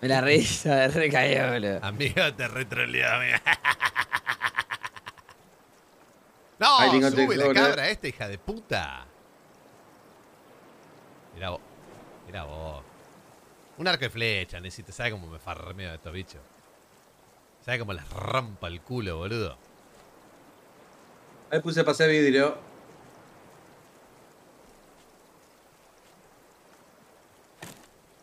Me la risa, me recayó, boludo. Amigo, te retroleó, amigo. no, sube la cabra esta, hija de puta. Mira vos. mira vos. Un arco de flecha, necesito. ¿Sabes cómo me farmeo de estos bichos? ¿Sabes cómo les rampa el culo, boludo? Ahí puse pasear vidrio.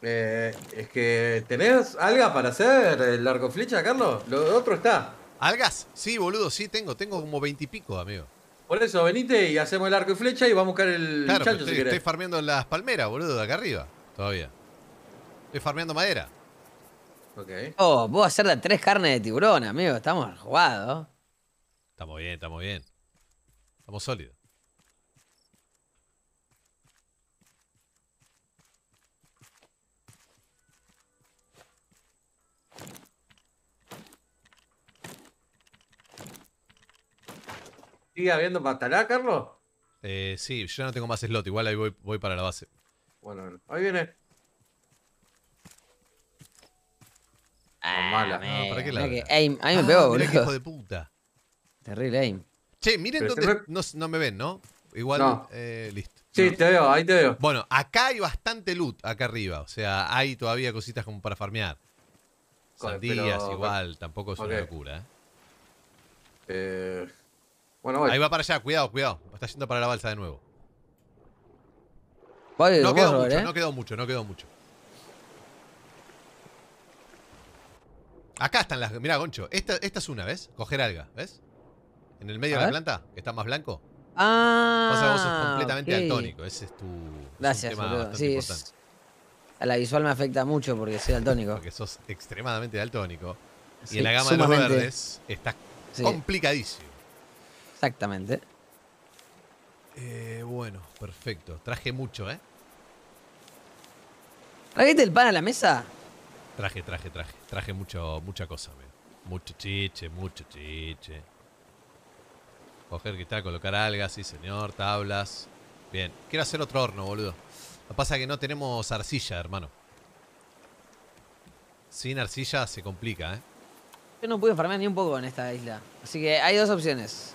Eh, es que tenés algas para hacer el arco flecha, Carlos. Lo otro está. ¿Algas? Sí, boludo, sí tengo. Tengo como veintipico, amigo. Por eso, venite y hacemos el arco y flecha y vamos a buscar el claro, chancho, estoy, si estoy farmeando las palmeras, boludo, de acá arriba. Todavía. Estoy farmeando madera. Ok. Oh, a hacer las tres carnes de tiburón, amigo. Estamos jugados. Estamos bien, estamos bien. Estamos sólidos. ¿Sigue habiendo pastará, Carlos? Eh, sí, yo no tengo más slot, igual ahí voy, voy para la base. Bueno, ahí viene. Ah, mala. No, ¿para me ah, pego, boludo. hijo de puta. Terrible aim. Che, miren dónde. No, me ven, ¿no? Igual, Eh, listo. Sí, te veo, ahí te veo. Bueno, acá hay bastante loot, acá arriba. O sea, hay todavía cositas como para farmear. Sandías, igual, tampoco es una locura. ¿eh? eh Ahí va para allá, cuidado, cuidado. Está yendo para la balsa de nuevo. ¿eh? no, quedó mucho, no quedó mucho, Acá están las. Mira, Goncho, esta, es una, ¿ves? Coger alga, ¿ves? En el medio de la planta, que está más blanco. Ah. sea, vos sos completamente daltónico. Ese es tu. Gracias, sí, A la visual me afecta mucho porque soy daltónico. porque sos extremadamente daltónico. Y en la gama de los verdes está complicadísimo. Exactamente. Eh, bueno, perfecto. Traje mucho, ¿eh? ¿Trajiste el pan a la mesa? Traje, traje, traje. Traje mucho, mucha cosa, Mucho chiche, mucho chiche. Coger guitarra, colocar algas, sí señor, tablas. Bien. Quiero hacer otro horno, boludo. Lo que pasa es que no tenemos arcilla, hermano. Sin arcilla se complica, ¿eh? Yo no pude farmear ni un poco en esta isla. Así que hay dos opciones.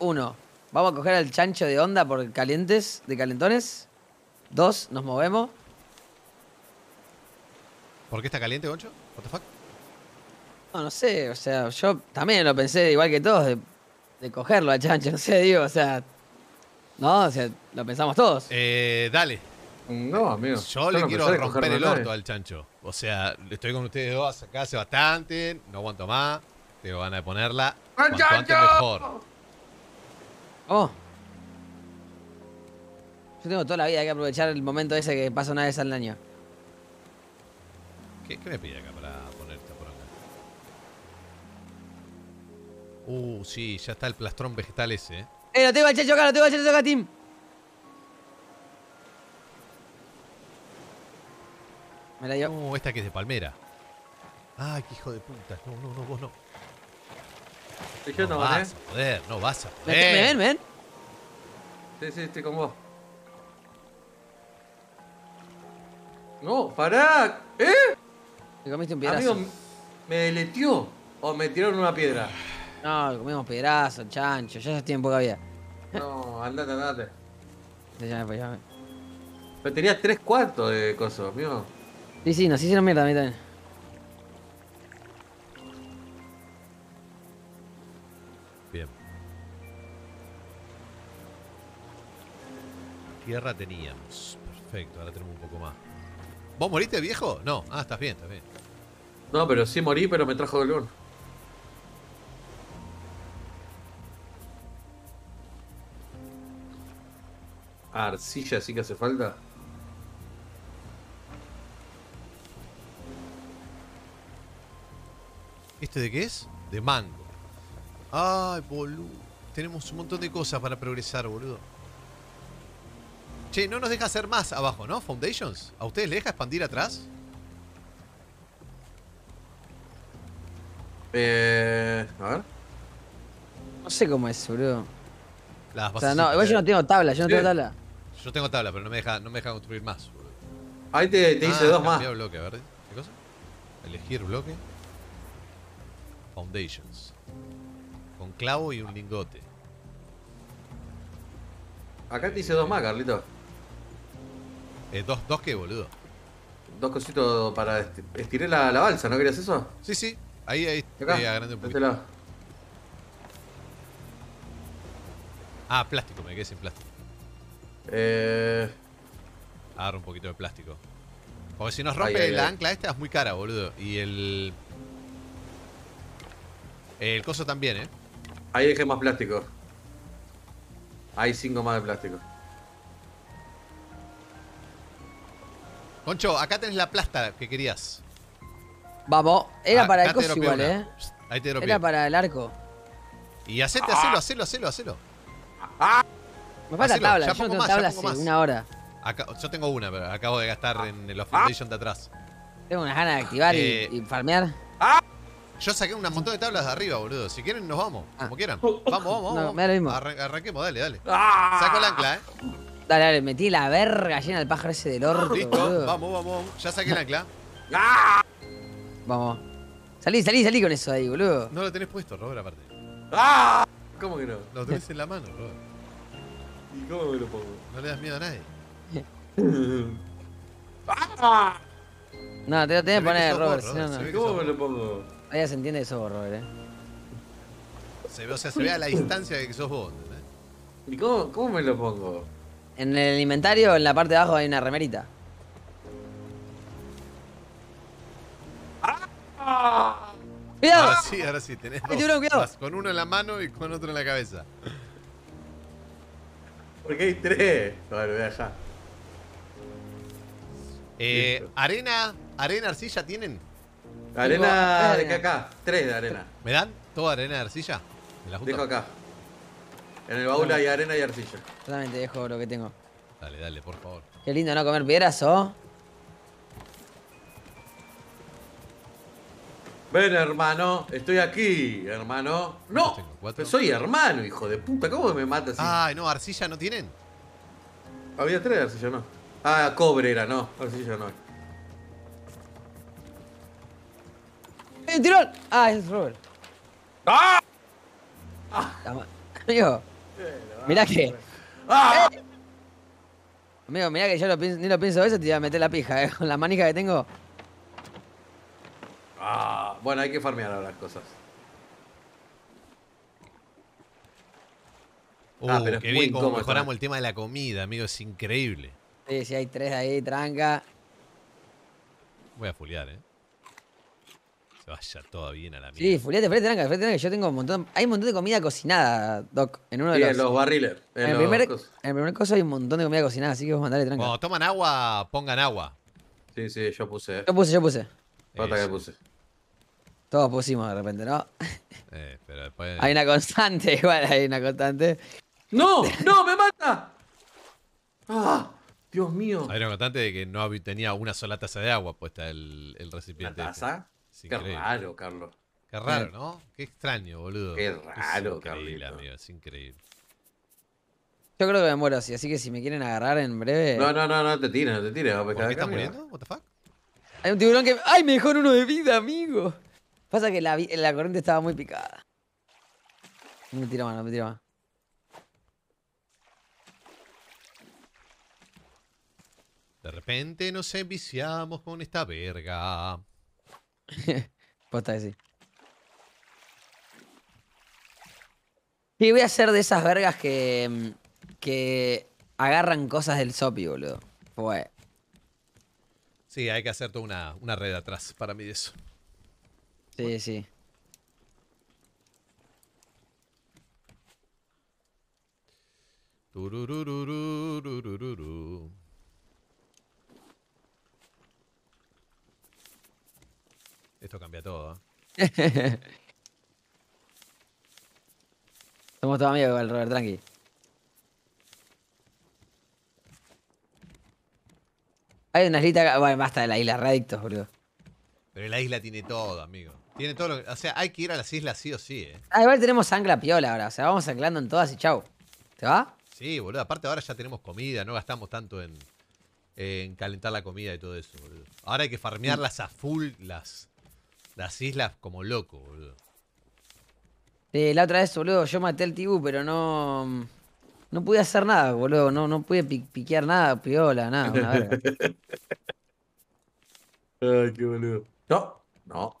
Uno, vamos a coger al chancho de onda por calientes, de calentones. Dos, nos movemos. ¿Por qué está caliente, Goncho? ¿What the fuck? No, no sé, o sea, yo también lo pensé igual que todos, de, cogerlo al chancho, no sé, digo, o sea. No, o sea, lo pensamos todos. Eh, dale. No, amigo. Yo, le quiero romper el orto al chancho. O sea, estoy con ustedes dos acá hace bastante, no aguanto más. te van a ponerla. ¡Al chancho! Antes mejor. Oh. Yo tengo toda la vida, que aprovechar el momento ese que pasa una vez al año. ¿Qué, qué me pide acá para ponerte por acá? Uh, sí, ya está el plastrón vegetal ese, eh. eh lo tengo al Checho acá, lo tengo al Checho acá, Tim! Me la llevo. Uh, esta que es de palmera. ¡Ay, qué hijo de puta! No, no, no, vos no. Yo no, vas a poder, no vas a poder. Ven, ven, ven. Sí, sí, estoy con vos. No, pará. ¿Eh? Me comiste un piedrazo. Amigo, ¿me deletió o me tiraron una piedra? No, comimos piedrazo, chancho. Ya estoy tiempo poca vida. No, andate, andate. Déjame, pues, Pero tenías tres cuartos de cosas, amigo. Sí, sí, nos hicieron mierda a mí también. tierra teníamos. Perfecto, ahora tenemos un poco más. ¿Vos moriste, viejo? No. Ah, estás bien, estás bien. No, pero sí morí, pero me trajo dolor. Arcilla sí que hace falta. ¿Este de qué es? De mango. Ay, boludo. Tenemos un montón de cosas para progresar, boludo. Che, no nos deja hacer más abajo, ¿no? Foundations. ¿A ustedes les deja expandir atrás? Eh, a ver. No sé cómo es, boludo. Las o sea, no, igual yo no tengo tabla, yo no tengo tabla. Yo tengo tabla, pero no me deja, no me deja construir más, boludo. Ahí te, hice dos ah, más. bloque, ¿Qué cosa? Elegir bloque. Foundations. Con clavo y un lingote. Acá te hice dos más, Carlito. Eh, ¿dos, ¿Dos qué, boludo? Dos cositos para... estirar estiré la, balsa, ¿no querías eso? Sí, sí. Ahí, ahí. Este ah, plástico. Me quedé sin plástico. Eh... un poquito de plástico. Porque si nos rompe la ancla esta es muy cara, boludo. Y el... El coso también, ¿eh? Ahí dejé más plástico. Hay cinco más de plástico. Concho, acá tenés la plasta que querías. Vamos, era ah, para el coso igual, eh. Ahí te Era para el arco. Y hacete, hacelo, ah. hacelo, hacelo, hacelo. Me falta tabla, yo tengo tabla una hora. yo tengo una, pero acabo de gastar en los foundation de atrás. Tengo unas ganas de activar y, eh, farmear. Ah. Yo saqué un montón de tablas de arriba, boludo. Si quieren, nos vamos. Como quieran. Vamos, vamos, vamos. Me arranquemos, dale, dale. Saco el ancla, eh. Dale, dale, metí la verga llena al pájaro ese del orto. Listo, vamos, vamos, vamos. Ya saqué la cla. Ah. Vamos. Salí, salí, salí con eso ahí, boludo. No lo tenés puesto, Robert, aparte. ¡Ah! ¿Cómo que no? Lo tenés en la mano, Robert. ¿Y cómo me lo pongo? No le das miedo a nadie. ¡Ah! No, te lo tenés que poner, Robert. no, no. ¿Cómo me lo pongo? Ahí ya se entiende que sos vos, Robert, eh. Se ve, o sea, se ve a la distancia de que sos vos, ¿Y cómo, cómo me lo pongo? en el inventario, en la parte de abajo, hay una remerita. ¡Cuidado! Ahora sí, ahora sí, tenés dos. con uno en la mano y con otro en la cabeza. Porque hay tres. A ver, voy allá. Eh, arena, arena, arcilla tienen. Arena de acá, tres de arena. ¿Me dan? ¿Toda arena de arcilla? Dejo acá. En el baúl hay arena y arcilla. Solamente dejo lo que tengo. Dale, dale, por favor. Qué lindo no comer piedras, ¿o? Ven, hermano, estoy aquí, hermano. ¡No! Soy hermano, hijo de puta. ¿Cómo me matas? Ay, no, arcilla no tienen. Había tres de arcilla, no. Ah, cobre era, no. Arcilla no hay. ¡Eh, tirón! Ah, es Robert. ¡Ah! ¡Ah! Amigo. Mirá que. ¡Ah! Amigo, mirá que yo ni lo pienso eso te iba a meter la pija, eh, con la manija que tengo. Ah, bueno, hay que farmear ahora las cosas. Uh, ah, pero qué bien como mejoramos el tema de la comida, amigo, es increíble. Sí, sí, hay tres ahí, tranca. Voy a fulear, eh vaya todo bien a la mierda. Sí, Fuliate, frete, tranca, frete, tranca Yo tengo un montón. Hay un montón de comida cocinada, Doc, en uno de sí, los. en los barriles. En, el primer, en el primer coso hay un montón de comida cocinada, así que vos mandale tranca. Cuando toman agua, pongan agua. Sí, sí, yo puse. Yo puse, yo puse. Pata que puse. Todos pusimos de repente, ¿no? Eh, pero después. Hay una constante, igual hay una constante. ¡No! ¡No! ¡Me mata! ¡Ah! Dios mío. Hay una constante de que no tenía una sola taza de agua puesta el, el recipiente. ¿La este. taza? Qué raro, Carlos. Qué raro, mm. ¿no? Qué extraño, boludo. Qué raro, es increíble, amigo, es increíble. Yo creo que me muero así, así que si me quieren agarrar en breve. No, no, no, no te tires, no te tires. ¿Por qué estás muriendo? ¿What the fuck? Hay un tiburón que. ¡Ay, me dejó uno de vida, amigo! Pasa que la, la corriente estaba muy picada. No me tira más, no me tira más. De repente nos enviciamos con esta verga. Posta voy a ser de esas vergas que. Mm, que agarran cosas del Sopi, boludo. Fue. Sí, hay que hacer toda una, red atrás para mí de eso. Sí, sí. Esto cambia todo. ¿eh? Somos todos amigos igual, Robert, tranqui. Hay una islita... Bueno, basta de la isla, redictos, boludo. Pero la isla tiene todo, amigo. Tiene todo lo que... O sea, hay que ir a las islas sí o sí, eh. Ah, igual tenemos ancla piola ahora. O sea, vamos anclando en todas y chau. ¿Te va? Sí, boludo. Aparte ahora ya tenemos comida. No gastamos tanto en, en calentar la comida y todo eso, boludo. Ahora hay que farmearlas a full las las islas como loco, boludo. la otra vez, boludo, yo maté al tibú, pero no. No pude hacer nada, boludo. No, no pude piquear nada, piola, nada. Ay, qué boludo. No, no.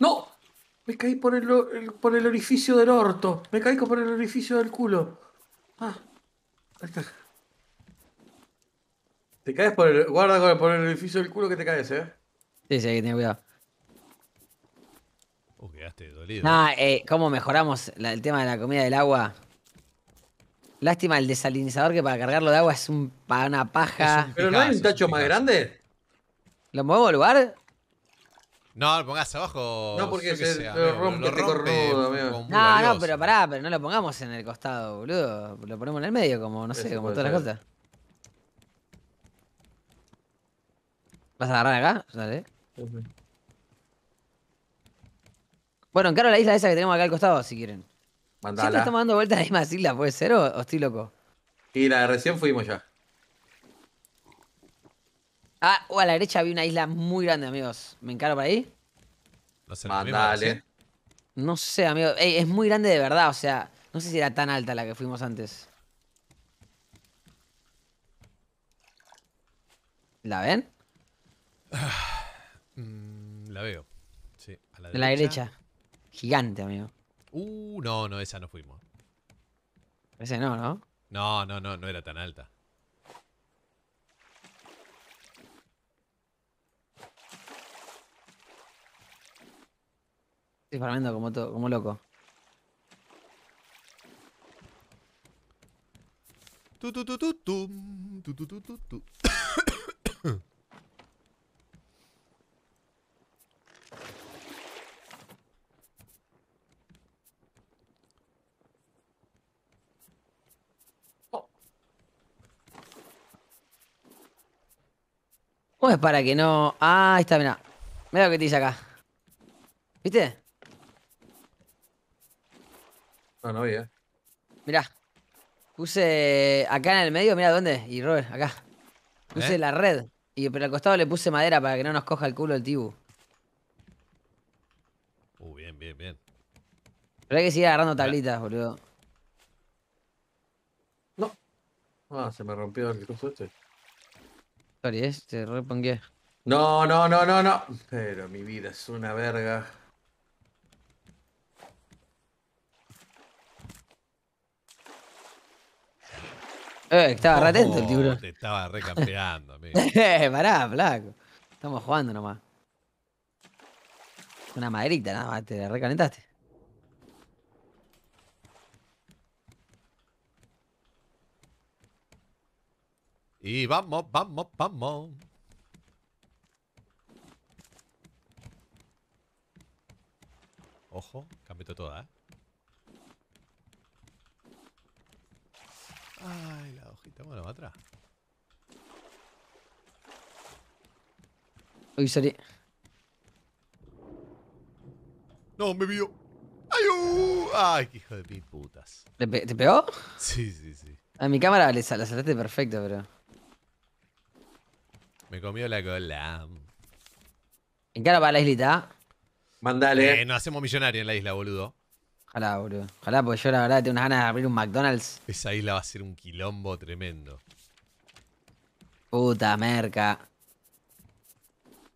¡No! Me caí por el, por el orificio del orto. Me caí por el orificio del culo. Ah, ahí está. Te caes por el. Guarda por el edificio del culo que te caes, eh. Sí, sí, hay que tener cuidado. Uh, quedaste dolido. Nah, eh, ¿cómo mejoramos el tema de la comida del agua? Lástima el desalinizador que para cargarlo de agua es un, para una paja. ¿Pero no hay un tacho más grande? ¿Lo movemos al lugar? No, lo pongas abajo. No, porque se lo, rompe, lo, rompe, No, no, pero pará, pero no lo pongamos en el costado, boludo. Lo ponemos en el medio, como, no sé, como todas las cosas. ¿Vas a agarrar acá? Dale. Bueno, encaro la isla esa que tenemos acá al costado, si quieren. Mandala. ¿Siempre estamos dando vueltas a la misma isla, puede ser, o, estoy loco? Y la de recién fuimos ya. Ah, o uh, a la derecha vi una isla muy grande, amigos. ¿Me encaro para ahí? No sé, Mandale. No sé, amigo. es muy grande de verdad, o sea, no sé si era tan alta la que fuimos antes. ¿La ven? Mm, la veo. Sí, a la derecha. la derecha. Gigante, amigo. Uh, no, no, esa no fuimos. Ese no, ¿no? No, no, no, no era tan alta. Estoy parando como, como loco. tu, tu, tu, tu, tu, tu, tu, tu. ¿Cómo es pues para que no...? Ah, ahí está, mirá. mira lo que te dice acá. ¿Viste? No, no eh. Mirá. Puse acá en el medio, mira dónde. Y Robert, acá. Puse ¿Eh? la red. Y pero al costado le puse madera para que no nos coja el culo el tibu. Uh, bien, bien, bien. Pero hay que seguir agarrando tablitas, boludo. No. Ah, se me rompió el costo este. No, no, no, no, no. Pero mi vida es una verga. Eh, estaba re el oh, tiburón. Te estaba recampeando, amigo. eh, pará, flaco. Estamos jugando nomás. Una maderita nada más, te recalentaste. Y vamos, vamos, vamos. Ojo, cambio toda, ¿eh? Ay, la hojita bueno va atrás. Uy, salí No, me vio. ¡Ay, uh! ¡Ay, qué hijo de mil putas! ¿Te, pegó? Sí, sí, sí. A mi cámara le sal la perfecto, pero. Me comió la cola. ¿En qué hora la islita? Mandale. Eh, nos hacemos millonarios en la isla, boludo. Ojalá, boludo. Ojalá, porque yo la verdad tengo unas ganas de abrir un McDonald's. Esa isla va a ser un quilombo tremendo. Puta merca.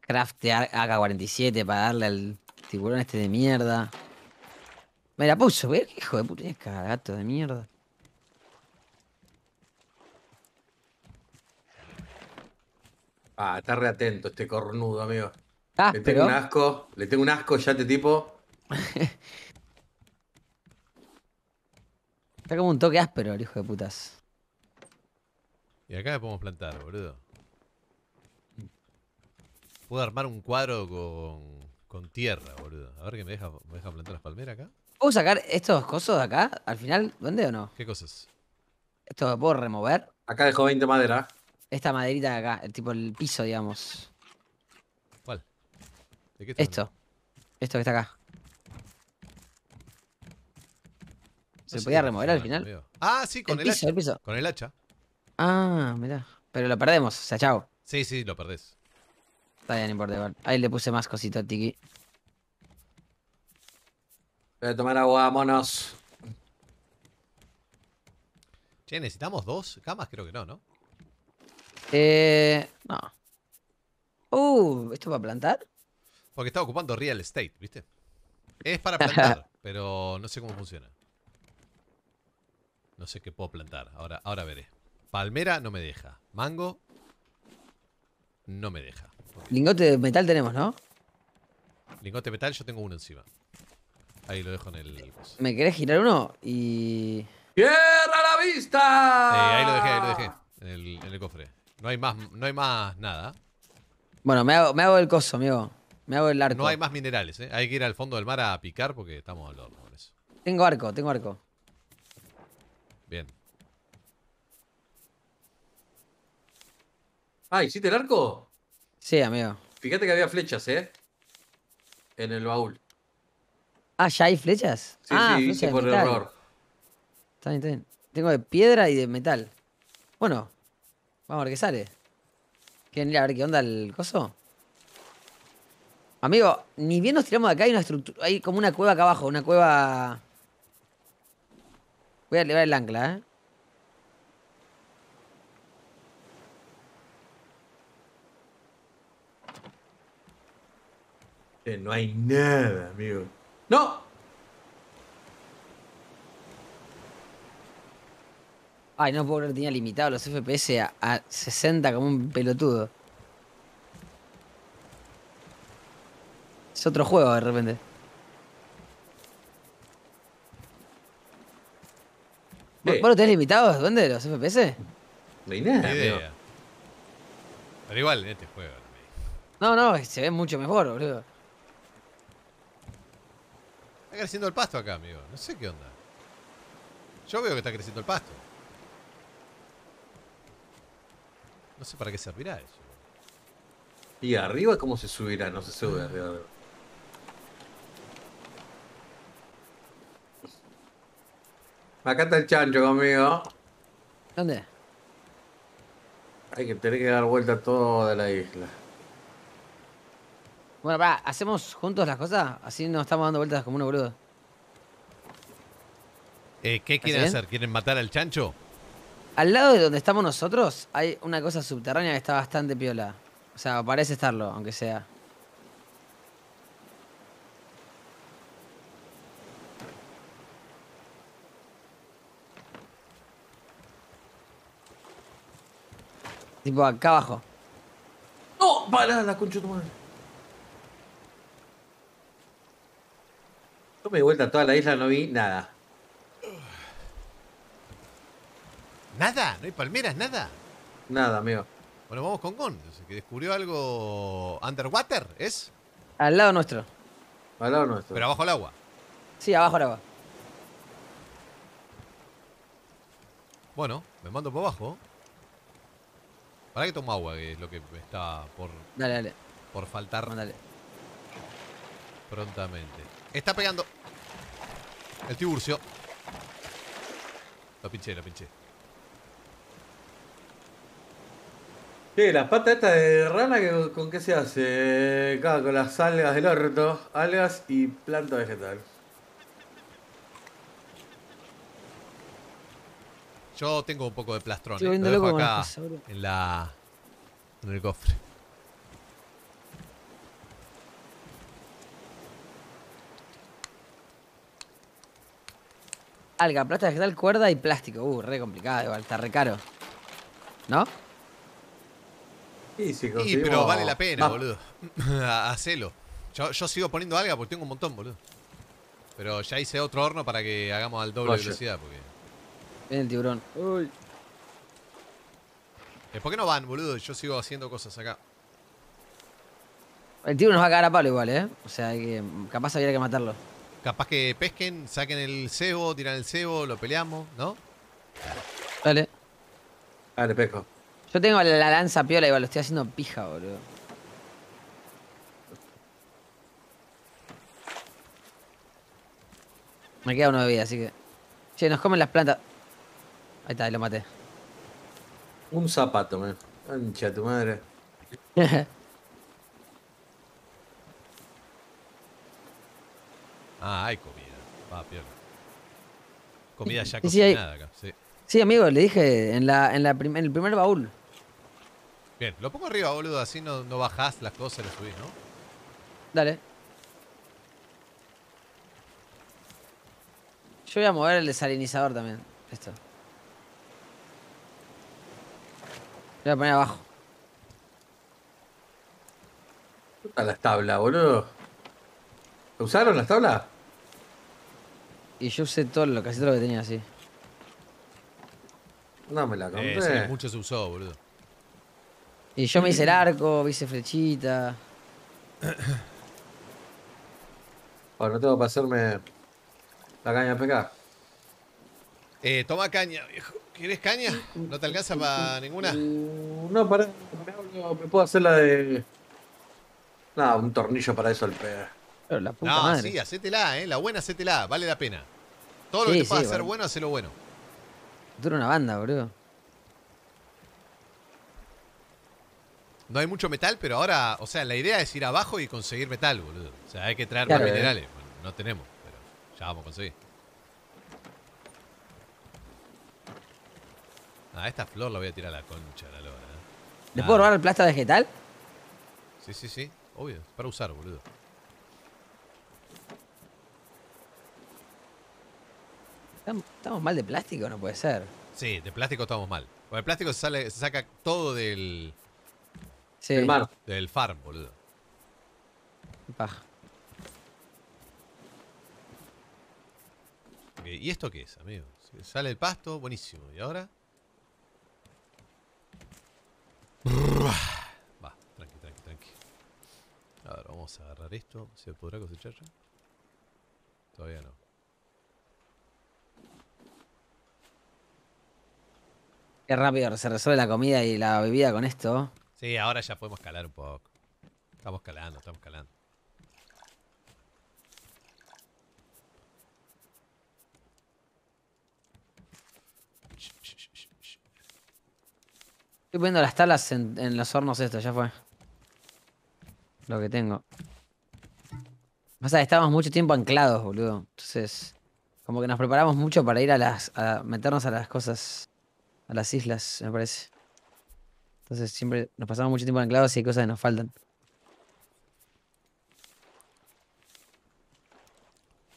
Craftear AK-47 para darle al tiburón este de mierda. Me la puso, ¿ver? ¿eh? hijo de puta, gato de mierda. Ah, está re atento este cornudo, amigo. Ah, le tengo un asco, le tengo un asco ya a este tipo. está como un toque áspero el hijo de putas. Y acá le podemos plantar, boludo. Puedo armar un cuadro con, con tierra, boludo. A ver que me deja, me deja plantar las palmeras acá. ¿Puedo sacar estos cosos de acá? ¿Al final? ¿Dónde o no? ¿Qué cosas? ¿Esto lo puedo remover? Acá dejó 20 madera. Esta maderita de acá, tipo el piso, digamos. ¿Cuál? ¿De qué Esto. Esto que está acá. ¿Se podía remover al final? ah, sí, con el, piso, hacha. Con el hacha. Ah, mirá. Pero lo perdemos, o sea, chao. Sí, sí, lo perdés. Está bien, no importa. Igual. Ahí le puse más cositas a Tiki. Voy a tomar agua, monos. Che, ¿necesitamos dos camas? Creo que no, ¿no? Eh, no. Uh, ¿esto para plantar? Porque está ocupando real estate, ¿viste? Es para plantar, pero no sé cómo funciona. No sé qué puedo plantar. Ahora, ahora veré. Palmera no me deja. Mango no me deja. Lingote de metal tenemos, ¿no? Lingote de metal yo tengo uno encima. Ahí lo dejo en el... ¿Me querés girar uno? Y... cierra la vista! Eh, ahí lo dejé, ahí lo dejé. en el cofre. No hay más, no hay más nada. Bueno, me hago, el coso, amigo. Me hago el arco. No hay más minerales, ¿eh? Hay que ir al fondo del mar a picar porque estamos al horno Tengo arco, tengo arco. Bien. Ah, ¿hiciste el arco? Sí, amigo. Fíjate que había flechas, ¿eh? En el baúl. Ah, ¿ya hay flechas? Sí, ah, sí, por error. Tengo de piedra y de metal. Bueno, Vamos a ver qué sale. ¿Quieren ir a ver qué onda el coso? Amigo, ni bien nos tiramos de acá, hay una estructura. Hay como una cueva acá abajo, una cueva. Voy a elevar el ancla, ¿eh? No hay nada, amigo. ¡No! Ay, no puedo que tenía limitado los FPS a, 60 como un pelotudo. Es otro juego de repente. ¿Vos, ¿Vos lo tenés limitado, dónde los FPS? No hay nada. idea. Pero igual, en este juego. No, no, se ve mucho mejor, boludo. Está creciendo el pasto acá, amigo. No sé qué onda. Yo veo que está creciendo el pasto. No sé para qué servirá eso. ¿Y arriba cómo se subirá? No se sube arriba. Acá está el chancho conmigo. ¿Dónde? Hay que tener que dar vuelta toda la isla. Bueno, ¿hacemos juntos las cosas? Así no estamos dando vueltas como uno boludo. Eh, ¿Qué quieren hacer? ¿Quieren matar al chancho? Al lado de donde estamos nosotros hay una cosa subterránea que está bastante piola. O sea, parece estarlo, aunque sea. Tipo, acá abajo. ¡No! ¡Para la concha tu madre! Yo me di vuelta a toda la isla, no vi nada. Nada, no hay palmeras, nada. Nada, amigo. Bueno, vamos con Gon, que descubrió algo underwater, ¿es? Al lado nuestro. Al lado nuestro. Pero abajo el agua. Sí, abajo el agua. Bueno, me mando por abajo. Para que tomo agua, que es lo que está por. Dale, dale. Por faltar. Prontamente. Está pegando. El tiburcio. Lo pinché, lo pinché. Sí, las patas estas de rana, ¿con qué se hace? Claro, con las algas del orto, algas y planta vegetal. Yo tengo un poco de plastrón, ¿eh? lo acá en la... en el cofre. Alga, plata vegetal, cuerda y plástico. Uh, re complicado, igual, está re caro. ¿No? Sí, pero vale la pena, boludo. Hacelo. Yo, sigo poniendo alga porque tengo un montón, boludo. Pero ya hice otro horno para que hagamos al doble velocidad. Porque... el tiburón. Uy. Eh, ¿Por qué no van, boludo? Yo sigo haciendo cosas acá. El tiburón nos va a cagar a palo igual, ¿eh? O sea, que capaz habría que matarlo. Capaz que pesquen, saquen el cebo, tiran el cebo, lo peleamos, ¿no? Dale. Dale, ah, pesco. Yo tengo la lanza piola igual, lo estoy haciendo pija, boludo. Me queda uno de vida, así que... Che, nos comen las plantas. Ahí está, ahí lo maté. Un zapato, me. Ancha tu madre. ah, hay comida. Va, piola. Comida ya cocinada sí, acá, sí. Sí, amigo, le dije en, la, en, la en el primer baúl. Bien, lo pongo arriba, boludo, así no, no bajás las cosas y las subís, ¿no? Dale. Yo voy a mover el desalinizador también. Esto. Lo voy a poner abajo. A las tablas, boludo. usaron las tablas? Y yo usé todo lo, casi todo lo que tenía así. No me la eh, compré. Eh, mucho se usó, boludo. Y yo me hice el arco, me hice flechita. Bueno, tengo para hacerme la caña PK. Eh, toma caña, viejo. ¿Quieres caña? ¿No te alcanza para ninguna? No, para. Me, puedo hacer la de. Nada, un tornillo para eso el pe. no, sí, hacetela, eh. La buena, hacétela. Vale la pena. Todo lo que te pueda hacer bueno, hacelo bueno. eres una banda, bro. no hay mucho metal, pero ahora, o sea, la idea es ir abajo y conseguir metal, boludo. O sea, hay que traer más minerales. Eh. Bueno, no tenemos, pero ya vamos a conseguir. Ah, esta flor la voy a tirar a la concha la lora. ¿eh? ¿Le puedo robar ah. el plasta vegetal? Sí, sí, sí. Obvio. Para usar, boludo. Estamos mal de plástico, no puede ser. Sí, de plástico estamos mal. Porque el plástico sale, se saca todo del, Sí. Del farm, boludo. ¿Y esto qué es, amigo? Sale el pasto, buenísimo. ¿Y ahora? Va, tranqui, tranqui, tranqui. A ver, vamos a agarrar esto. ¿Se podrá cosechar ya? Todavía no. Qué rápido se resuelve la comida y la bebida con esto. Sí, ahora ya podemos calar un poco. Estamos calando, estamos calando. Estoy poniendo las talas en, los hornos estos, ya fue. Lo que tengo. estamos estábamos mucho tiempo anclados, boludo. Entonces, como que nos preparamos mucho para ir a las. a meternos a las cosas. a las islas, me parece. Entonces siempre nos pasamos mucho tiempo anclados y hay cosas que nos faltan.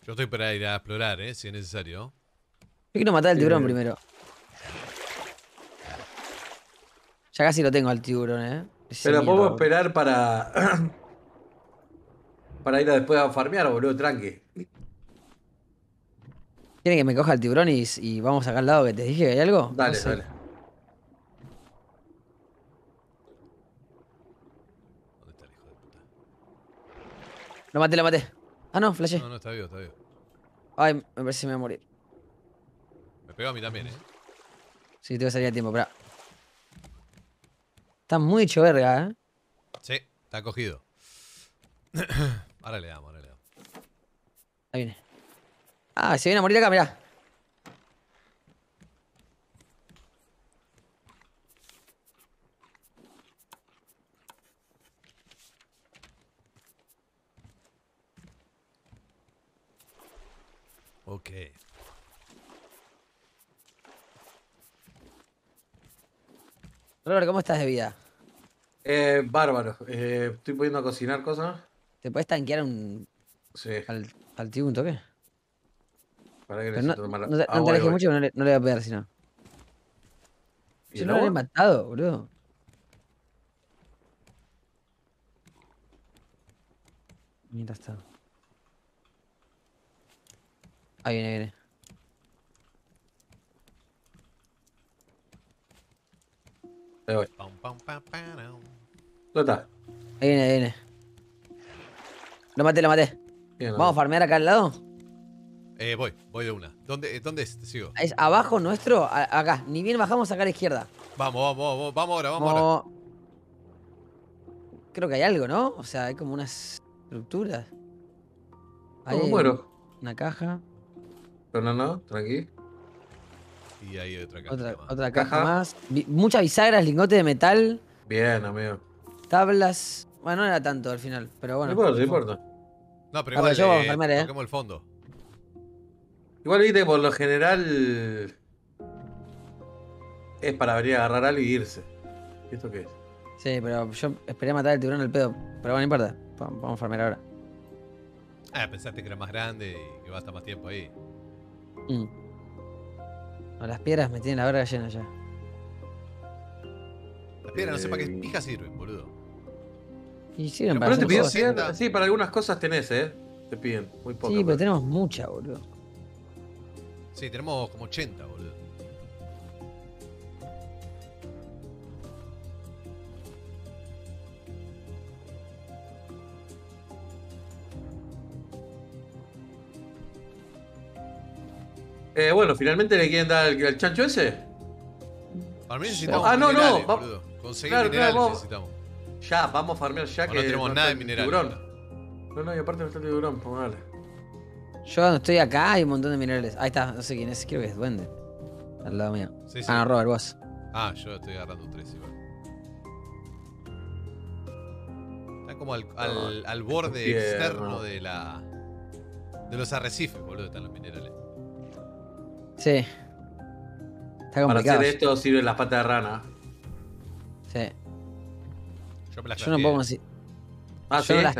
Yo estoy para ir a explorar, eh, si es necesario. Yo quiero matar al tiburón eh. primero. Ya casi lo tengo al tiburón, ¿eh? Pero puedo esperar para. para ir después a farmear, boludo, tranque. Tiene que me coja el tiburón y, vamos acá al lado que te dije, ¿hay algo? Dale, dale. Lo maté, lo maté. Ah, no, flashé. No, no, está vivo, está vivo. Ay, me parece que me va a morir. Me pegó a mí también, eh. Sí, tengo que salir a tiempo, pero. Está muy hecho verga, eh. Sí, está cogido. ahora le damos, ahora le damos. Ahí viene. Ah, se viene a morir acá, mirá. Ok. Robert, ¿cómo estás de vida? Eh, bárbaro. Eh, estoy pudiendo cocinar cosas. ¿Te puedes tanquear un. Sí. Al, tío un toque? Para que no, tomar no, te, ah, alejes mucho, no le, no le voy a pegar si no. Yo no lo he matado, boludo. Mientras tanto. Ahí viene, viene. Ahí voy. ¿Dónde está? Ahí viene, ahí viene. Lo maté, lo maté. Bien, ¿Vamos a farmear acá al lado? Eh, voy, voy de una. ¿Dónde, eh, dónde es? Te sigo. Es abajo nuestro, acá. Ni bien bajamos acá a la izquierda. Vamos, vamos, vamos, vamos ahora, vamos ahora. Creo que hay algo, ¿no? O sea, hay como unas estructuras. Ahí Una caja. No, no, no, tranqui. Y ahí otra caja. Otra, Otra caja, más. muchas bisagras, lingote de metal. Bien, amigo. Tablas. Bueno, no era tanto al final, pero bueno. No importa, no importa. No, pero igual. Eh, eh. el fondo. Igual, viste, por lo general. Es para venir a agarrar algo y irse. esto qué es? Sí, pero yo esperé matar al tiburón El pedo. Pero bueno, no importa. Vamos a farmear ahora. Ah, pensaste que era más grande y que va a estar más tiempo ahí. Mm. No, las piedras me tienen la verga llena ya. Las piedras no sé para qué eh, pijas sirven, boludo. Y sirven para te Sí, para algunas cosas tenés, eh. Te piden, muy poco. Sí, pero, pero tenemos mucha, boludo. Sí, tenemos como 80, boludo. Eh, bueno, finalmente le quieren dar al, chancho ese. Para mí necesitamos. Ah, no, no. Va... Conseguir minerales necesitamos. Ya, vamos a farmear ya que. No tenemos nada de minerales. No, no, y aparte no está el tiburón, pongale. Pues, yo estoy acá hay un montón de minerales. Ahí está, no sé quién es, creo que es Duende. Al lado mío. Sí, sí. Ah, no, Robert, vos. Ah, yo estoy agarrando tres igual. Está como al, al, al borde externo de la. de los arrecifes, boludo, están los minerales. Sí. Está complicado. Para hacer esto sirven las patas de rana. Sí. Yo no puedo así. Ah, yo no las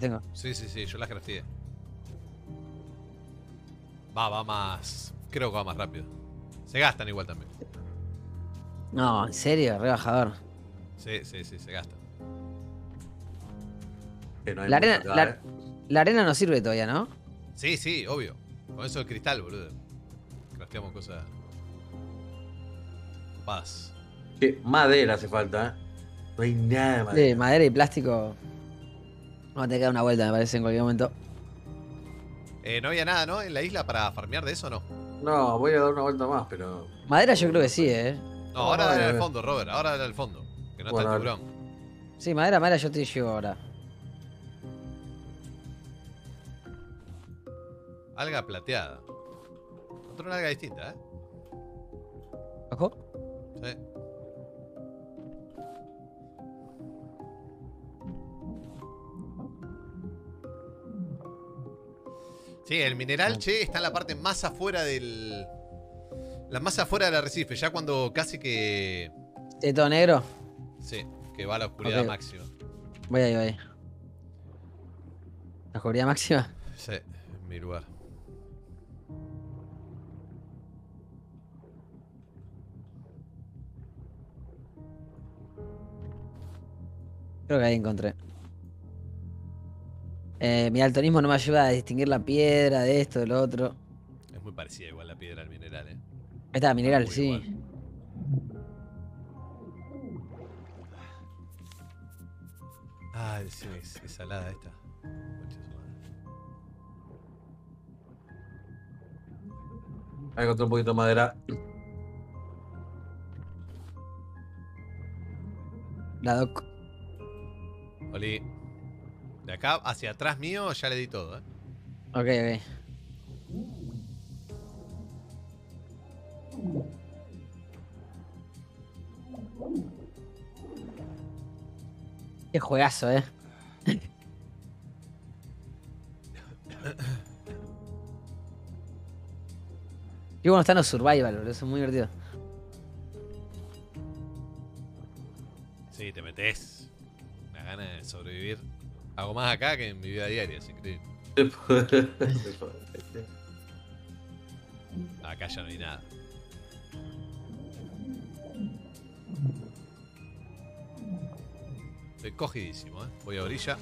tengo, Sí, sí, sí, yo las crafté. Va, va más. Creo que va más rápido. Se gastan igual también. No, en serio, rebajador. Sí, sí, sí, se gastan. la, arena, ¿eh? la arena no sirve todavía, ¿no? Sí, sí, obvio. Con eso el cristal, boludo cosas. Paz. qué madera hace falta, ¿eh? No hay nada de madera. madera y plástico. Vamos a tener dar una vuelta, me parece, en cualquier momento. Eh, no había nada, ¿no? En la isla para farmear de eso, ¿no? No, voy a dar una vuelta más, pero. Madera yo creo que sí, ¿eh? No, ahora dale al fondo, Robert. Ahora dale al fondo. Que no está el tiburón. Sí, madera, madera yo te llevo ahora. Alga plateada otra larga distinta, ¿eh? ¿Ajo? Sí. Sí, el mineral, che, está en la parte más afuera del... La más afuera del arrecife, ya cuando casi que... ¿De todo negro? Sí, que va a la oscuridad máxima. Voy ahí, voy ahí. ¿La oscuridad máxima? Sí, mi lugar. Creo que ahí encontré. Eh, mi altonismo no me ayuda a distinguir la piedra de esto, de lo otro. Es muy parecida igual la piedra al mineral, ¿eh? Esta, mineral, sí. Ah, sí, es, es salada esta. Ahí encontré un poquito de madera. La doc. Oli. De acá hacia atrás mío ya le di todo, ¿eh? Ok, ok. Qué juegazo, eh. Qué bueno están los survival, Eso es muy divertido. Sí, te metes ganas de sobrevivir hago más acá que en mi vida diaria, es increíble. acá ya no hay nada. Estoy cogidísimo, eh. Voy a orilla.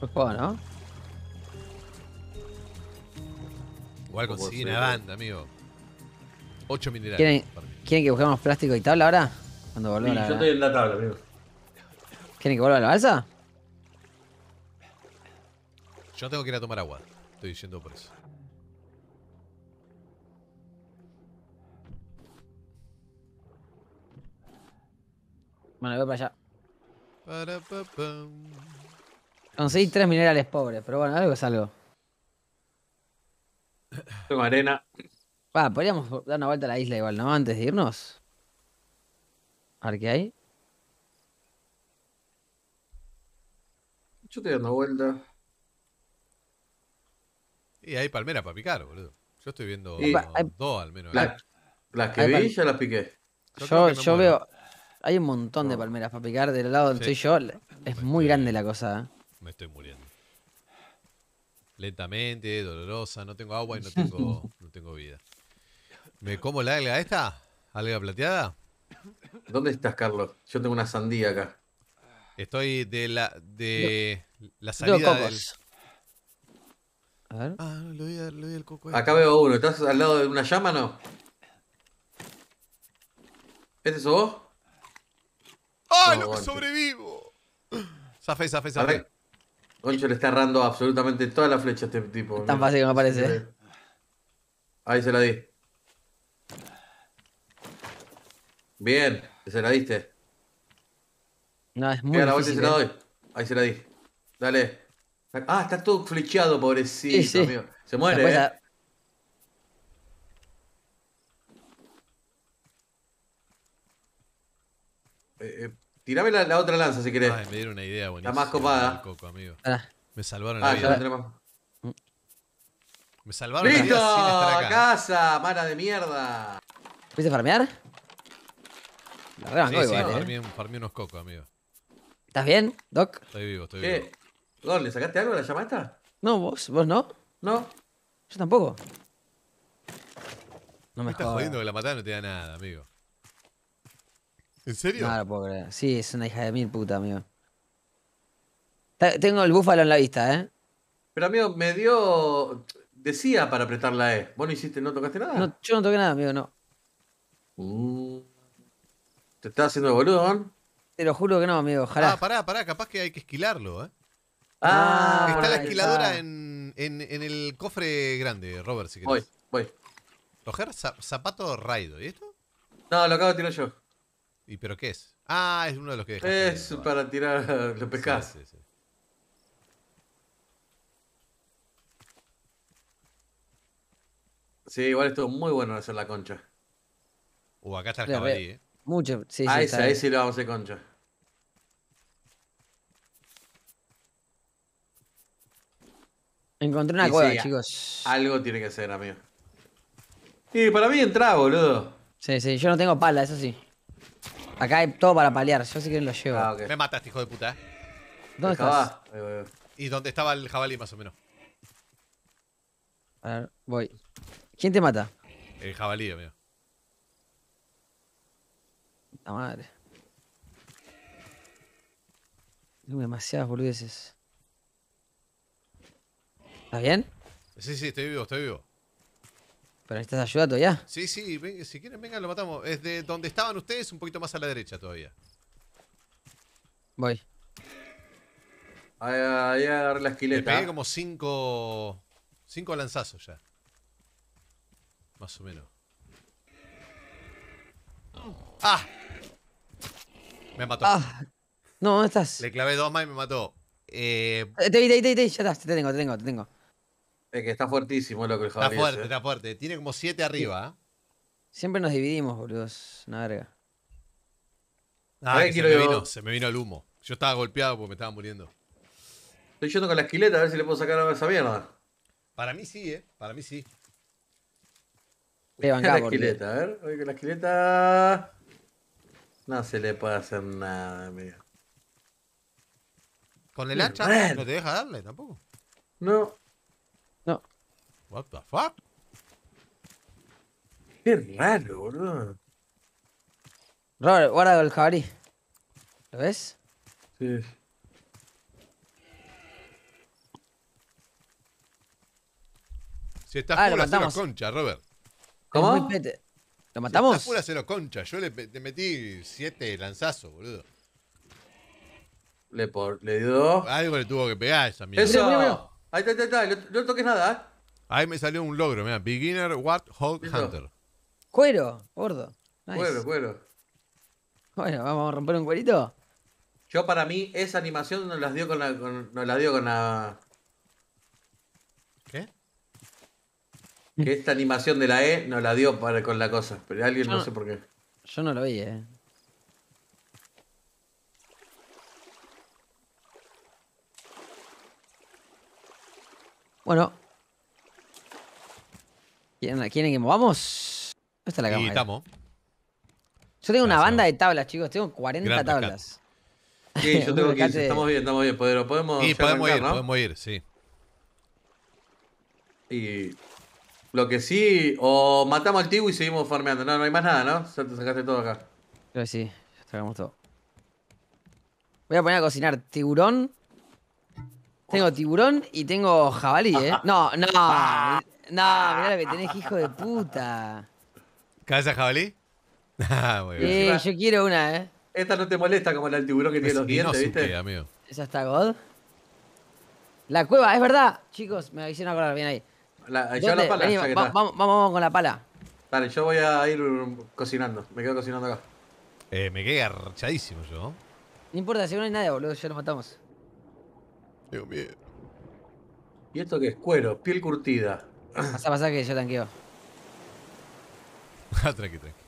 Pues ¿no? Igual conseguí una banda, amigo. 8 minerales. ¿Quieren, ¿Quieren que busquemos plástico y tabla ahora? Yo estoy en la tabla, amigo. ¿Quieren que vuelva a la balsa? Yo tengo que ir a tomar agua. Estoy diciendo por eso. Bueno, voy para allá. Para, Conseguí tres minerales pobres, pero bueno, algo es algo. Tengo arena. podríamos dar una vuelta a la isla igual, ¿no? Antes de irnos. A qué hay. Yo te dando una vuelta. Y hay palmeras para picar, boludo. Yo estoy viendo dos al menos. las ¿eh? que vi ya las piqué. Yo, veo. Hay un montón de palmeras para picar del lado donde estoy yo. Es muy grande la cosa. ¿eh? Me estoy muriendo. Lentamente, dolorosa. No tengo agua y no tengo, no tengo vida. ¿Me como la alga esta? ¿Alga plateada? ¿Dónde estás, Carlos? Yo tengo una sandía acá. Estoy de la, de la salida del... A ver. Ah, lo, vi, lo vi al coco. Acá este. veo uno. ¿Estás al lado de una llama no? ¿Es ¿Este sos vos? ¡Ah, lo que sobrevivo! Safe, safe, zafé. Goncho le está errando absolutamente toda la flecha a este tipo. tan fácil que me parece. ¿eh? Ahí se la di. Bien. Se la diste. No, es muy Mira, la difícil, vuelta se la eh. doy. Ahí se la di. Dale. Ah, está todo flecheado, pobrecito, Se muere, eh. La... Eh, eh, tirame la, otra lanza si querés. me dieron una idea buenísima. La más copada. amigo. Ah. Ah, me salvaron la vida. me salvaron ¡Listo! la casa! ¡Mala de mierda! ¿Puedes farmear? sí, sí, igual, ¿eh? unos cocos, amigo. ¿Estás bien, Doc? Estoy vivo, estoy vivo. ¿Le sacaste algo a la llamada No, vos, vos no. No. Yo tampoco. No me estás jodiendo que la matada no te da nada, amigo. ¿En serio? No, no Sí, es una hija de mil puta, amigo. tengo el búfalo en la vista, ¿eh? Pero, amigo, me dio. Decía para apretar la E. ¿Vos no hiciste, no tocaste nada? No, yo no toqué nada, amigo, no. Uh. ¿Te estás haciendo el boludo, Te lo juro que no, amigo, ojalá. Ah, pará, pará, capaz que hay que esquilarlo, ¿eh? Ah, ah está la esquiladora En, el cofre grande, Robert, si querés. Voy, voy. Coger zapato raido, ¿y esto? No, lo acabo de tirar yo. ¿Y pero qué es? Ah, es uno de los que dejaste. Es para tirar los pescados. Sí, igual estuvo muy bueno hacer la concha. Uh, acá está el jabalí, eh. Mucho, sí, sí, Ahí sí lo vamos a hacer concha. Encontré una cueva, chicos. Algo tiene que ser, amigo. Y para mí entra, boludo. Sí, sí, yo no tengo pala, eso sí. Acá hay todo para paliar, yo sé que lo llevo. Ah, Me mataste, hijo de puta. Eh. ¿Dónde estás? Y dónde estaba el jabalí, más o menos. A ver, voy. ¿Quién te mata? El jabalí, amigo. La madre. demasiadas boludeces. ¿Estás bien? Sí, sí, estoy vivo, estoy vivo. ¿Pero necesitas ayuda todavía? Sí, sí, si quieren, vengan, lo matamos. Es de donde estaban ustedes, un poquito más a la derecha todavía. Voy. Ahí, ahí la esquileta. Le pegué como cinco, cinco lanzazos ya. Más o menos. ¡Ah! Me mató. Ah, no, ¿dónde estás? Le clavé dos más y me mató. Eh, eh, te te te ya está, te tengo, te tengo, te tengo. Es que está fuertísimo lo que el Javier Está fuerte, está fuerte. Tiene como siete arriba. ¿eh? Siempre nos dividimos, boludos. Una verga. Ah, se, me vino, se me vino el humo. Yo estaba golpeado porque me estaba muriendo. Estoy yendo con la esquileta a ver si le puedo sacar a esa mierda. Para mí sí, eh. Para mí sí. Levanta la esquileta, a ver. Voy con la esquileta. No se le puede hacer nada, amigo. Con el hacha no te deja darle tampoco. No. No. What the fuck? Qué raro, boludo. Robert, guarda el jabalí. ¿Lo ves? Sí. Si estás ah, por la concha, Robert. ¿Cómo? Es pete. ¿Lo matamos? Si pura cero concha. Yo le metí siete lanzazos, boludo. Le, dio. Algo le tuvo que pegar a esa mierda. Eso. Mira, Ahí está, está, está. No, toques nada, ¿eh? Ahí me salió un logro, mira. Beginner hog Hunter. Cuero, gordo. Nice. Cuero, cuero. Bueno, vamos a romper un cuerito. Yo para mí esa animación nos la dio con la que esta animación de la E no la dio para, con la cosa. Pero alguien no, sé por qué. Yo no lo vi, eh. Bueno. ¿Quieren, que movamos? ¿Dónde está la cámara? Eh. estamos. Yo tengo una banda de tablas, chicos. Tengo 40 tablas. Sí, yo tengo 15. Estamos bien, estamos bien. podemos, sí, podemos ir, podemos ir, sí. Y lo que sí, o matamos al tiburón y seguimos farmeando. No, no hay más nada, ¿no? Ya te sacaste todo acá. Creo sí, sacamos todo. Voy a poner a cocinar tiburón. Tengo tiburón y tengo jabalí, ¿eh? No, no. No, mirá lo que tenés, hijo de puta. ¿Cabeza jabalí? Ah, muy bien. Eh, yo quiero una, ¿eh? Esta no te molesta como la del tiburón que tiene los dientes, ¿viste? Amigo. Esa está God. La cueva, es verdad. Chicos, me hicieron acordar bien ahí. La, la pala, vamos, vamos con la pala. Dale, yo voy a ir cocinando. Me quedo cocinando acá. Eh, me quedé garchadísimo yo. No importa, si no hay nada, boludo, ya nos matamos. Tengo miedo. ¿Y esto qué es? Cuero, piel curtida. Pasa, pasa que ya tanqueo. Ah, tranqui, tranqui.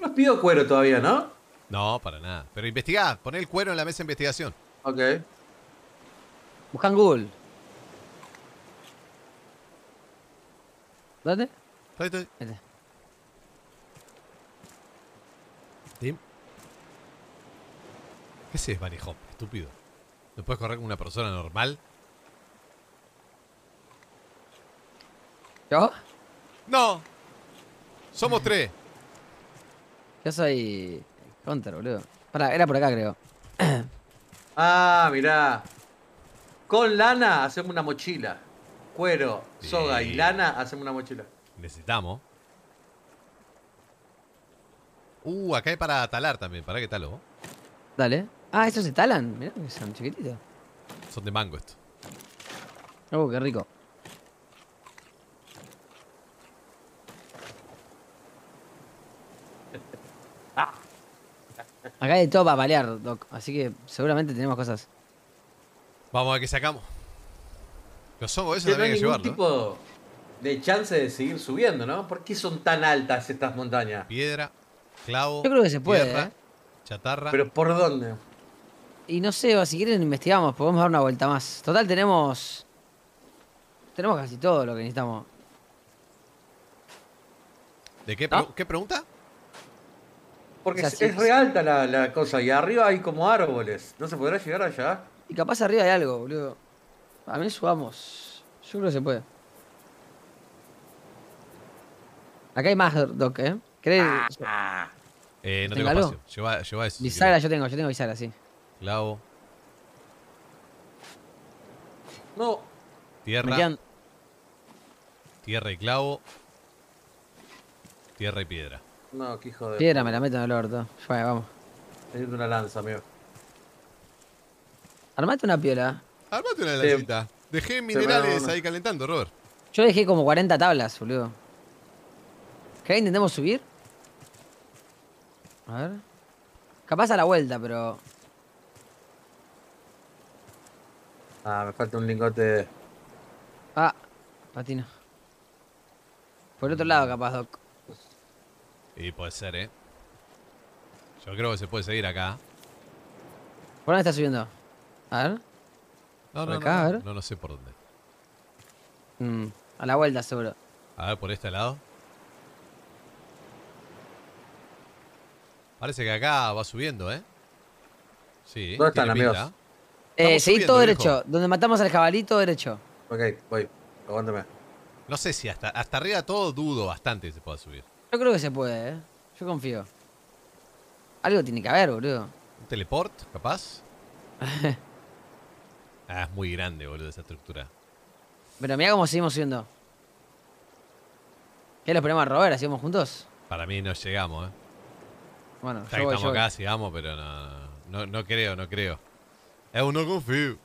No pido cuero todavía, ¿no? No, para nada. Pero investigá, poné el cuero en la mesa de investigación. Ok. Buscan Google. ¿Dónde? Estoy, estoy. ¿Tim? ¿Qué es Bunny Estúpido. ¿No puedes correr como una persona normal? ¿Yo? No. Somos tres. Yo soy. Hunter, boludo. Pará, era por acá, creo. ah, mirá. Con lana hacemos una mochila cuero, soga y lana, hacemos una mochila. Necesitamos. Uh, acá hay para talar también. ¿Para qué talo? Dale. Ah, esos se talan. Mirá que son chiquititos. Son de mango esto. Oh, qué rico. Acá hay todo para balear, Doc. Así que seguramente tenemos cosas. Vamos a que sacamos. Los hongos eso también que tipo de chance de seguir subiendo, ¿no? ¿Por qué son tan altas estas montañas? Piedra, clavo. Yo creo que se puede. ¿eh? Chatarra. ¿Pero por dónde? Y no sé, si quieren investigamos, podemos dar una vuelta más. Total, tenemos. Tenemos casi todo lo que necesitamos. ¿De qué, qué pregunta? Porque es, re alta la, la cosa y arriba hay como árboles. ¿No se podrá llegar allá? Y capaz arriba hay algo, boludo. A mí subamos. Yo creo que se puede. Acá hay más, Doc, ¿eh? ¿Crees? Ah. eh, no tengo espacio. Lleva, lleva eso. Bisagra yo tengo, yo tengo bisagra, sí. Clavo. No. Tierra. Tierra y clavo. Tierra y piedra. No, qué hijo de. Piedra me la meto en el orto. Vaya, vamos. Necesito una lanza, amigo. Armate una piedra Armate una Dejé minerales ahí calentando, Robert. Yo dejé como 40 tablas, boludo. ¿Qué intentemos subir? A ver. Capaz a la vuelta, pero. Ah, me falta un lingote. Ah, patina. Por el otro lado, capaz, Doc. Y puede ser, eh. Yo creo que se puede seguir acá. ¿Por dónde está subiendo? A ver. No, no, no, no, sé por dónde. Mm, a la vuelta, seguro. A ver, por este lado. Parece que acá va subiendo, ¿eh? Sí. ¿Dónde están, Eh, seguís todo derecho. Donde matamos al jabalito, derecho. Ok, voy. Aguántame. No sé si hasta, hasta arriba todo dudo bastante que se pueda subir. Yo creo que se puede, ¿eh? Yo confío. Algo tiene que haber, boludo. ¿Un teleport, capaz? Ah, es muy grande, boludo, esa estructura. Pero mira cómo seguimos siendo. ¿Qué lo ponemos a Robert? vamos juntos? Para mí no llegamos, ¿eh? Bueno, yo que estamos acá, sigamos, pero no, no, creo, no creo. Es eh, un no confío.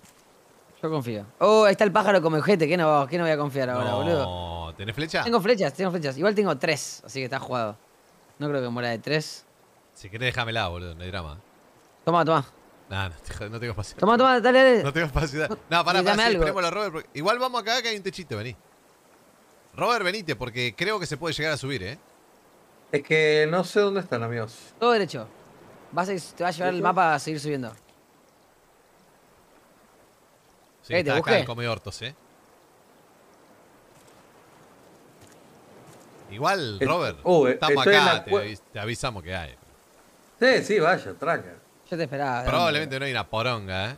Yo confío. Oh, ahí está el pájaro con Mujete, ¿Qué no, ¿Qué no voy a confiar ahora, boludo? No, ¿tenés flechas? Tengo flechas, tengo flechas. Igual tengo tres, así que está jugado. No creo que muera de tres. Si querés, déjamela, boludo, no hay drama. Toma, toma no, no tengo espacio. Toma, toma, dale, dale. No tengo espacio. No, pará, pará, a Robert. Igual vamos acá que hay un techito, vení. Robert, venite, porque creo que se puede llegar a subir, ¿eh? Es que no sé dónde están, amigos. Todo derecho. Vas a- te va a llevar el mapa a seguir subiendo. Sí, eh, está acá el come hortos, ¿eh? Igual, Robert. estamos acá, te, avisamos que hay. Sí, sí, vaya, tracker. Yo te esperaba. Probablemente no hay una poronga, ¿eh?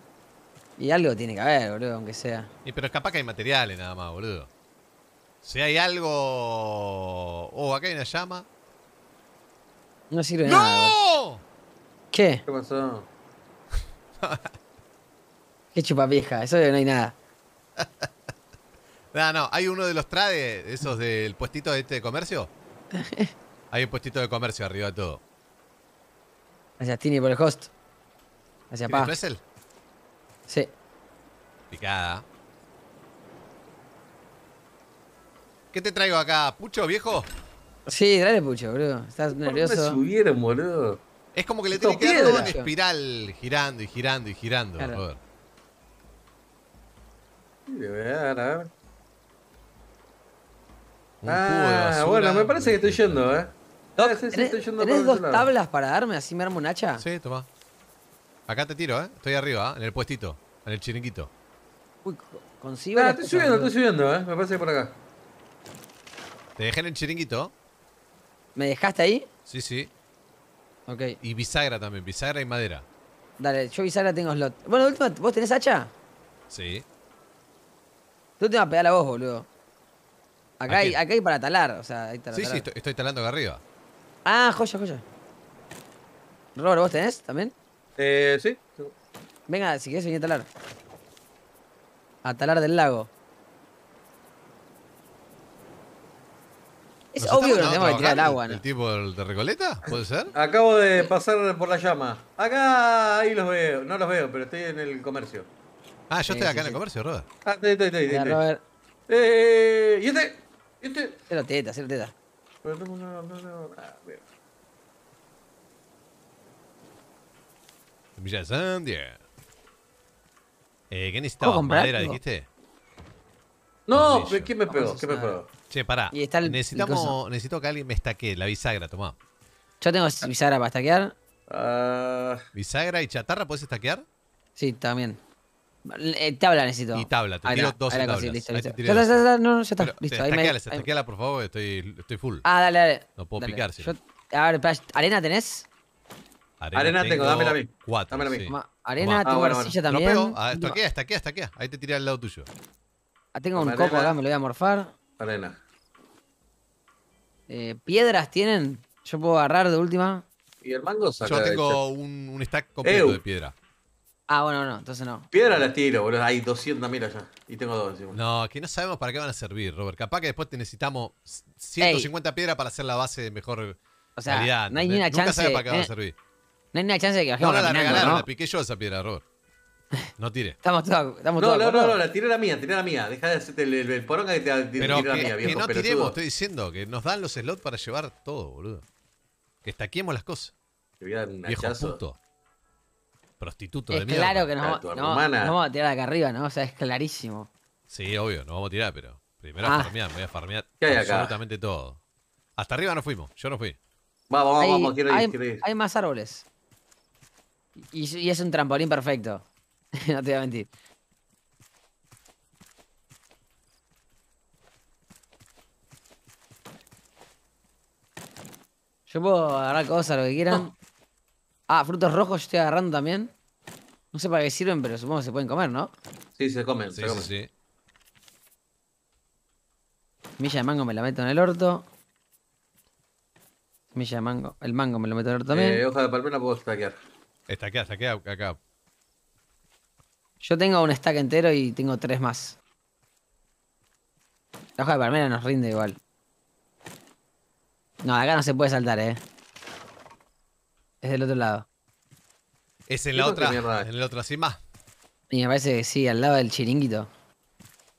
Y algo tiene que haber, boludo, aunque sea. Y pero es capaz que hay materiales nada más, boludo. Si hay algo... Oh, acá hay una llama. No sirve nada. ¡No! ¿Qué? ¿Qué pasó? Qué chupapija, eso no hay nada. no, no, hay uno de los trades, esos del puestito este de este comercio. hay un puestito de comercio arriba de todo. Gracias, Tini, por el host. Hacia es el? Sí. Picada. ¿Qué te traigo acá? ¿Pucho, viejo? Sí, dale pucho, boludo. Estás nervioso. me subieron, boludo. Es como que le tiene que dar todo en espiral, girando y girando y girando. Claro. Joder. Le voy a dar, a ver. ah, bueno, me parece que estoy yendo, eh. Doc, dos tablas para darme así me armo un hacha? Sí, toma. Acá te tiro, ¿eh? Estoy arriba, en el puestito, en el chiringuito. Uy, consigo. Ah, estoy subiendo, estoy subiendo, ¿eh? Me parece que por acá. Te dejé en el chiringuito. ¿Me dejaste ahí? Sí, sí. Ok. Y bisagra también, bisagra y madera. Dale, yo bisagra tengo slot. Bueno, última, ¿vos tenés hacha? Sí. Tú te vas a pegar a vos, boludo. Acá, hay, acá hay para talar, o sea, hay talar. Sí, sí, estoy, estoy, talando acá arriba. Ah, joya, joya. Robert, ¿vos tenés también? Eh, sí. Venga, si quieres, venir a talar. A talar del lago. Es obvio que tenemos que tirar el agua, ¿no? ¿El tipo de Recoleta? ¿Puede ser? Acabo de pasar por la llama. Acá, ahí los veo. No los veo, pero estoy en el comercio. Ah, yo estoy acá en el comercio, roda. Ah, estoy, estoy, estoy. estoy. Robert. Eh, ¿Y este? ¿Y este? Cero teta, cero teta. Pero no, no, Ah, de eh, ¿Qué necesitabas? ¿Madera, dijiste? No, ¿qué me pegó? ¿Qué me pegó? Che, pará. necesito que alguien me estaque la bisagra, tomá. Yo tengo bisagra para stackear. Ah. ¿Bisagra y chatarra podés estaquear? Sí, también. Eh, tabla necesito. Y tabla, te tiro dos tablas. no, no, ya está. listo, eh, por favor, estoy, estoy full. Ah, dale, dale. No puedo picarse. picar, A ver, ¿arena tenés? Arena, tengo, dame ah, la a dámela Arena, tu tengo también. Ah, no pego. hasta aquí, hasta aquí, hasta aquí. Ahí te tiré al lado tuyo. Ah, tengo un copo acá, me lo voy a morfar. Arena. Eh, ¿Piedras tienen? Yo puedo agarrar de última. ¿Y el mango saca Yo tengo un, un, stack completo de piedra. Ah, bueno, no, entonces no. Piedra la tiro, boludo. Hay 200.000 allá. Y tengo dos encima. No, que no sabemos para qué van a servir, Robert. Capaz que después te necesitamos 150 piedras para hacer la base de mejor o sea, calidad. No hay ni una Nunca chance. Sabes para qué van a eh. servir. No hay chance de que bajemos no, no, la regalaron, ¿no? la piqué yo esa piedra, Robert. No tire. Estamos todos. Estamos no, no, no, no, la tiré la mía, tiré la mía. Deja de hacerte el, el, poronga que te tiré la mía, que, Que no tiremos, estoy diciendo que nos dan los slots para llevar todo, boludo. Que estaquemos las cosas. voy un viejo puto. Prostituto de mierda. Claro que nos, no, vamos a tirar de acá arriba, ¿no? O sea, es clarísimo. Sí, obvio, no vamos a tirar, pero primero a ah. farmear, voy a farmear absolutamente todo. Hasta arriba no fuimos, yo no fui. Vamos, vamos, hay, vamos, quiero ir, Hay más árboles. Y, es un trampolín perfecto. no te voy a mentir. Yo puedo agarrar cosas, lo que quieran. Ah. ah, frutos rojos yo estoy agarrando también. No sé para qué sirven, pero supongo que se pueden comer, ¿no? Sí, se comen, se comen. Sí, Milla de mango me la meto en el orto. Milla de mango. El mango me lo meto en el orto también. Eh, hoja de palmera puedo stackear. Estaquea, acá. Yo tengo un stack entero y tengo tres más. La hoja de palmera nos rinde igual. No, acá no se puede saltar, eh. Es del otro lado. Es en la otra, en la otra cima. Y me parece que sí, al lado del chiringuito.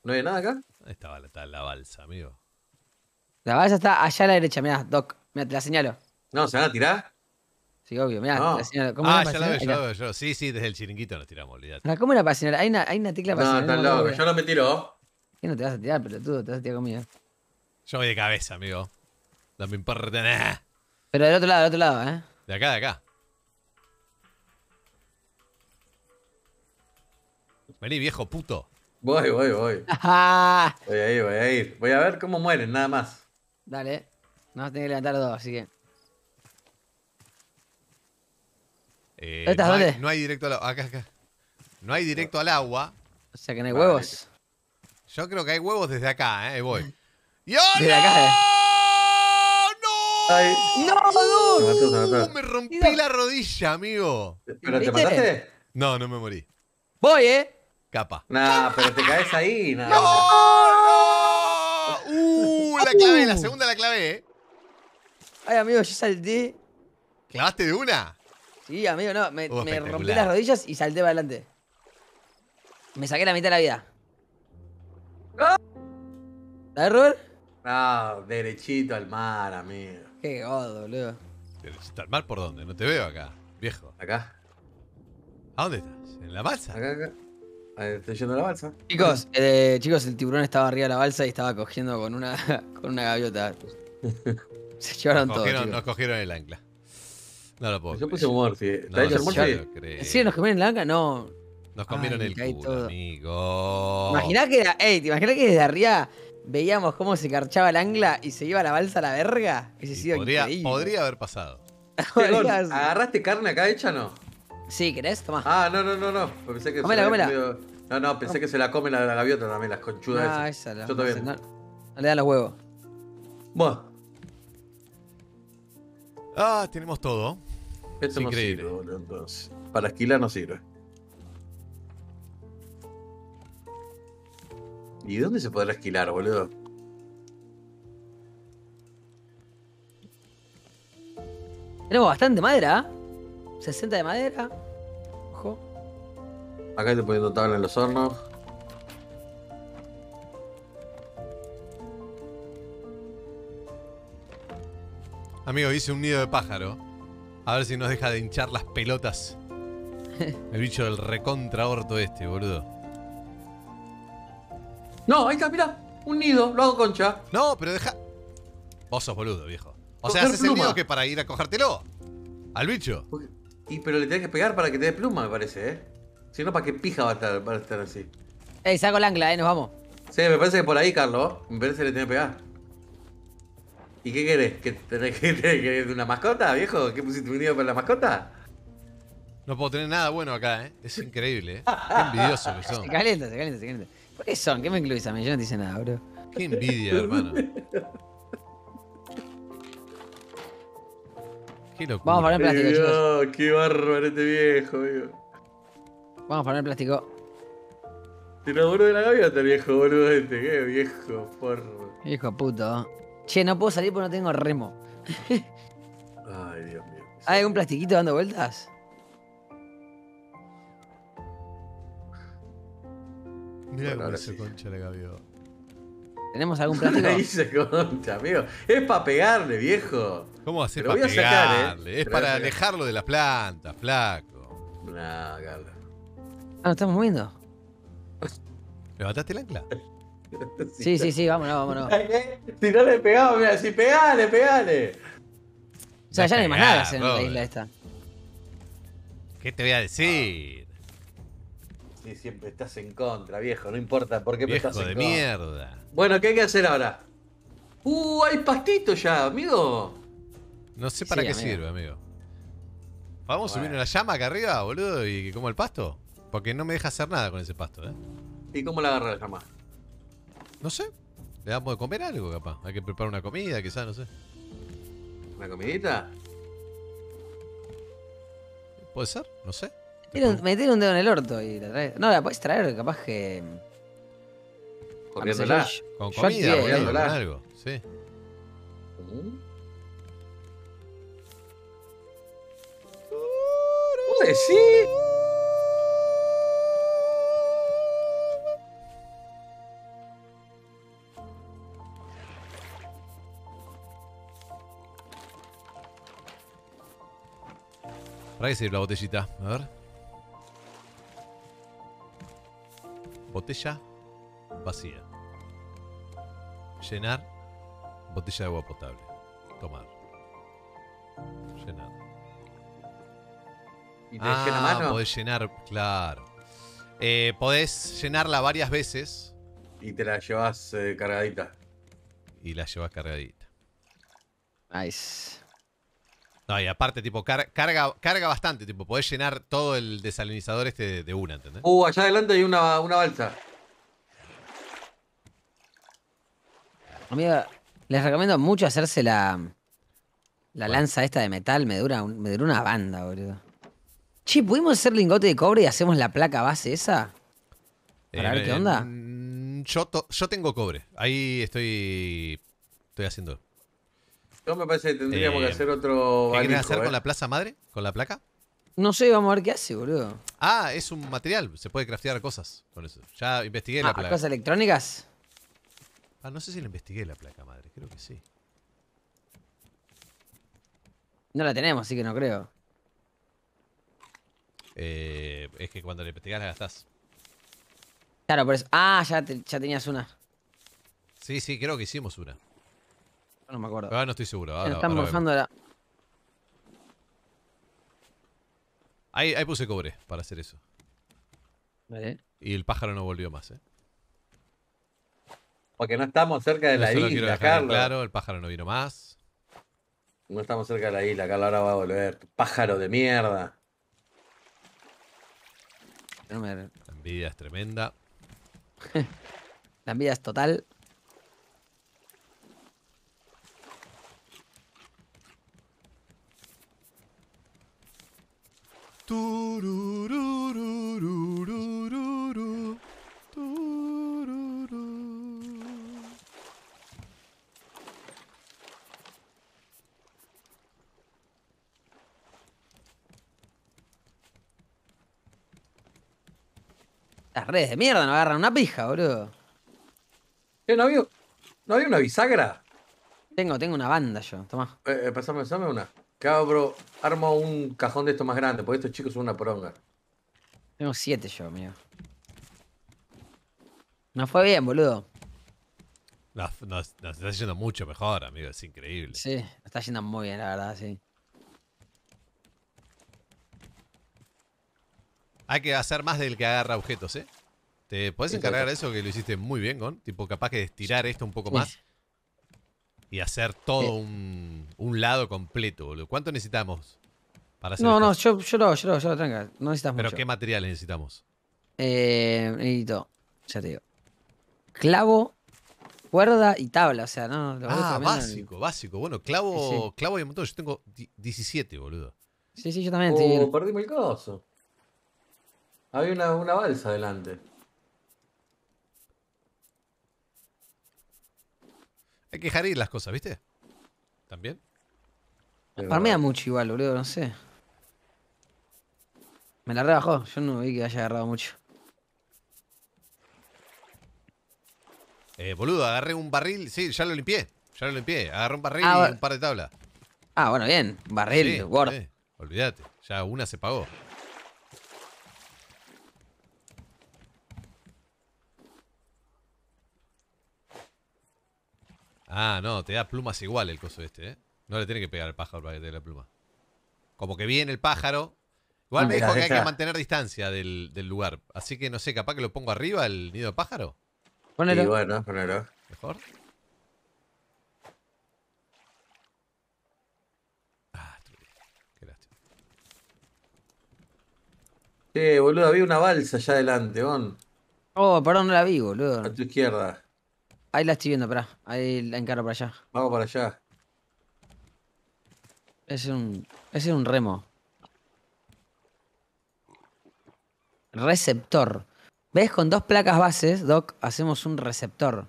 ¿No hay nada acá? está la balsa, amigo. La balsa está allá a la derecha, mira Doc. mira te la señalo. No, ¿se van a tirar? Sí, obvio. Mirá, la señora, ¿cómo ah, ya la veo, yo la veo yo. Sí, sí, desde el chiringuito nos tiramos, olvidate. ¿Cómo era para Hay una, hay una tecla para No, estás tan loco, yo no me tiro. ¿Qué no te vas a tirar, pero tú Te vas a tirar conmigo. Yo voy de cabeza, amigo. No me importa nada. Pero del otro lado, del otro lado, ¿eh? De acá, de acá. Vení, viejo puto. Voy, voy, voy. voy a ir, voy a ir. Voy a ver cómo mueren, nada más. Dale. No vas a que levantar los dos, así que. Eh, no, Hay, directo al agua. Acá, acá. No hay directo al agua. O sea que no hay huevos. Yo creo que hay huevos desde acá, ¿eh? Voy. desde acá, eh. ¡No! ¡No! Uh, me rompí la rodilla, amigo. ¿Pero te mataste? No, no me morí. Voy, ¿eh? Capa. Nah, pero te caes ahí. Nah. ¡No! ¡No! ¡Uh! La clave la uh. segunda la clave ¿eh? Ay, amigo, yo salté. ¿Clavaste de una? Sí, amigo, no. Me, rompí las rodillas y salté para adelante. Me saqué la mitad de la vida. ¿La error? No, derechito al mar, amigo. Qué godo, boludo. ¿Derechito al mar por dónde? No te veo acá, viejo. Acá. ¿A dónde estás? ¿En la balsa? Acá, acá. Ah, estoy yendo a la balsa. Chicos, eh, chicos, el tiburón estaba arriba de la balsa y estaba cogiendo con una, con una gaviota. Se llevaron nos todo. nos cogieron el ancla. No lo puedo. Yo puse humor ¿Está ¿Sí nos comieron la No. Nos comieron el culo, amigo. Imaginá que, ¿te imaginás que desde arriba veíamos cómo se carchaba el angla y se iba la balsa a la verga? Ese sido podría, increíble. podría haber pasado. ¿Agarraste carne acá hecha o no? Sí, ¿querés? Tomá. Ah, no, no, no, no. Pensé que No, no, pensé ah. que se la come la, la gaviota también, las conchudas. Ah, esa la. Yo también No, le dan los huevos. Bueno. Ah, tenemos todo. Esto no sirve, boludo, entonces. Para esquilar no sirve. ¿Y dónde se podrá esquilar, boludo? Tenemos bastante madera. 60 ¿eh? de madera. Ojo. Acá estoy poniendo tabla en los hornos. Amigo, hice un nido de pájaro. A ver si nos deja de hinchar las pelotas. El bicho del recontra este, boludo. No, ahí está, mirá. Un nido, lo hago concha. No, pero deja. Vos sos boludo, viejo. O sea, haces el nido que para ir a cogértelo. Al bicho. Y pero le tienes que pegar para que te dé pluma, me parece, ¿eh? Si no, ¿para que pija va a estar, así? Ey, saco el ancla, eh, nos vamos. Sí, me parece que por ahí, Carlos. Me parece que le tenés que pegar. ¿Y qué querés? ¿Que tenés, que tener una mascota, viejo? ¿Qué pusiste un video para la mascota? No puedo tener nada bueno acá, ¿eh? Es increíble, ¿eh? Qué envidioso que son. Se calienta, se calienta, se calienta. ¿Por qué son? ¿Qué me incluís a mí? Yo no te hice nada, bro. Qué envidia, hermano. Qué locura. Vamos a poner plástico, chicos. qué bárbaro este viejo, viejo. Vamos a poner plástico. Tiene duro de la gaviota, viejo, boludo este. Qué viejo, porro. Viejo puto. Che, no puedo salir porque no tengo remo. Ay, Dios mío. ¿Hay algún plastiquito dando vueltas? Mira bueno, cómo se concha le ¿Tenemos algún plástico? No se concha, amigo. Es para pegarle, viejo. ¿Cómo hacer para ¿eh? pegarle? Es para alejarlo de las plantas, flaco. No, Carlos. Ah, ¿nos estamos moviendo? ¿Levantaste el ancla? Sí, sí, sí, vámonos, vámonos. Eh, Tirarle pegado, mira, sí, pegale, pegale. O sea, ya no hay más nada en la isla esta. ¿Qué te voy a decir? Ah. Sí, siempre estás en contra, viejo, no importa por qué me estás en de mierda. Bueno, ¿qué hay que hacer ahora? Uh, hay pastito ya, amigo. No sé para qué sirve, amigo. ¿Vamos a subir una llama acá arriba, boludo? ¿Y como el pasto? Porque no me deja hacer nada con ese pasto, ¿eh? ¿Y cómo la agarra la llama? No sé. Le damos de comer algo, capaz. Hay que preparar una comida, quizás, no sé. ¿Una comidita? ¿Puede ser? No sé. Metí meter un dedo en el orto y la traes. No, la puedes traer, capaz que. Mm, corriéndola. Con comida, corriéndola. Con algo, sí. ¿Cómo decís? ¿Para qué sirve la botellita? A ver. Botella vacía. Llenar. Botella de agua potable. Tomar. Llenar. ¿Y te ah, llena mano? podés llenar, claro. Eh, podés llenarla varias veces. Y te la llevas eh, cargadita. Y la llevas cargadita. Nice. No, y aparte, tipo, carga, carga bastante, tipo, podés llenar todo el desalinizador este de, una, ¿entendés? Uh, allá adelante hay una, balsa. Amiga, les recomiendo mucho hacerse la, la lanza esta de metal, me dura, me dura una banda, boludo. Che, ¿pudimos hacer lingote de cobre y hacemos la placa base esa? Para ver eh, qué onda. Mm, yo, yo tengo cobre, ahí estoy, estoy haciendo. Yo me parece que tendríamos que eh, hacer otro. ¿Qué quieres hacer con ¿eh? la plaza madre? ¿Con la placa? No sé, vamos a ver qué hace, boludo. Ah, es un material. Se puede craftear cosas con eso. Ya investigué la ah, placa. ¿Cosas electrónicas? Ah, no sé si la investigué la placa madre. Creo que sí. No la tenemos, así que no creo. Eh, es que cuando la investigas la gastás. Claro, por eso. Ah, ya tenías una. Sí, sí, creo que hicimos una no me acuerdo. Ah, no estoy seguro. Ahí, puse cobre para hacer eso. Y el pájaro no volvió más, ¿eh? Porque no estamos cerca de la isla, Carlos. Claro, el pájaro no vino más. No estamos cerca de la isla, Carlos. Ahora va a volver. Pájaro de mierda. La envidia es tremenda. la envidia es total. Las redes de mierda no agarran una pija, boludo. no, había, ¿No había una bisagra? Tengo, tengo una banda yo, tomá. Eh, eh, pasame, pasame una. Cabro, armo un cajón de estos más grande, porque estos chicos son una poronga. Tengo siete yo, mío. Nos fue bien, boludo. Nos, está yendo mucho mejor, amigo, es increíble. Sí, nos está yendo muy bien, la verdad, sí. Hay que hacer más del que agarra objetos, ¿eh? ¿Te puedes encargar de eso que lo hiciste muy bien, Gon? Tipo, capaz que de estirar esto un poco más y hacer todo un, un, lado completo, boludo. ¿Cuánto necesitamos para hacer No, no, yo, yo, lo yo lo yo tranca. No necesitas ¿Pero qué materiales necesitamos? Eh, necesito, ya te digo, clavo, cuerda y tabla, o sea, no... ah, básico, básico. Bueno, clavo, clavo y un montón. Yo tengo 17, boludo. Sí, sí, yo también. Oh, perdí mi coso. Había una, una balsa adelante. Hay que dejar las cosas, ¿viste? También. Parmea mucho igual, boludo, no sé. Me la rebajó, yo no vi que haya agarrado mucho. Eh, boludo, agarré un barril, sí, ya lo limpié. Ya lo limpié. Agarré un barril ah, y un par de tablas. Ah, bueno, bien. Barril, sí, olvídate, ya una se pagó. Ah, no, te da plumas igual el coso este, ¿eh? No le tiene que pegar al pájaro para que te dé la pluma. Como que viene el pájaro. Igual me dijo que hay que mantener distancia del, lugar. Así que no sé, capaz que lo pongo arriba el nido de pájaro. Ponelo. Y bueno, ponelo. Mejor. Ah, Sí, boludo, había una balsa allá adelante, Bon. Oh, perdón, no la vi, boludo. A tu izquierda. Ahí la estoy viendo, pará. Ahí la encaro para allá. Vamos para allá. Ese es un, es un remo. Receptor. ¿Ves? Con dos placas bases, Doc, hacemos un receptor.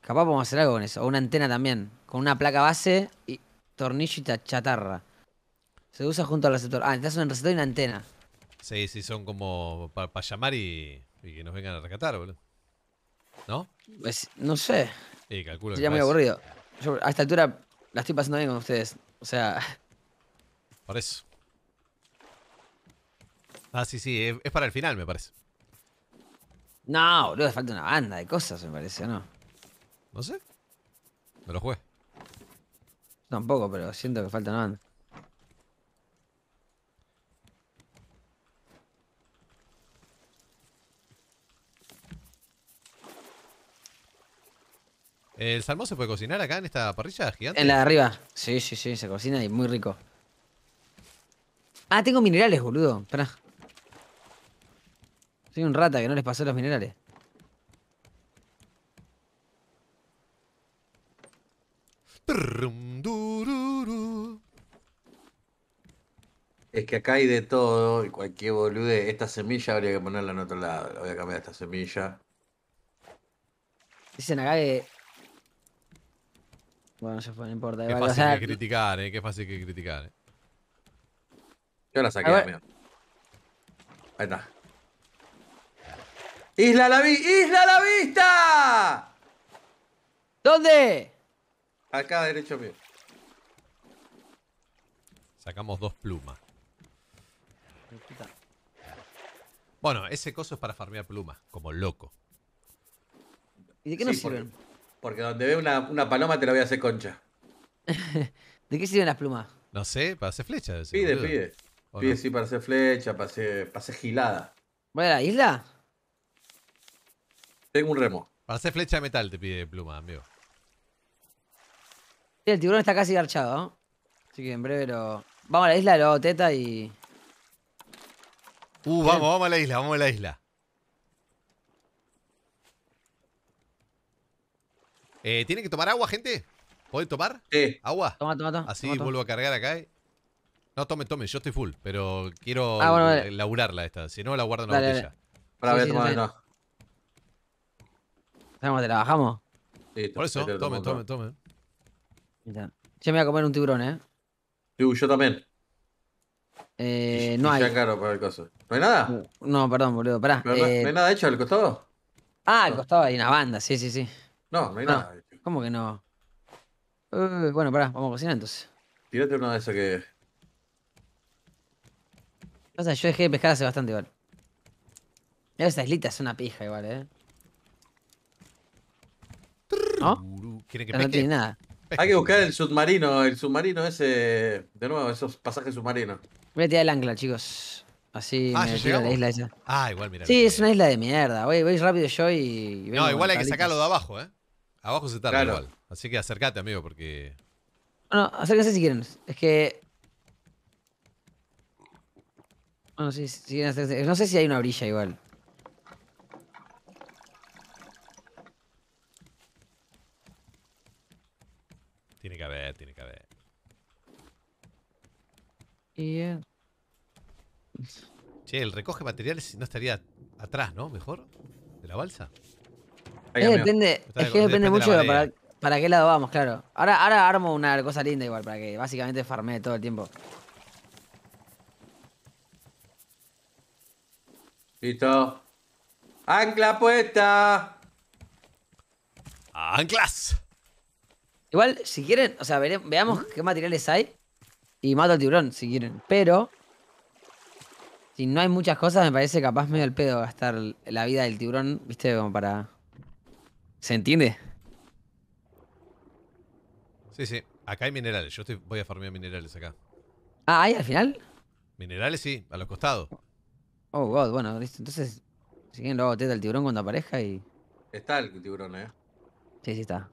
Capaz podemos hacer algo con eso. O una antena también. Con una placa base y tornillo y chatarra. Se usa junto al receptor. Ah, necesitas un receptor y una antena. Sí, sí, son como para llamar y, y que nos vengan a rescatar, boludo. ¿No? no sé. Sí, calculo. Sería muy aburrido. a esta altura la estoy pasando bien con ustedes. O sea. Por eso Ah, sí, sí. Es, para el final, me parece. No, boludo, falta una banda de cosas, me parece, ¿no? No sé. Me lo jugué. Tampoco, pero siento que falta una banda. Eh, ¿El salmón se puede cocinar acá en esta parrilla gigante? En la de arriba. Sí, sí, sí, se cocina y muy rico. Ah, tengo minerales, boludo. Espera. Soy un rata que no les pasé los minerales. Es que acá hay de todo y cualquier bolude. Esta semilla habría que ponerla en otro lado. La voy a cambiar esta semilla. Dicen acá de bueno, se fue, no importa. Qué fácil que criticar, eh. Qué fácil que criticar, eh. Yo la saqué, ah, Ahí está. ¡Isla la, vi ¡Isla la vista! ¿Dónde? Acá, derecho mío. Sacamos dos plumas. Bueno, ese coso es para farmear plumas, como loco. ¿Y de qué nos sirven? Porque donde ve una, paloma te la voy a hacer concha. ¿De qué sirven las plumas? No sé, para hacer flecha. pide, pide. Pide sí para hacer flecha, para hacer, para gilada. ¿Voy a la isla? Tengo un remo. Para hacer flecha de metal te pide pluma, amigo. el tiburón está casi garchado, ¿no? Así que en breve lo. Vamos a la isla, lo hago teta y. Uh, vamos, vamos a la isla, vamos a la isla. Eh, ¿Tienen que tomar agua, gente? ¿Pueden tomar? Sí. ¿Agua? Toma, toma, toma. Así vuelvo a cargar acá. Eh. No, tome, tome. yo estoy full, pero quiero ah, laburarla esta. Si no, la guardo en la botella. Para ver, toma. no. Te la bajamos. Sí, Por eso, tomen, tomen, tomen. Yo me voy a comer un tiburón, eh. Yo, yo también. Eh, no hay. ¿No hay nada? No, perdón, boludo, pará. ¿No hay eh, nada hecho al costado? Ah, al costado hay una banda, sí, sí, sí. No, no hay nada. ¿Cómo que no? Eh, bueno, pará, vamos a cocinar entonces. Tírate una de esas que. O sea, yo dejé de pescar hace bastante igual. esa islita, es una pija igual, eh. ¿No? No tiene nada. Hay que buscar el submarino, el submarino ese. De nuevo, esos pasajes submarinos. Voy a tirar el ancla, chicos. Así ah, la isla esa. Ah, igual, mira. Sí, es una isla de mierda. Voy, rápido yo y. y no, igual hay que sacarlo de abajo, eh. Abajo se tarda igual. Así que acércate, amigo, porque. No, no, acérquense si quieren. Es que. No sé si hay una brilla igual. Tiene que haber, tiene que haber. Y. Eh, che, el recoge materiales no estaría atrás, ¿no? Mejor. De la balsa. Es, depende, que depende mucho de para, qué lado vamos, claro. Ahora, ahora armo una cosa linda igual, para que básicamente farme todo el tiempo. Listo. Ancla puesta. Anclas. Igual, si quieren, o sea, veamos qué materiales hay. Y mato al tiburón, si quieren. Pero, si no hay muchas cosas, me parece capaz medio el pedo gastar la vida del tiburón, viste, como para... ¿Se entiende? Sí, sí. Acá hay minerales. Yo estoy, voy a farmear minerales acá. Ah, ¿hay al final? Minerales sí, a los costados. Oh, God, bueno, listo. Entonces, siguen luego teta el tiburón cuando aparezca y. Está el tiburón, eh. Sí, sí, está.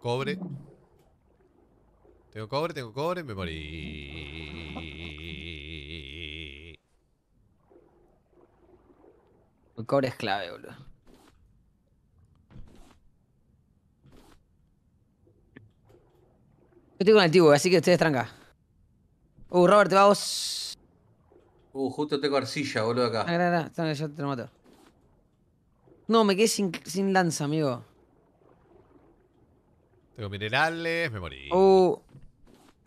Cobre. Tengo cobre, tengo cobre, me morí. El cobre es clave, boludo. Yo estoy con el así que ustedes tranca. Uh, Robert, vamos. Uh, justo tengo arcilla, boludo, acá. Ah, no, te lo mato. No, me quedé sin, sin lanza, amigo. Tengo minerales, me morí. Uh.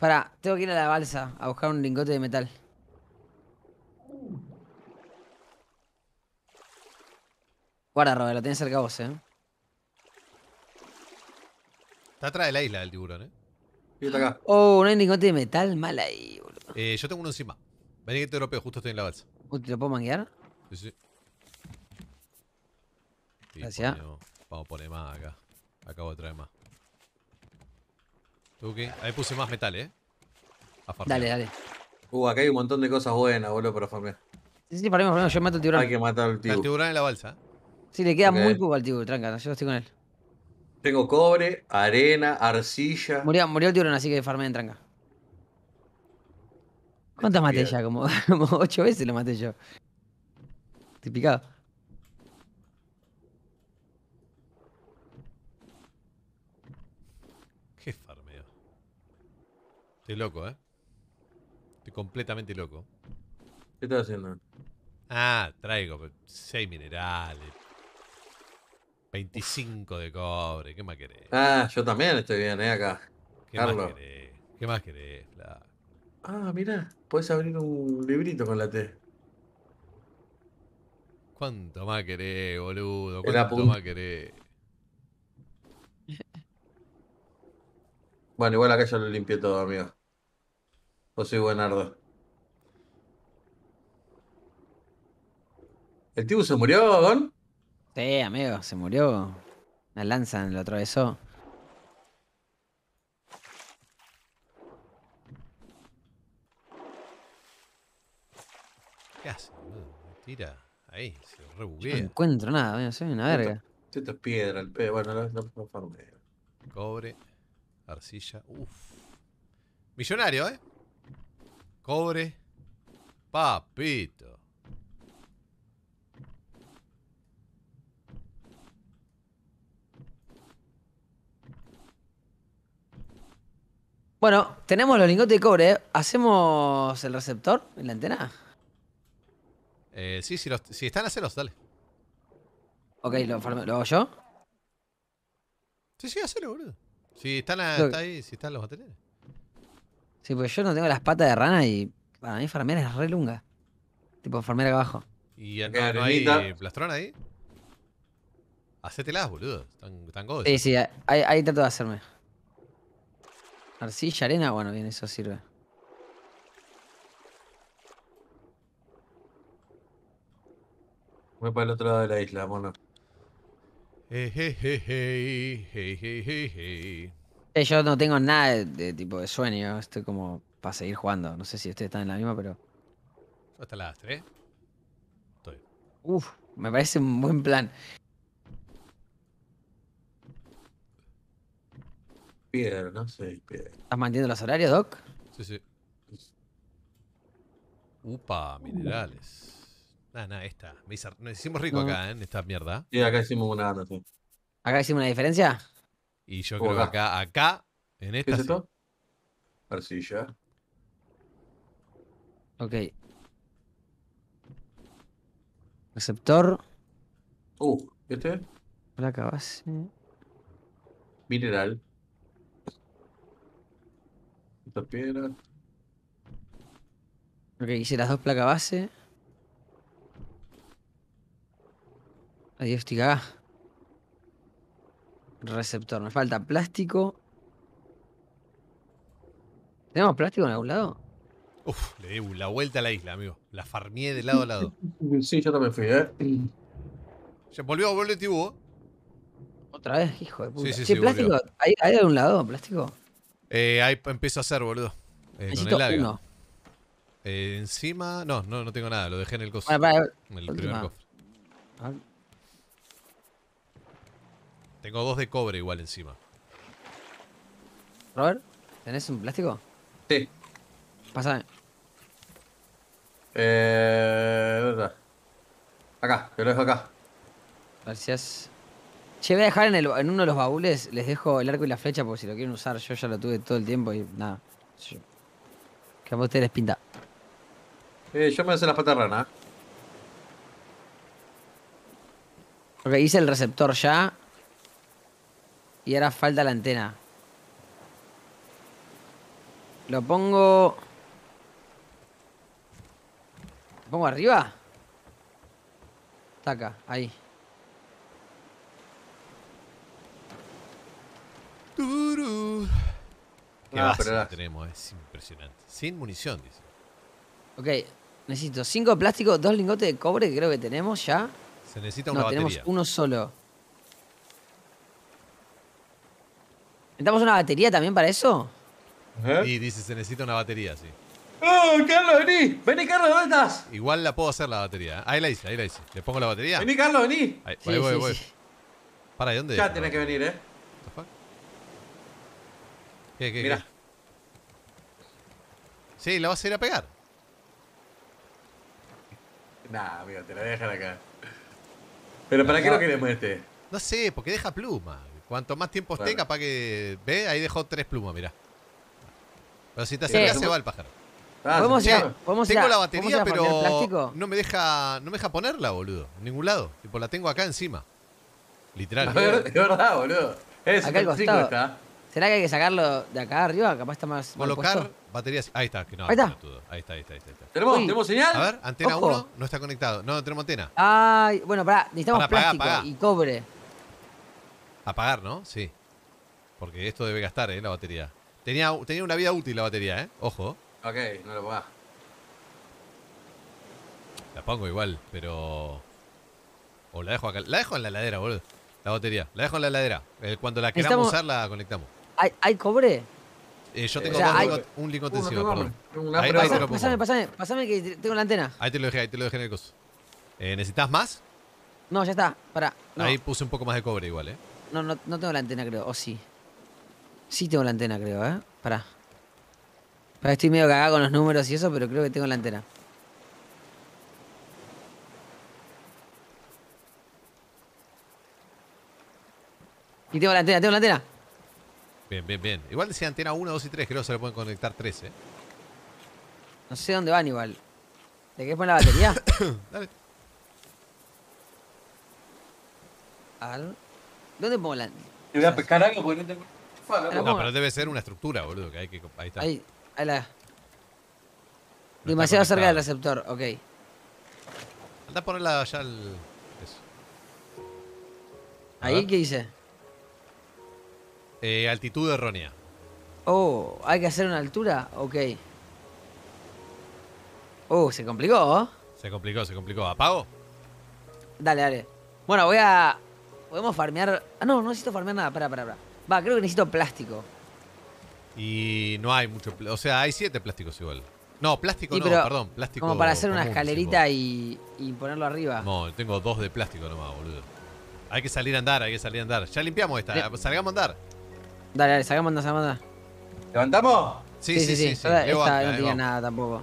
Pará, tengo que ir a la balsa a buscar un lingote de metal. Guarda, Robert, lo tenés cerca vos, eh. Está atrás de la isla el tiburón, eh. Está acá. Oh, no hay lingote de metal, mal ahí, boludo. Eh, yo tengo uno encima. Vení que te europeo, justo estoy en la balsa. Uh, ¿te lo puedo manguear? Sí, sí. Gracias. vamos a poner más acá. Acabo de traer más. Ahí puse más metal, ¿eh? A dale, dale. Uh, acá hay un montón de cosas buenas, boludo, para farmear. Sí, sí, para mí, para mí, yo mato al tiburón. Hay que matar al tiburón. El tiburón en la balsa. Sí, le queda muy poco al tiburón, tranca, yo estoy con él. Tengo cobre, arena, arcilla. Murió, el tiburón, así que farmé en tranca. ¿Cuántas este maté ya? Como, 8 ocho veces lo maté yo. Estoy picado. Estoy loco, ¿eh? Estoy completamente loco. ¿Qué estás haciendo? Ah, traigo 6 minerales. 25 de cobre, ¿qué más querés? Ah, yo también estoy bien, ¿eh? Acá. ¿Qué más querés? ¿Qué más querés, Ah, mirá, podés abrir un librito con la T. ¿Cuánto más querés, boludo? ¿Cuánto más querés? Bueno, igual acá yo lo limpié todo, amigo. O pues soy buenardo. ¿El Tibu se murió, Gon? Sí, amigo, se murió. La lanza lo atravesó. ¿Qué hace, boludo? Tira. Ahí, se rebugué. No encuentro nada, soy una verga. Esto es piedra, el pe. Bueno, no, no, no Cobre, arcilla. Uf. Millonario, ¿eh? Cobre. Papito. Bueno, tenemos los lingotes de cobre. ¿eh? ¿Hacemos el receptor en la antena? Eh, sí, si, si están, hacelos, dale. Ok, ¿lo, hago yo? Sí, sí, hacelo, boludo. Si están, ahí, si están los tener. Sí, pues yo no tengo las patas de rana y para mí farmear es re lunga. Tipo farmear acá abajo. ¿Y no, hay plastrón ahí? Hacételas, boludo. Están están Sí, sí, ahí, trato de hacerme. Arcilla, arena, bueno, bien, eso sirve. Voy para el otro lado de la isla, mono. Eh, hey, hey, hey, hey, hey, hey, hey, hey. Yo no tengo nada de, tipo de sueño, estoy como para seguir jugando. No sé si ustedes están en la misma, pero. hasta las 3. Estoy. Uf, me parece un buen plan. Piedra, no sé, piedra. ¿Estás mantiendo los horarios, Doc? Sí, sí. Upa, minerales. Nada, nada, esta. nos hicimos rico acá, ¿eh? en esta mierda. Sí, acá hicimos una sí. ¿Acá hicimos una diferencia? Y yo creo que acá, acá, en esta. ¿Qué es esto? Arcilla. Ok. Receptor. Uh, ¿este? Placa base. Mineral. Esta piedra. Ok, hice las dos placas base. Adiós, tica. Receptor, me falta plástico. ¿Tenemos plástico en algún lado? Uf, le di la vuelta a la isla, amigo. La farmié de lado a lado. Sí, yo también fui, ¿eh? Se volvió, el Tibú. ¿eh? Otra vez, hijo de puta. Sí, sí, sí, plástico, ¿hay, de algún lado plástico? Eh, ahí empiezo a hacer, boludo. En eh, el lado Uno. Eh, encima, no, no, no tengo nada, lo dejé en el cofre. en el primer cofre. Tengo dos de cobre igual encima. Robert, ¿tenés un plástico? Sí. Pásame. Eh. Acá, que lo dejo acá. Gracias. Che, voy a dejar en, uno de los baúles, les dejo el arco y la flecha porque si lo quieren usar. Yo ya lo tuve todo el tiempo y nada. Que a ustedes les pinta. Eh, yo me hice las patas rana. Ok, hice el receptor ya. Y ahora falta la antena. Lo pongo... ¿Lo pongo arriba? Está acá, ahí. Qué ah, tenemos, es impresionante. Sin munición, dice. Ok, necesito cinco plásticos, dos lingotes de cobre que creo que tenemos ya. Se necesita una tenemos uno solo. ¿Necesitamos una batería también para eso? ¿Eh? Y dice, se necesita una batería, sí. ¡Oh, Carlos, vení! ¡Vení, Carlos, ¿dónde estás? Igual la puedo hacer la batería. ¿eh? Ahí la hice, ahí la hice. ¿Le pongo la batería? ¡Vení, Carlos, vení! Ahí, sí, voy, voy. Para, ¿y dónde? Ya tenés que venir, ¿eh? ¿Qué, qué, Qué? Sí, la vas a ir a pegar. Nah, amigo, te la voy a dejar acá. ¿Pero para qué lo queremos este? No sé, porque deja pluma. Cuanto más tiempo esté, capaz que. ¿Ve? Ahí dejó tres plumas, mira. Pero si te acercas, se va el pájaro. vamos ah, ¿Podemos, hacer. tengo la batería, pero no me deja no me deja ponerla, boludo. En ningún lado. Tipo, la tengo acá encima. Literal. Es verdad, boludo. acá al costado. Está. ¿Será que hay que sacarlo de acá arriba? Capaz está más. Colocar baterías. Ahí está, que no. Ahí está. Ahí está, ahí está, ahí está. ¿Tenemos, ¿tenemos señal? A ver, antena 1 no está conectado. No, tenemos antena. Ay, bueno, pará, necesitamos plástico y cobre. Apagar, ¿no? Sí. Porque esto debe gastar, ¿eh? La batería. Tenía, tenía una vida útil la batería, ¿eh? Ojo. Ok, no lo pongas La pongo igual, pero... O la dejo acá. La dejo en la heladera, boludo. La batería. La dejo en la heladera. Eh, cuando la queramos usar, la conectamos. ¿Hay, hay cobre? Eh, yo eh, tengo un lingote uh, perdón. ahí, te lo Pásame, pásame que tengo la antena. Ahí te lo dejé, ahí te lo dejé en el coso. Eh, ¿Necesitas más? No, ya está. Para Ahí puse un poco más de cobre igual, ¿eh? No, no, no tengo la antena, creo. O oh, sí. Sí tengo la antena, creo, ¿eh? Pará. estoy medio cagado con los números y eso, pero creo que tengo la antena. Y tengo la antena, tengo la antena. Bien, bien, bien. Igual decía antena 1, 2 y 3, creo que se le pueden conectar 3, ¿eh? No sé dónde van igual. ¿De qué poner la batería? Dale. Al... ¿Dónde la...? Te voy a pescar algo porque no tengo. No, pero debe ser una estructura, boludo, que hay que. Ahí está. Ahí, ahí la. Demasiado cerca del receptor, ok. Anda a ponerla allá al. Eso. ¿Ahí qué dice? Eh, altitud errónea. Oh, ¿hay que hacer una altura? Ok. Oh, se complicó. ¿oh? Se complicó, se complicó. ¿Apago? Dale, dale. Bueno, voy a Podemos farmear. Ah, no, no necesito farmear nada. Pará, pará, pará. Va, creo que necesito plástico. Y no hay mucho. O sea, hay siete plásticos igual. No, plástico no, perdón. Plástico como para hacer una escalerita y, ponerlo arriba. No, tengo dos de plástico nomás, boludo. Hay que salir a andar, hay que salir a andar. Ya limpiamos esta, salgamos a andar. Dale, dale, salgamos a andar, salgamos a andar. ¿Levantamos? Sí, sí, sí. sí, no tiene nada tampoco.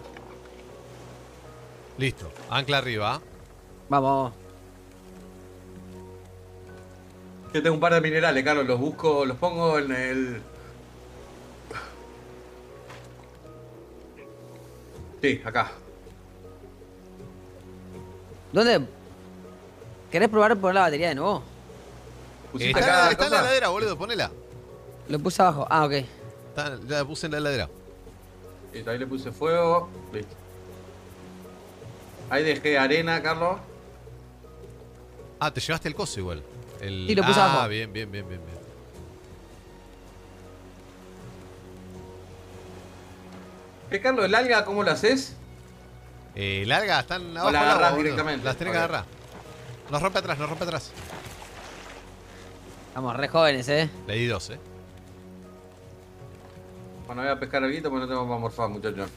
Listo, ancla arriba. Vamos. Yo tengo un par de minerales, Carlos, los busco, los pongo en el... Sí, acá. ¿Dónde? ¿Querés probar por la batería de nuevo? está, en la heladera, boludo, ponela. Lo puse abajo, ah, ok. ya la puse en la heladera. Listo, ahí le puse fuego, listo. Ahí dejé arena, Carlos. Ah, te llevaste el coso igual y lo puse ah, bien, bien, bien, bien, bien. Carlos? el alga, ¿cómo lo haces? Eh, el alga están abajo. la agarras directamente. Las tenés que agarrar. Nos rompe atrás, nos rompe atrás. Vamos, re jóvenes, eh. Le di dos, eh. Bueno, voy a pescar guito porque no tengo para morfar, muchachos.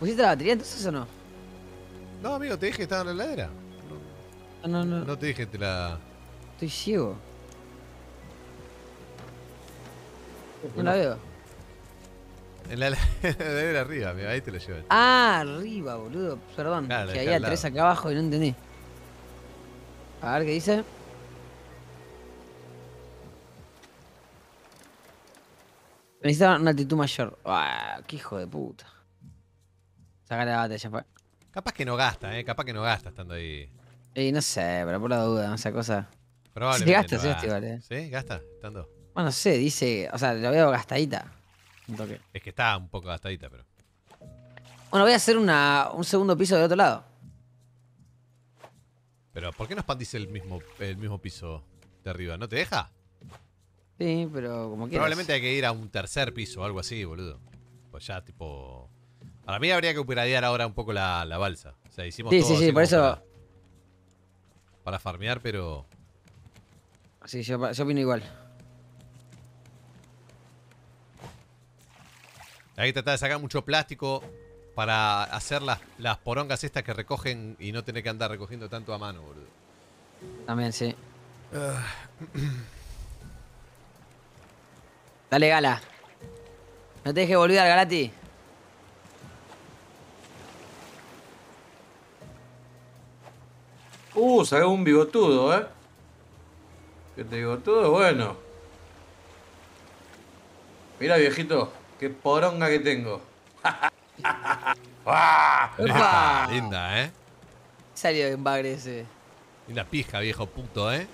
¿Pusiste la batería entonces o no? No, amigo, te dije que estaba en la heladera. No, no, no. No te dije te la. Estoy ciego. No la veo. En la heladera arriba, amigo, ahí te la llevo. Ah, arriba, boludo. Perdón, que había tres acá abajo y no entendí. A ver qué dice. Necesitaba una altitud mayor. Ah, qué hijo de puta. Saca la bata, ya fue. Capaz que no gasta, ¿eh? Capaz que no gasta estando ahí. Y no sé, pero por la duda, esa cosa. Probablemente. Sí, gasta, sí, gasta. Igual, ¿eh? ¿Sí? ¿Gasta? Estando. Bueno, sé, dice. O sea, lo veo gastadita. Es que está un poco gastadita, pero. Bueno, voy a hacer una, un segundo piso del otro lado. Pero, ¿por qué no dice el mismo, el mismo piso de arriba? ¿No te deja? Sí, pero como quieras. Probablemente hay que ir a un tercer piso o algo así, boludo. Pues ya, tipo. Para mí habría que upgradear ahora un poco la, balsa. O sea, hicimos todo sí, sí, por eso. Para, farmear, pero. Sí, yo, opino igual. Hay que tratar de sacar mucho plástico para hacer las, las porongas estas que recogen y no tener que andar recogiendo tanto a mano, boludo. También, sí. Ah. Dale, Gala. No te dejes volver, Galati. Uh, salió un bigotudo, ¿eh? Este bigotudo, bueno. Mira, viejito, qué poronga que tengo. linda, linda, ¿eh? Salió en bagre ese. Linda pija, viejo puto, ¿eh?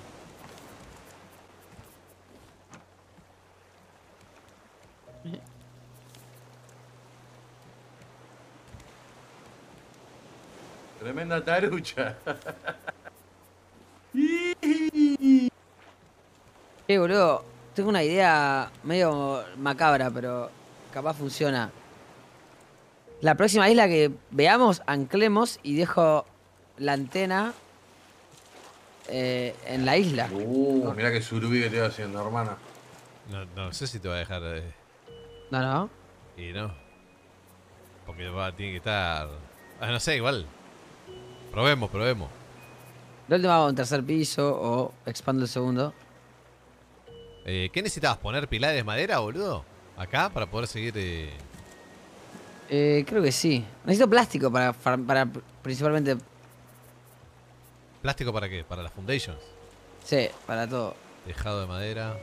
Tremenda tarucha. Eh, boludo, tengo una idea medio macabra, pero capaz funciona. La próxima isla que veamos, anclemos y dejo la antena eh, en la isla. Uh, mira que surubí que te va haciendo, hermana. No, sé si te va a dejar. Eh. No, no. Y no. Porque va, tiene que estar. Ah, no sé, igual. Probemos, probemos. La último a un tercer piso o expando el segundo. Eh, ¿Qué necesitabas? ¿Poner pilares de madera, boludo? ¿Acá? Para poder seguir... Eh? Eh, creo que sí. Necesito plástico para, para, principalmente... ¿Plástico para qué? ¿Para las foundations? Sí, para todo. Tejado de madera.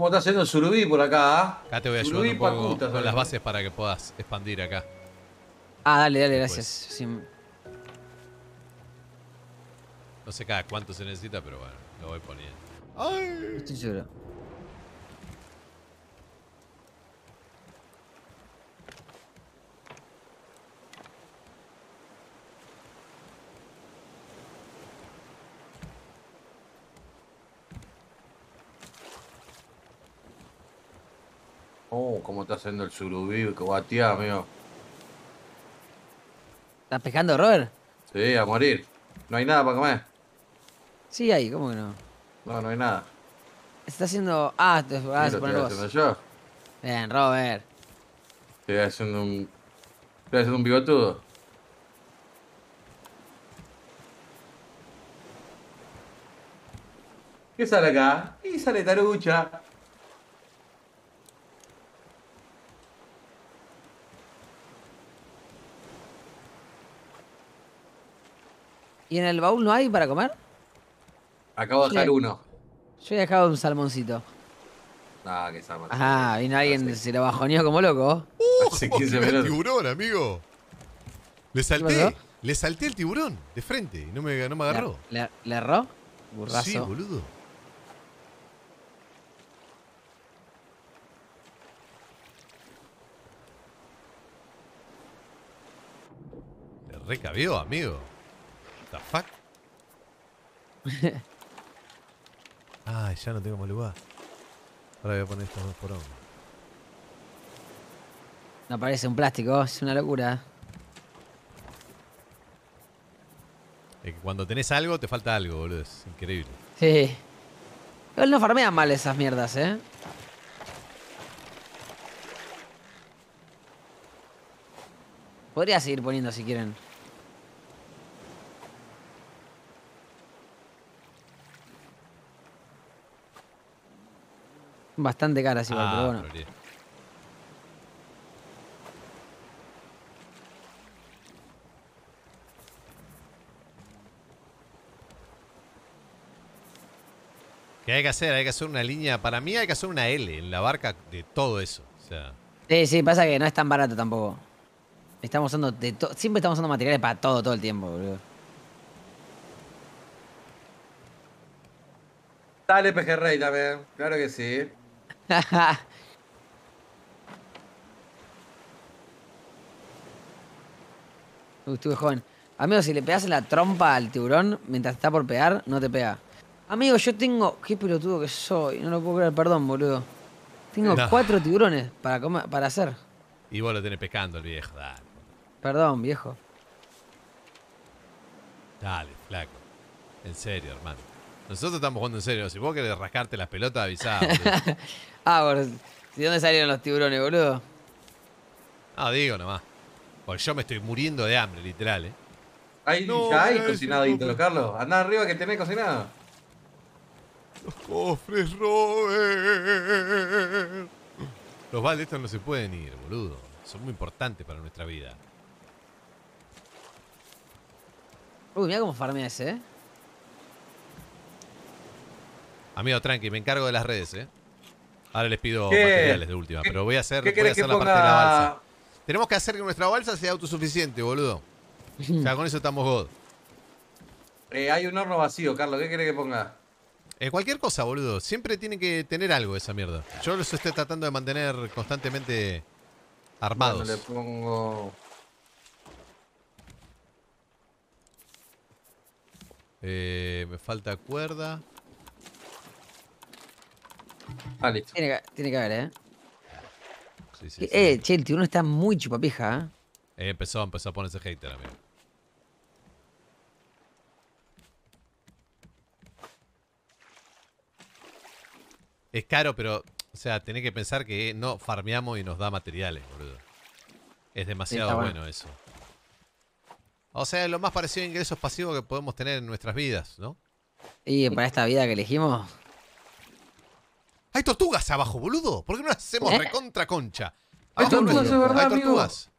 Como está haciendo el surubí por acá? Ah? Acá te voy a ayudar un poco con las bases para que puedas expandir acá. Ah, dale, dale, gracias. No sé cada cuánto se necesita, pero bueno, lo voy poniendo. Estoy seguro. Oh, cómo está haciendo el surubí, qué guateado. amigo. ¿Estás pescando, Robert? Sí, a morir. ¿No hay nada para comer? Sí hay, ¿cómo que no? No, no hay nada. Se está haciendo... Ah, te vas a poner vos. haciendo yo? Bien, Robert. Estoy haciendo un... Estoy haciendo un bigotudo. ¿Qué sale acá? Y sale tarucha. ¿Y en el baúl no hay para comer? Acabo de dejar uno. Yo he dejado un salmoncito. Ah, que salmón. Ah, vino alguien, se lo bajoneó como loco. ¡Uh! Hace 15 tiburón, amigo! Le salté, le salté el tiburón de frente y no me, no me agarró. ¿Le, le, le Burrazo. Sí, boludo. Le recabió, amigo the fuck? Ay, ya no tengo más lugar. Ahora voy a poner estos dos por hombres. No parece un plástico, es una locura. Es que cuando tenés algo, te falta algo, boludo. Es increíble. Sí. Él no farmea mal esas mierdas, eh. Podría seguir poniendo si quieren. bastante caras igual, pero ah, bueno. ¿Qué hay que hacer? Hay que hacer una línea. Para mí hay que hacer una L en la barca de todo eso. O Sí, sí, pasa que no es tan barato tampoco. Estamos usando de siempre estamos usando materiales para todo, todo el tiempo, boludo. Dale, pejerrey también. Claro que sí. Uy, uh, estuve joven. Amigo, si le pegas la trompa al tiburón mientras está por pegar, no te pega. Amigo, yo tengo. Qué pelotudo que soy. No lo puedo creer, perdón, boludo. Tengo cuatro tiburones para, para hacer. Y vos lo tenés pecando el viejo, Perdón, viejo. Dale, flaco. En serio, hermano. Nosotros estamos jugando en serio. Si vos querés rascarte las pelotas, avisá. Ah, ¿de dónde salieron los tiburones, boludo? Ah, digo nomás. Porque yo me estoy muriendo de hambre, literal, ¿eh? Ahí, hay cocinado Carlos. Andá arriba que tenés cocinado. Los cofres, Robert. Los vales estos no se pueden ir, boludo. Son muy importantes para nuestra vida. Uy, mira cómo farmea ese, ¿eh? Amigo, tranqui, me encargo de las redes, ¿eh? Ahora les pido materiales de última, pero voy a hacer, la parte de la balsa. Tenemos que hacer que nuestra balsa sea autosuficiente, boludo. o sea, con eso estamos god. Eh, hay un horno vacío, Carlos. ¿Qué quiere que ponga? Eh, cualquier cosa, boludo. Siempre tiene que tener algo esa mierda. Yo los estoy tratando de mantener constantemente armados. pongo... Eh, me falta cuerda. Ah, tiene que, haber, ¿eh? eh, che, el está muy chupapija, ¿eh? ¿eh? Empezó, empezó a ponerse hater, amigo. Es caro, pero, o sea, tenés que pensar que eh, no farmeamos y nos da materiales, boludo. Es demasiado bueno. eso. O sea, es lo más parecido a ingresos pasivos que podemos tener en nuestras vidas, ¿no? Y para esta vida que elegimos. Hay tortugas abajo, boludo. ¿Por qué no las hacemos ¿Eh? recontra concha? Hay tortugas, es verdad, Hay tortugas.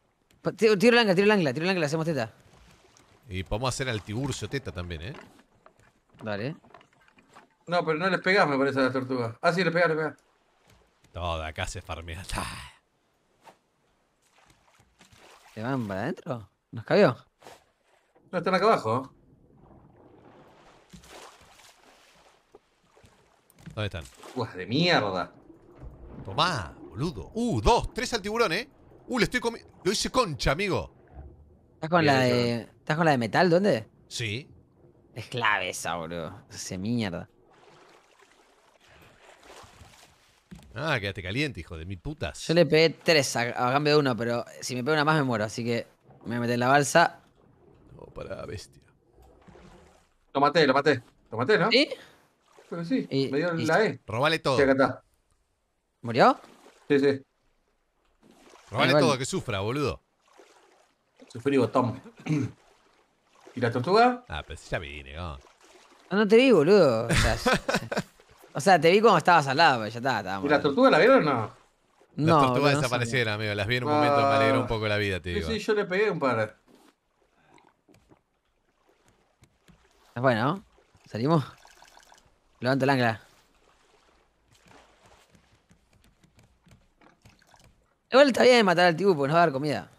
Tiro, el ancla, tiro el ancla, tiro el ancla, hacemos teta. Y podemos hacer al tiburcio teta también, ¿eh? Vale. No, pero no les pegás, me parece, a las tortugas. Ah, sí, les pegás, les pegás. Toda acá se farmea. Ah. ¿Se van para adentro? ¿Nos cayó? No, están acá abajo. ¿Dónde están? Uf, de mierda. Tomá, boludo. Uh, dos, tres al tiburón, eh. Uh, le estoy comiendo. Lo hice concha, amigo. ¿Estás con la de. ¿Estás con la de metal? ¿Dónde? Sí. Es clave esa, boludo. Ese mierda. Ah, quédate caliente, hijo de mi putas. Yo le pegué tres a, cambio de uno, pero si me pego una más me muero, así que me voy a meter en la balsa. No, para bestia. Lo maté, lo maté. Lo maté, ¿no? ¿Sí? pero sí. Eh, me dio la E. Robale todo. Sí, acá está. ¿Murió? Sí, sí. Robale todo, que sufra, boludo. Sufrí botón. ¿Y la tortuga? Ah, pero ya vine, ¿no? No, no te vi, boludo. O sea, te vi cuando estabas al lado, pero ya está. Estábamos ¿Y la tortuga la vieron o no? Las no, tortugas desaparecieron, amigo. Las vi en un momento, me alegró un poco la vida, tío. digo. Sí, yo le pegué un par. Bueno, ¿salimos? Levanta el ancla. Igual está bien matar al tibu porque nos va a dar comida.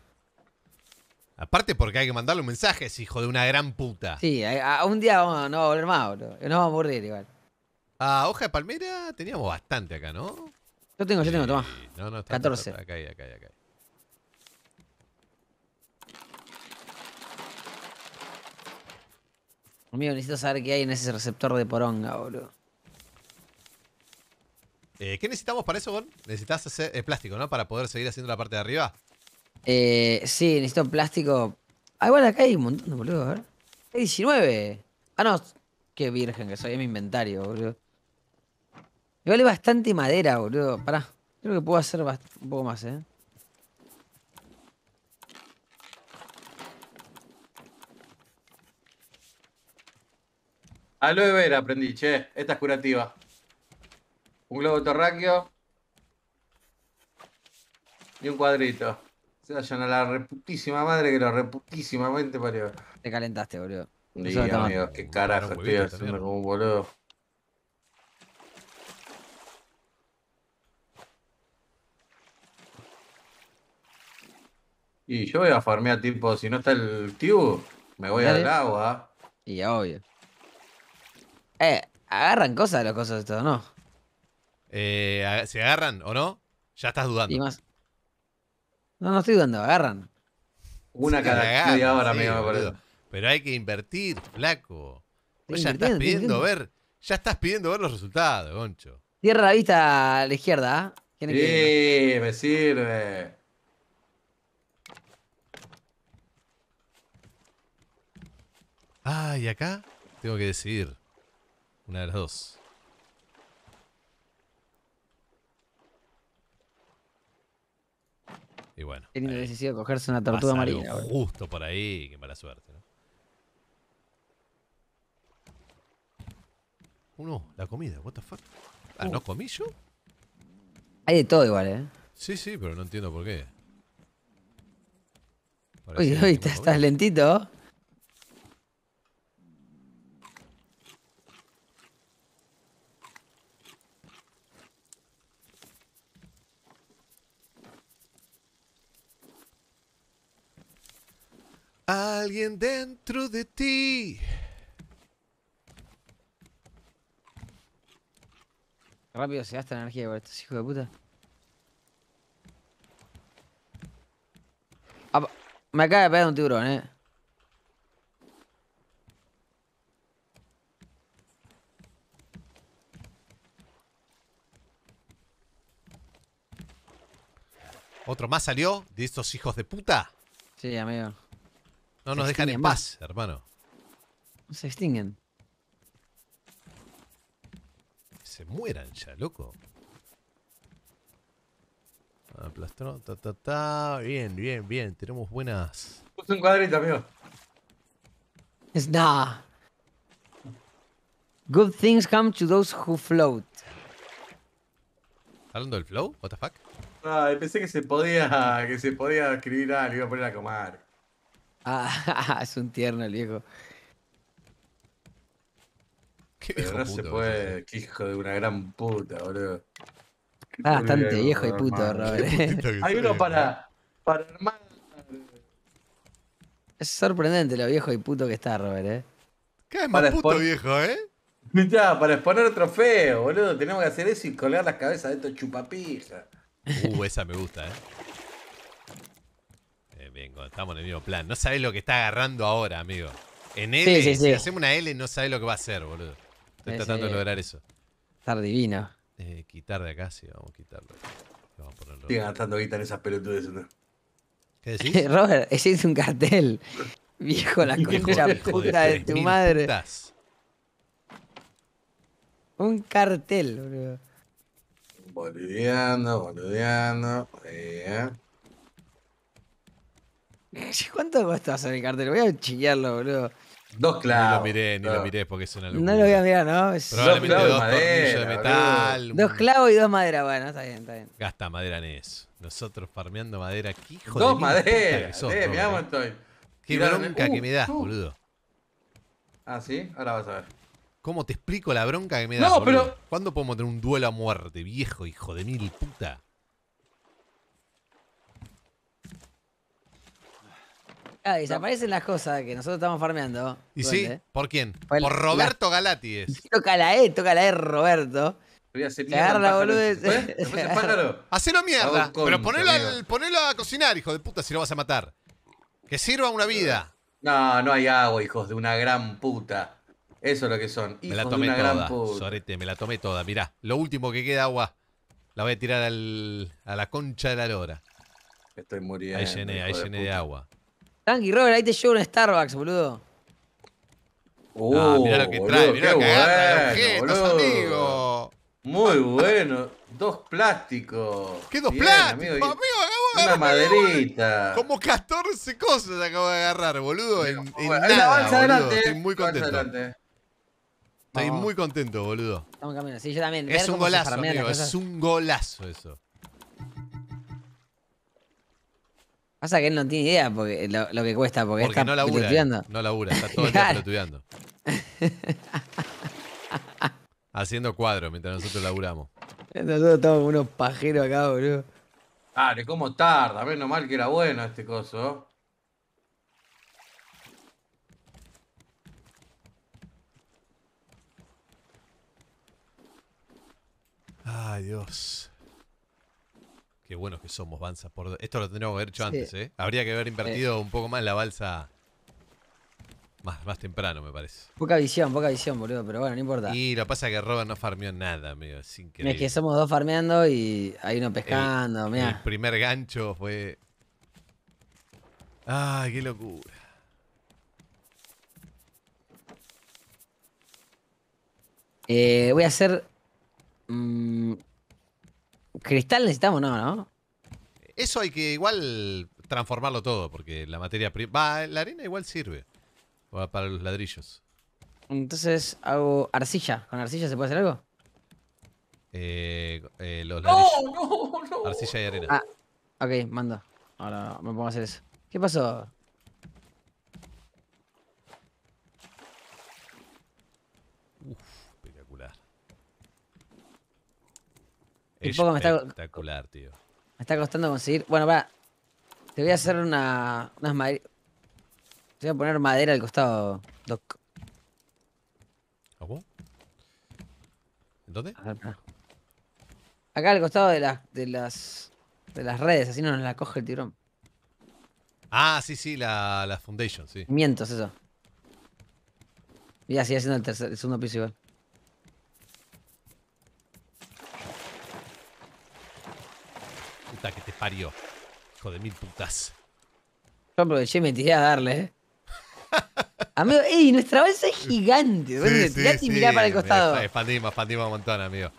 Aparte porque hay que mandarle un mensaje, hijo de una gran puta. Sí, a, un día no va a volver más, bro. Nos vamos a aburrir igual. Ah, hoja de palmera teníamos bastante acá, ¿no? Yo tengo, yo tengo, toma. No, no, está 14. Acá, acá, acá, acá. Amigo, necesito saber qué hay en ese receptor de poronga, boludo. Eh, ¿Qué necesitamos para eso, Gon? Necesitas hacer eh, plástico, ¿no? Para poder seguir haciendo la parte de arriba. Eh, sí, necesito plástico. Ah, igual acá hay un montón, boludo. A ver. Hay 19. Ah, no. Qué virgen que soy. Es mi inventario, boludo. Igual hay bastante madera, boludo. Pará. Creo que puedo hacer un poco más, ¿eh? Aloe vera aprendí, che. Esta es curativa. Un globo terráqueo. Y un cuadrito. Se vayan a la reputísima madre que lo reputísimamente parió. Te calentaste, boludo. Digo, amigos, qué carajo estoy haciendo como un boludo. Y yo voy a farmear tipo, si no está el tío, me voy al agua. Y obvio. Eh, agarran cosas los cosas todo ¿no? Eh, ¿Se agarran o no? Ya estás dudando. más... No, no estoy dudando, agarran. Una cada hora, Pero hay que invertir, flaco. ya estás pidiendo ver, ya estás pidiendo ver los resultados, Goncho. Cierra la vista a la izquierda, ¿eh? Sí, me sirve. Ah, y acá tengo que decidir. Una de las dos. Y bueno. Qué lindo de cogerse una tortuga marina. Justo por ahí, qué mala suerte, ¿no? Uno, uh, la comida, what the fuck. Ah, ¿no uh. comí yo? Hay de todo igual, ¿eh? Sí, sí, pero no entiendo por qué. uy, uy, estás lentito. Alguien dentro de ti. Rápido se gasta energía Por estos hijos de puta. Ah, me acaba de pegar un tiburón, eh. ¿Otro más salió de estos hijos de puta? Sí, amigo. No nos dejan en paz, hermano. Se extinguen. Se mueran ya, loco. Bien, bien, bien. Tenemos buenas. Puse un cuadrito, amigo. Es da. Good things come to those who float. ¿Hablando del flow? ¿What the fuck? pensé que se podía, que se podía escribir algo, iba a poner a comar. Ah, es un tierno el viejo. Qué viejo hijo de una gran puta, boludo. ah, bastante viejo y puto, Robert. Hay uno ¿eh? para, para armar. Es sorprendente lo viejo y puto que está, Robert, eh. ¿Qué es más puto viejo, eh. Ya, para exponer trofeo, boludo. Tenemos que hacer eso y colgar las cabezas de estos chupapijas. Uh, esa me gusta, eh bien, estamos en el mismo plan. No sabés lo que está agarrando ahora, amigo. En L, si hacemos una L, no sabés lo que va a hacer, boludo. Estoy tratando de lograr eso. Estar divino. Eh, quitar de acá, sí, vamos a quitarlo. Vamos a Estoy gastando guita en esas pelotudes, ¿no? ¿Qué decís? Robert, ese es un cartel. Viejo, la concha puta de, tu madre. Un cartel, boludo. Boliviano, boliviano. Eh. ¿Cuánto cuesta hacer el cartel? Voy a chillarlo, boludo. Dos clavos. Ni lo miré, ni lo miré porque es una locura. No lo voy a mirar, ¿no? Probablemente dos, dos de metal. Dos clavos y dos maderas, Bueno, está bien, está bien. Gasta madera en eso. Nosotros farmeando madera. aquí, hijo dos de madera! Eh, estoy. Qué bronca que me das, uh, uh. boludo. Ah, ¿sí? Ahora vas a ver. ¿Cómo te explico la bronca que me das, No, boludo? pero... ¿Cuándo podemos tener un duelo a muerte, viejo hijo de mil puta? Ah, desaparecen las cosas que nosotros estamos farmeando. ¿Y sí? ¿Por quién? Por, Roberto Galaties Toca la E, toca la E, Roberto. Hacelo mierda. pero ponelo, a cocinar, hijo de puta, si lo vas a matar. Que sirva una vida. No, no hay agua, hijos de una gran puta. Eso es lo que son. me la tomé toda, me la tomé toda. Mirá, lo último que queda agua. La voy a tirar a la concha de la lora. Estoy muriendo. Ahí llené, ahí llené de agua. Tanky Robert, ahí te llevo un Starbucks, boludo. Uh, mirá lo que trae, mirá lo que agarra objetos, amigo. Muy bueno. Dos plásticos. ¿Qué dos plásticos? Amigo, amigo Una maderita. Como 14 cosas acabo de agarrar, boludo. En, nada, boludo. Estoy muy contento. Estoy muy contento, boludo. Estamos caminando. Sí, yo también. Es un golazo, amigo. Es un golazo eso. Pasa que él no tiene idea porque lo, que cuesta, porque, porque está no labura, estudiando. No labura, está todo el día estudiando. Haciendo cuadros mientras nosotros laburamos. Nosotros estamos unos pajeros acá, boludo. Dale, cómo tarda, menos mal que era bueno este coso. Ay, Dios. Qué buenos que somos, Banza. Por... Esto lo tendríamos que haber hecho antes, ¿eh? Habría que haber invertido un poco más la balsa más, más temprano, me parece. Poca visión, poca visión, boludo, pero bueno, no importa. Y lo que pasa que Robert no farmeó nada, amigo, es Es que somos dos farmeando y hay uno pescando, mira El primer gancho fue... ¡Ay, qué locura! Eh, voy a hacer... Mm, cristal necesitamos, no, ¿no? Eso hay que igual transformarlo todo, porque la materia prima. La arena igual sirve para los ladrillos. Entonces hago arcilla. ¿Con arcilla se puede hacer algo? Eh, eh los ladrillos. No, no, no. Arcilla y arena. Ah, ok, mando. Ahora me pongo a hacer eso. ¿Qué pasó? Es está, espectacular, tío. Me está costando conseguir. Bueno, va. Te voy a hacer una, unas Te voy a poner madera al costado, ¿En ¿Dónde? Acá al costado de, de las de las redes, así no nos la coge el tiburón. Ah, sí, sí, la, la foundation, sí. Mientos, eso. Ya, sigue haciendo el, tercer, el segundo piso igual. que te parió. Hijo de mil putas. Yo aproveché me tiré a darle, ¿eh? Amigo, ey, nuestra balsa es gigante. Sí, sí, Tirate y mirá para el costado. Espantimos expandimos, expandimos un montón, amigo.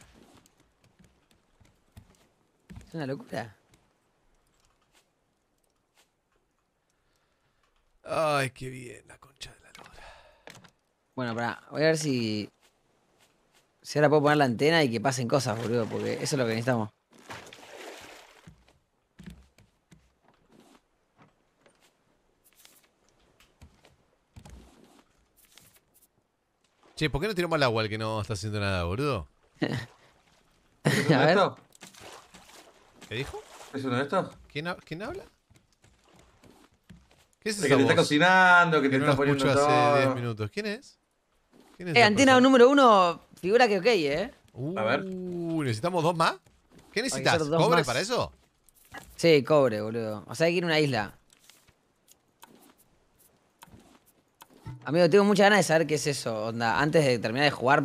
Es una locura. Ay, qué bien, la concha de la lora. Bueno, para voy a ver si. Si ahora puedo poner la antena y que pasen cosas, boludo, porque eso es lo que necesitamos. Che, ¿por qué no tiramos mal agua el que no está haciendo nada, boludo? esto? ¿Qué dijo? ¿Es uno de estos? ¿Quién, quién habla? ¿Qué es eso? que te está cocinando, que te está poniendo hace 10 minutos. ¿Quién es? es Eh, antena número uno, figura que ok, ¿eh? Uh, A ver. Uh, ¿Necesitamos dos más? ¿Qué necesitas? ¿Cobre para eso? Sí, cobre, boludo. O sea, hay que ir a una isla. Amigo, tengo muchas ganas de saber qué es eso, onda. Antes de terminar de jugar,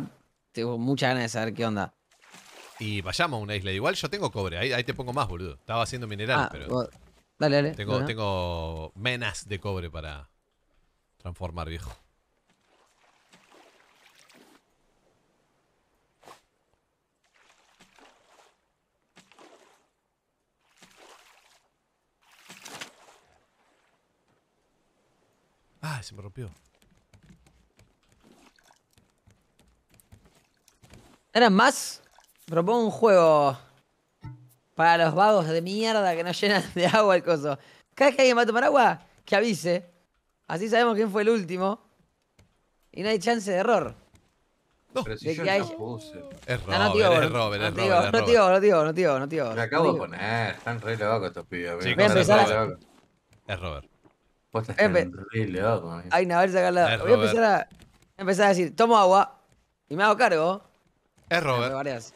tengo mucha ganas de saber qué onda. Y vayamos a una isla. Igual yo tengo cobre, ahí, te pongo más, boludo. Estaba haciendo mineral, ah, pero. Dale, dale. Tengo, tengo menas de cobre para transformar, viejo. Ah, se me rompió. Eran más, propongo un juego para los vagos de mierda que no llenan de agua el coso. Cada vez que alguien va a tomar agua, que avise. Así sabemos quién fue el último. Y no hay chance de error. No, pero si yo hay... no puse. Es Robert, no, no, tío, es Robert, es Robert. No, tío, no, tío, no, tío, no, tío. Me acabo de poner, están re locos estos pibes. Sí, voy a Es Robert. Vos estás re loco. Ay, no, a ver, sacarla. Voy a empezar a, empezar a decir, tomo agua y me hago cargo. Es Robert. Varias.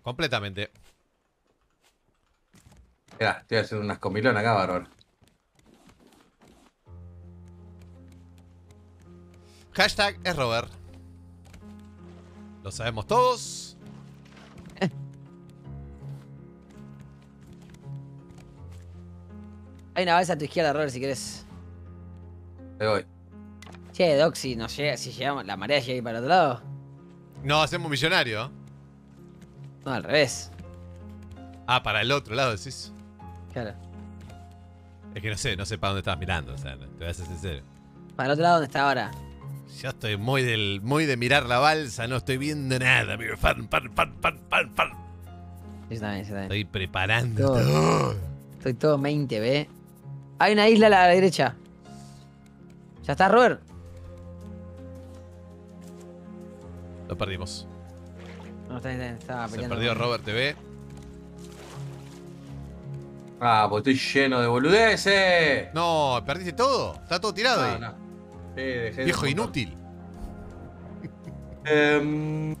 Completamente. Mira, estoy haciendo unas comilonas acá, varón. Hashtag es Robert. Lo sabemos todos. Hay una base a tu izquierda, Robert, si quieres. Te voy. ¿Qué, Doc, si si llegamos, la marea llega ahí para otro lado. No, hacemos millonario. No, al revés. Ah, para el otro lado decís. Claro. Es que no sé, no sé para dónde estás mirando, o sea, te voy a ser sincero. Para el otro lado ¿dónde está ahora. Ya estoy muy del muy de mirar la balsa, no estoy viendo nada, amigo. Fan, fan, fan, fan, fan, pan. también, también. Estoy preparando. estoy todo 20, ¿ve? Hay una isla a la derecha. ¿Ya está, Robert? Lo perdimos. No, está bien, estaba Se perdió Robert TV. Ah, pues estoy lleno de boludeces. No, perdiste todo. Está todo tirado ahí. Viejo inútil. Em,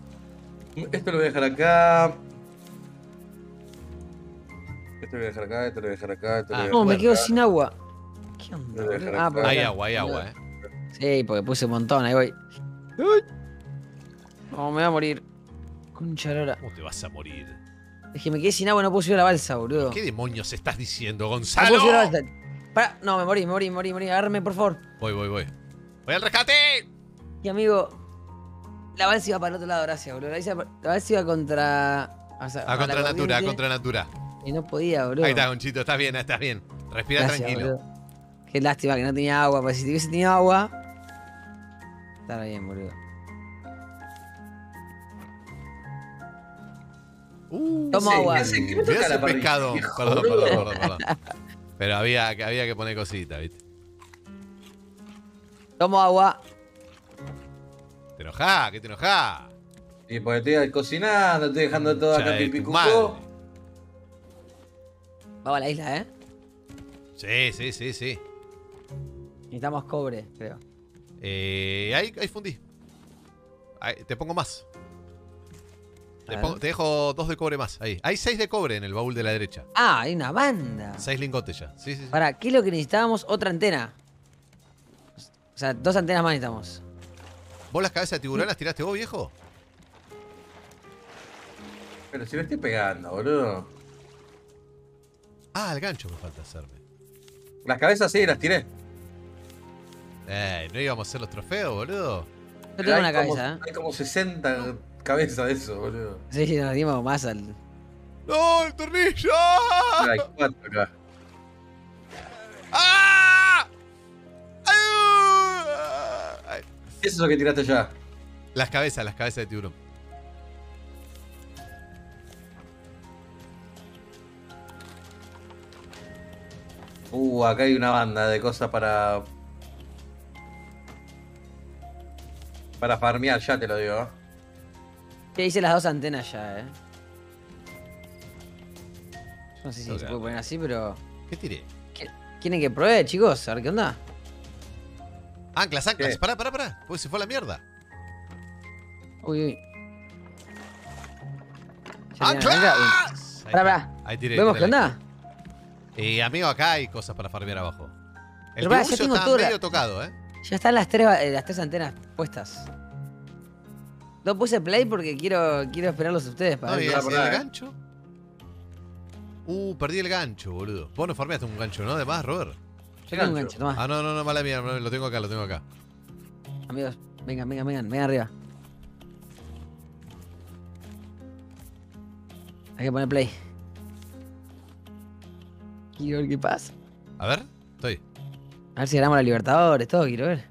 esto lo voy a dejar acá. Esto lo voy a dejar acá, esto lo voy a dejar acá. Esto lo voy a dejar ah, no, me quedo sin agua. ¿Qué onda? Ah, hay agua, hay agua, eh. Sí, porque puse un montón, ahí voy. Uy me voy a morir. Concha la ¿Cómo te vas a morir? Es que me quedé sin agua, no puse subir la balsa, boludo. ¿Qué demonios estás diciendo, Gonzalo? No balsa. No, me morí, me morí, me morí, me morí. Agárrame, por favor. Voy, voy, voy. ¡Voy al rescate! Y amigo, la balsa iba para el otro lado, gracias, boludo. La balsa iba contra. a ah, contra natura, a contra natura. Y no podía, boludo. Ahí está, Gonchito, estás bien, estás bien. Respira tranquilo. Boludo. Qué lástima que no tenía agua, porque si tuviese tenido agua. Estaría bien, boludo. Uh, Toma agua. pescado. Perdón, perdón, perdón, Pero había, había que poner cositas, ¿viste? Tomo agua. ¿Te enojás? ¿Qué te enojás? Y porque estoy cocinando, estoy dejando todo acá acá pipicuco. Vamos a la isla, ¿eh? Sí, sí, sí, sí. Necesitamos cobre, creo. Eh, ahí, ahí fundí. te pongo más. Te, dejo dos de cobre más. Ahí. Hay seis de cobre en el baúl de la derecha. Ah, hay una banda. Seis lingotes ya. Sí, sí, Para, ¿qué es lo que necesitábamos? Otra antena. O sea, dos antenas más necesitamos. ¿Vos las cabezas de tiburón las tiraste vos, viejo? Pero si me estoy pegando, boludo. Ah, el gancho me falta hacerme. Las cabezas sí, las tiré. Eh, no íbamos a hacer los trofeos, boludo. Yo tengo una cabeza, como, ¿eh? Hay como 60 cabeza de eso, boludo. Sí, nos dimos más al. ¡No, el tornillo! Hay cuatro ¡Ah! Eso es lo que tiraste ya. Las cabezas, las cabezas de tiburón. Uh, acá hay una banda de cosas para. Para farmear, ya te lo digo. Ya hice las dos antenas ya, eh. No sé si se puede poner así, pero. ¿Qué tiré? ¿Quieren que pruebe, chicos? A ver qué onda. Anclas, anclas. Pará, pará, pará. Pues se fue a la mierda. Uy, uy. ¡Anclas! Pará, ¿Vemos qué onda? Y, eh, amigo, acá hay cosas para farmear abajo. El pero ya está medio tocado, eh. Ya están las eh, las tres antenas puestas. No puse play porque quiero, quiero esperarlos a ustedes para. No, y el, el gancho. Uh, perdí el gancho, boludo. Vos no farmeaste un gancho, ¿no? Además, Robert. Yo tengo un gancho, toma. Ah, no, no, no, mala mía, lo tengo acá, lo tengo acá. Amigos, vengan, vengan, vengan, vengan arriba. Hay que poner play. Quiero ver qué pasa. A ver, estoy. A ver si ganamos la Libertadores, todo, quiero ver.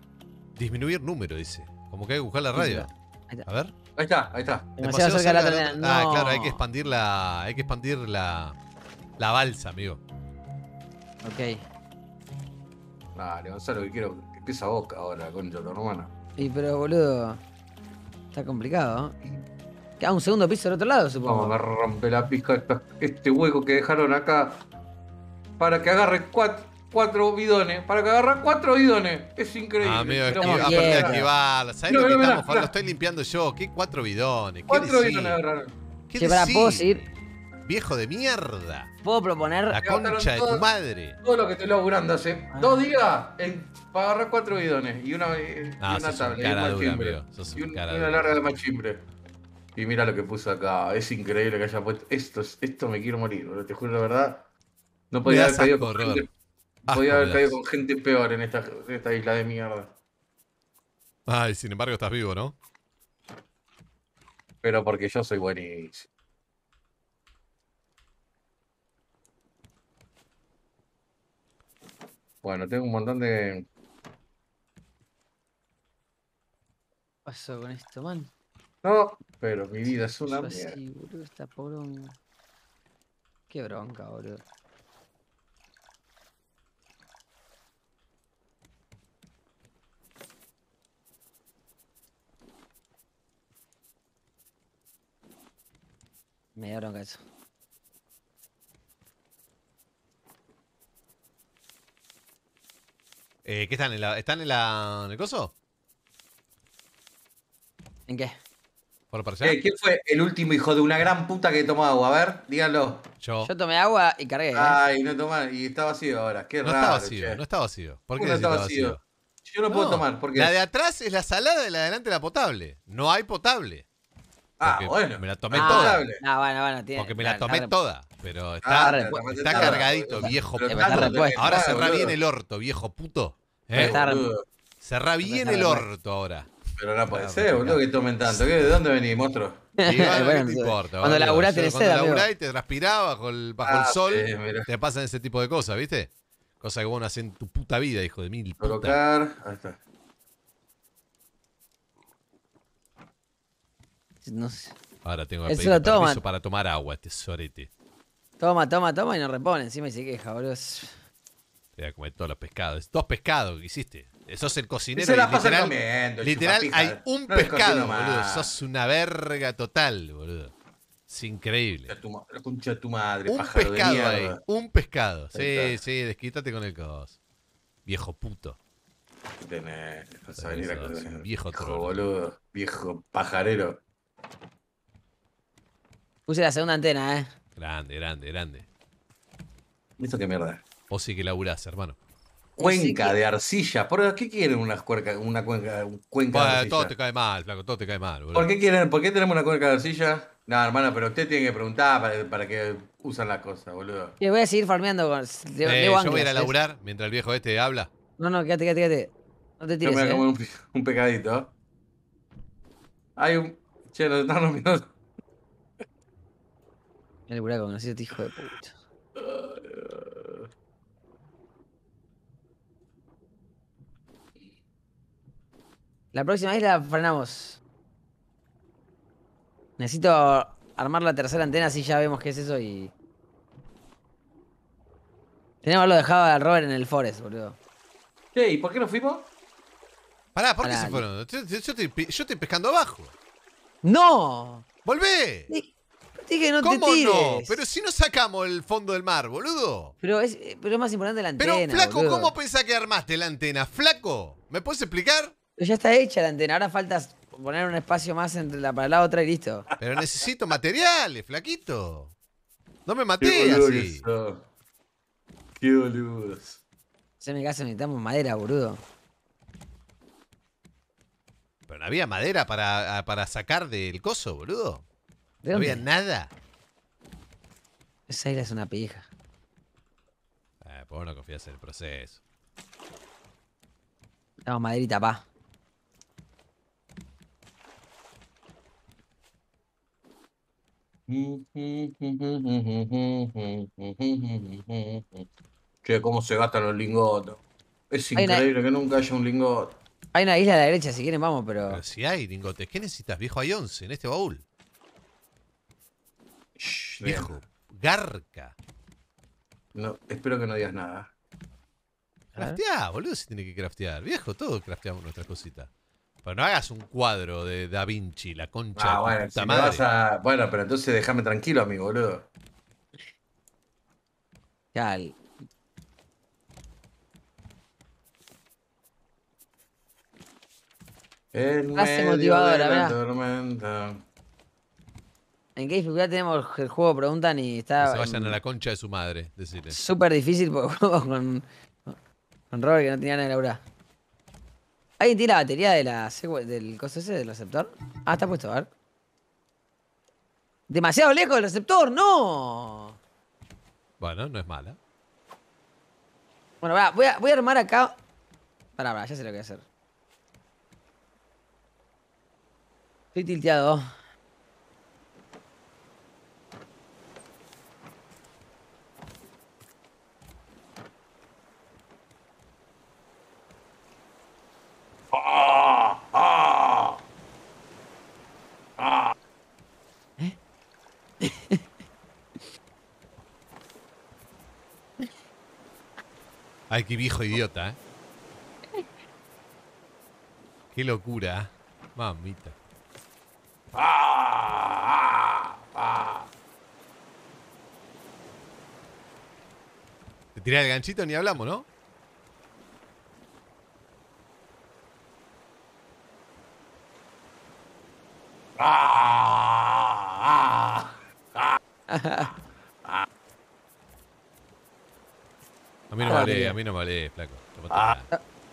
Disminuir número, dice. Como que hay que buscar la radio. A ver. Ahí está, ahí está. Demasiado, cerca de la terminal. Ah, claro, hay que expandir la. Hay que expandir la. La balsa, amigo. Ok. Dale, Gonzalo, que quiero. Empieza boca ahora, yo lo hermano. Y pero boludo. Está complicado. Queda un segundo piso del otro lado, supongo. Vamos, a romper la pizca este hueco que dejaron acá. Para que agarre cuatro cuatro bidones para que agarras cuatro bidones. Es increíble. Ah, amigo, aparte de ¿Sabes lo que estamos Lo estoy limpiando yo. ¿Qué cuatro bidones? ¿Qué cuatro bidones agarraron. ¿Qué para Viejo de mierda. ¿Puedo proponer? La concha de tu madre. Todo lo que estoy laburando hace ah. dos días para agarrar cuatro bidones y una, y ah, una tabla. y, una larga de machimbre. Y mira lo que puso acá. Es increíble que haya puesto. Esto, esto me quiero morir, Te juro la verdad. No podía haber pedido. Ah, Podía haber caído con gente peor en esta, isla de mierda. Ay, sin embargo, estás vivo, ¿no? Pero porque yo soy buenísimo. Bueno, tengo un montón de. ¿Qué pasó con esto, man? No, pero mi vida es una mierda. boludo, Qué bronca, boludo. Me dieron bronca eso. Eh, ¿Qué están? ¿En la, ¿Están en la. en el coso? ¿En qué? ¿Por parcial? Eh, ¿Quién fue el último hijo de una gran puta que tomó agua? A ver, díganlo. Yo. Yo tomé agua y cargué. ¿eh? Ay, no tomar. Y está vacío ahora. Qué no estaba Está vacío, No está vacío. ¿Por qué no está vacío? Yo no, puedo tomar. Porque... La de atrás es la salada y la de adelante la potable. No hay potable. Ah, bueno. Me la tomé toda. Ah, bueno, bueno, porque me la tomé toda. Pero está, cargadito, viejo puto. Ahora cerrá bien el orto, viejo puto. ¿Eh? Cerrá bien el orto ahora. Pero no puede ser, boludo, que tomen tanto. ¿De dónde venís, monstruo? no importa. Cuando laburaste, Cuando te respiraba bajo el, ah, sol, eh, te pasan ese tipo de cosas, ¿viste? Cosas que vos no hacés en tu puta vida, hijo de mil. Colocar, ahí está. no sé. Ahora tengo que pedir para tomar agua, este Toma, toma, toma y no repone. Encima y se queja, boludo. Te voy a comer todos los pescados. Dos pescados que hiciste. es el cocinero. Se la literal, comiendo, literal hay un pescado, boludo. Sos una verga total, boludo. Es increíble. La concha de tu madre, Un pescado ahí. Un pescado. Sí, sí, desquítate con el cos. Viejo puto. Viejo troll. boludo. Viejo pajarero. Puse la segunda antena, eh. Grande, grande, grande. ¿Esto qué mierda? O sí que laburás, hermano. Cuenca de arcilla. ¿Por qué quieren una cuenca, de arcilla? Todo te cae mal, flaco, todo te cae mal, boludo. ¿Por qué quieren, por qué tenemos una cuenca de arcilla? No, hermano, pero usted tiene que preguntar para, para que usan las cosas, boludo. Y voy a seguir farmeando con. Eh, yo voy a ir a laburar mientras el viejo este habla. No, no, quédate, quédate, quédate. No te tires. me voy eh. un, pecadito. Hay un. Che, nos están nominando. El buraco, no sé este hijo de puta. La próxima isla frenamos. Necesito armar la tercera antena así ya vemos qué es eso y. Tenemos lo dejado al Robert en el Forest, boludo. ¿Qué? ¿y por qué no fuimos? Pará, ¿por qué se fueron? yo estoy pescando abajo. ¡No! ¡Volvé! no ¿Cómo no? Pero si no sacamos el fondo del mar, boludo. Pero es, pero más importante la antena. Pero, flaco, ¿cómo pensás que armaste la antena? Flaco, ¿me puedes explicar? ya está hecha la antena, ahora falta poner un espacio más entre la, para la otra y listo. Pero necesito materiales, flaquito. No me mates así. Qué boludo. En mi caso necesitamos madera, boludo no había madera ah, para, sacar del coso, boludo. no había nada. Esa isla es una pija. Eh, pues vos no confías en el proceso. Vamos, maderita, pa. Che, cómo se gastan los lingotos Es increíble que nunca haya un lingote. Hay una isla a la derecha, si quieren vamos, pero... si hay lingotes, ¿qué necesitas, viejo? Hay 11 en este baúl. viejo, garca. No, espero que no digas nada. Crafteá, boludo, si tiene que craftear. Viejo, todos crafteamos nuestras cositas. Pero no hagas un cuadro de Da Vinci, la concha. Ah, de bueno, madre. bueno, pero entonces déjame tranquilo, amigo, boludo. Ya, En motivador, ¿En qué dificultad tenemos el juego? Preguntan y está. se vayan a la concha de su madre, decirle. Súper difícil porque con, con Robert que no tenía nada de laura ¿Alguien tiene la batería de la, del coso ese, del receptor? Ah, está puesto, a ver. Demasiado lejos del receptor, no. Bueno, no es mala. Bueno, voy a, voy a armar acá. Pará, pará, ya sé lo que voy a hacer. Estoy tilteado. Ay, qué viejo idiota, ¿eh? Qué locura. ¿eh? Mamita. Tirá el ganchito ni hablamos, ¿no? a mí no me vale, ah, a mí no me vale, flaco. Ah,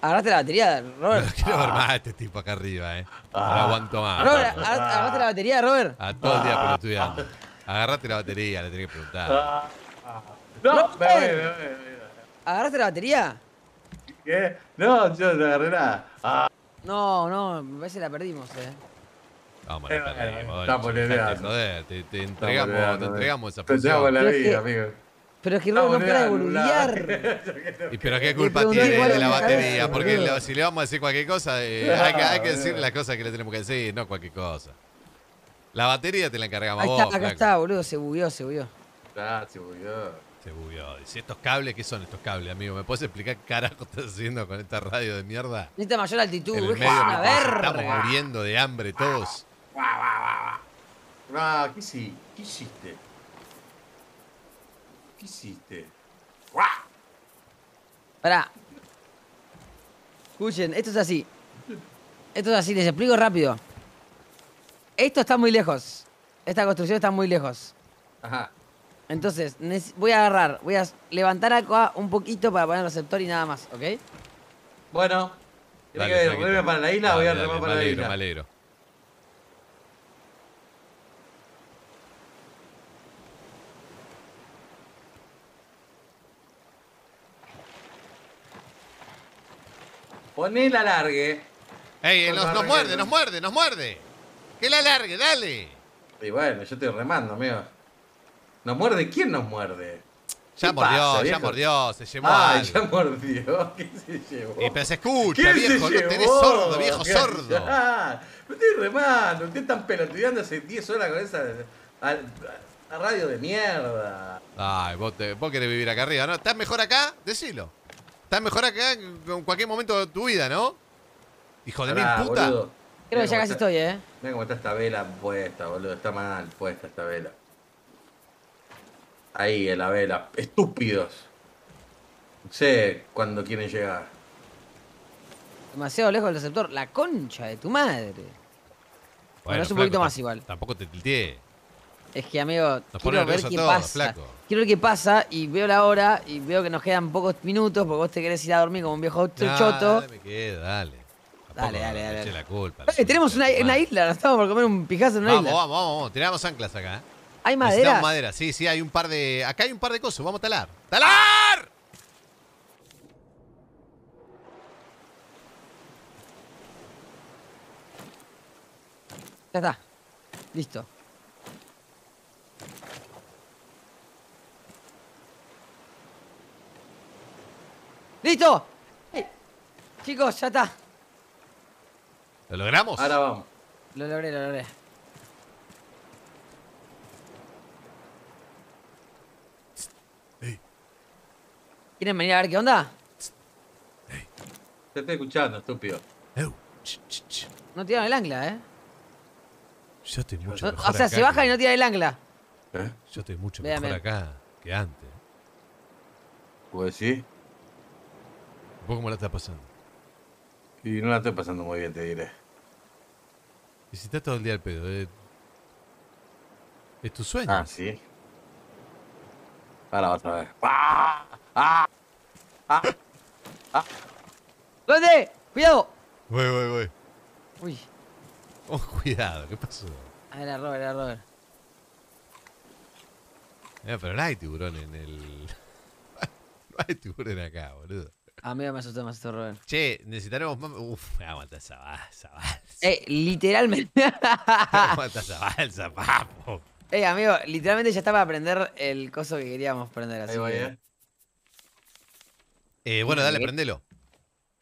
agarraste la batería, Robert. No quiero ver ah. más a este tipo acá arriba, eh. Ahora aguanto más. Robert, agarraste la batería, Robert. A todo el día dando. Agarraste la batería, le tenés que preguntar. No, me voy, me voy. ¿Agarraste la batería? ¿Qué? No, yo no agarré nada. Ah. No, no, me parece que la perdimos, eh. Vamos, eh, la Está por el te, te entregamos, te entregamos esa función. Te entregamos la vida, amigo. Pero es que no para de boludear. ¿Y pero qué culpa tiene de la batería? Porque si le vamos a decir cualquier cosa, eh, hay, que, hay, decir las cosas que le tenemos que decir, no cualquier cosa. La batería te la encargamos Ahí vos. Acá está, boludo, se bugueó, se bugueó. Ah, se bugueó si este ¿estos cables qué son estos cables, amigo? ¿Me puedes explicar qué carajo estás haciendo con esta radio de mierda? Necesita mayor altitud, Estamos muriendo de hambre todos. Ah, ¿qué, ¿qué hiciste? ¿Qué hiciste? Pará. Escuchen, esto es así. Esto es así, les explico rápido. Esto está muy lejos. Esta construcción está muy lejos. Ajá. Entonces, voy a agarrar, voy a levantar acá un poquito para poner el receptor y nada más, ¿ok? Bueno, voy a que volverme para la isla o voy a remar para la isla. Me alegro. Poné el alargue. Ey, nos, nos muerde, nos muerde, nos muerde. Que la largue, dale. Y bueno, yo estoy remando, amigo. ¿Nos muerde? ¿Quién nos muerde? Ya mordió, ya mordió, se llevó. Ah, ya mordió, ¿qué se llevó? Y eh, se escucha, ¿Qué viejo, se tenés sordo, viejo sordo. Me ah, no estoy remando, Ustedes están pelotudeando hace 10 horas con esa a, radio de mierda. Ay, vos, querés vivir acá arriba, ¿no? ¿Estás mejor acá? Decilo. Estás mejor acá en cualquier momento de tu vida, ¿no? Hijo de mil puta. Creo que ya casi estoy, ¿eh? Mira cómo está esta vela puesta, boludo. Está mal puesta esta vela. Ahí en la vela. Estúpidos. No sé cuándo quieren llegar. Demasiado lejos del receptor. La concha de tu madre. Bueno, es un poquito más igual. Tampoco te tilteé. Es que, amigo, quiero ver qué pasa. Quiero ver qué pasa y veo la hora y veo que nos quedan pocos minutos porque vos te querés ir a dormir como un viejo truchoto choto. Dale, me dale. Dale, dale, dale. La culpa, tenemos una, isla, nos estamos por comer un pijazo en una isla. Vamos, vamos, vamos. Tiramos anclas acá. ¿eh? ¿Hay madera? sí, sí, hay un par de... Acá hay un par de cosas, vamos a talar. ¡Talar! Ya está. Listo. ¡Listo! Chicos, ya está. ¿Lo logramos? Ahora vamos. Lo logré, lo logré. ¿Quieren venir a ver qué onda? Se Te escuchando, estúpido. No tiran el angla, ¿eh? Yo estoy mucho mejor O sea, se baja y no tiran el angla. ¿Eh? Yo estoy mucho mejor acá que antes. Pues sí. ¿Vos cómo la estás pasando? Y no la estoy pasando muy bien, te diré. Y si estás todo el día al pedo, eh? es tu sueño. Ah, sí. Ahora otra vez. ver. ¡Ah! ¡Ah! ¡Ah! ¿Dónde? ¡Cuidado! Voy, voy, voy. Uy. Oh, cuidado, ¿qué pasó? Ah, era Robert, era Robert. Mira, pero no hay tiburón en el. no hay tiburón acá, boludo. A mí me asustó, me asustó Robert. Che, necesitaremos más. Uf, me va a esa balsa, Eh, literalmente. me aguanta esa balsa, papo. Eh, amigo, literalmente ya estaba a prender el coso que queríamos prender. Así Ahí voy, eh. Eh, bueno, dale, eh, prendelo.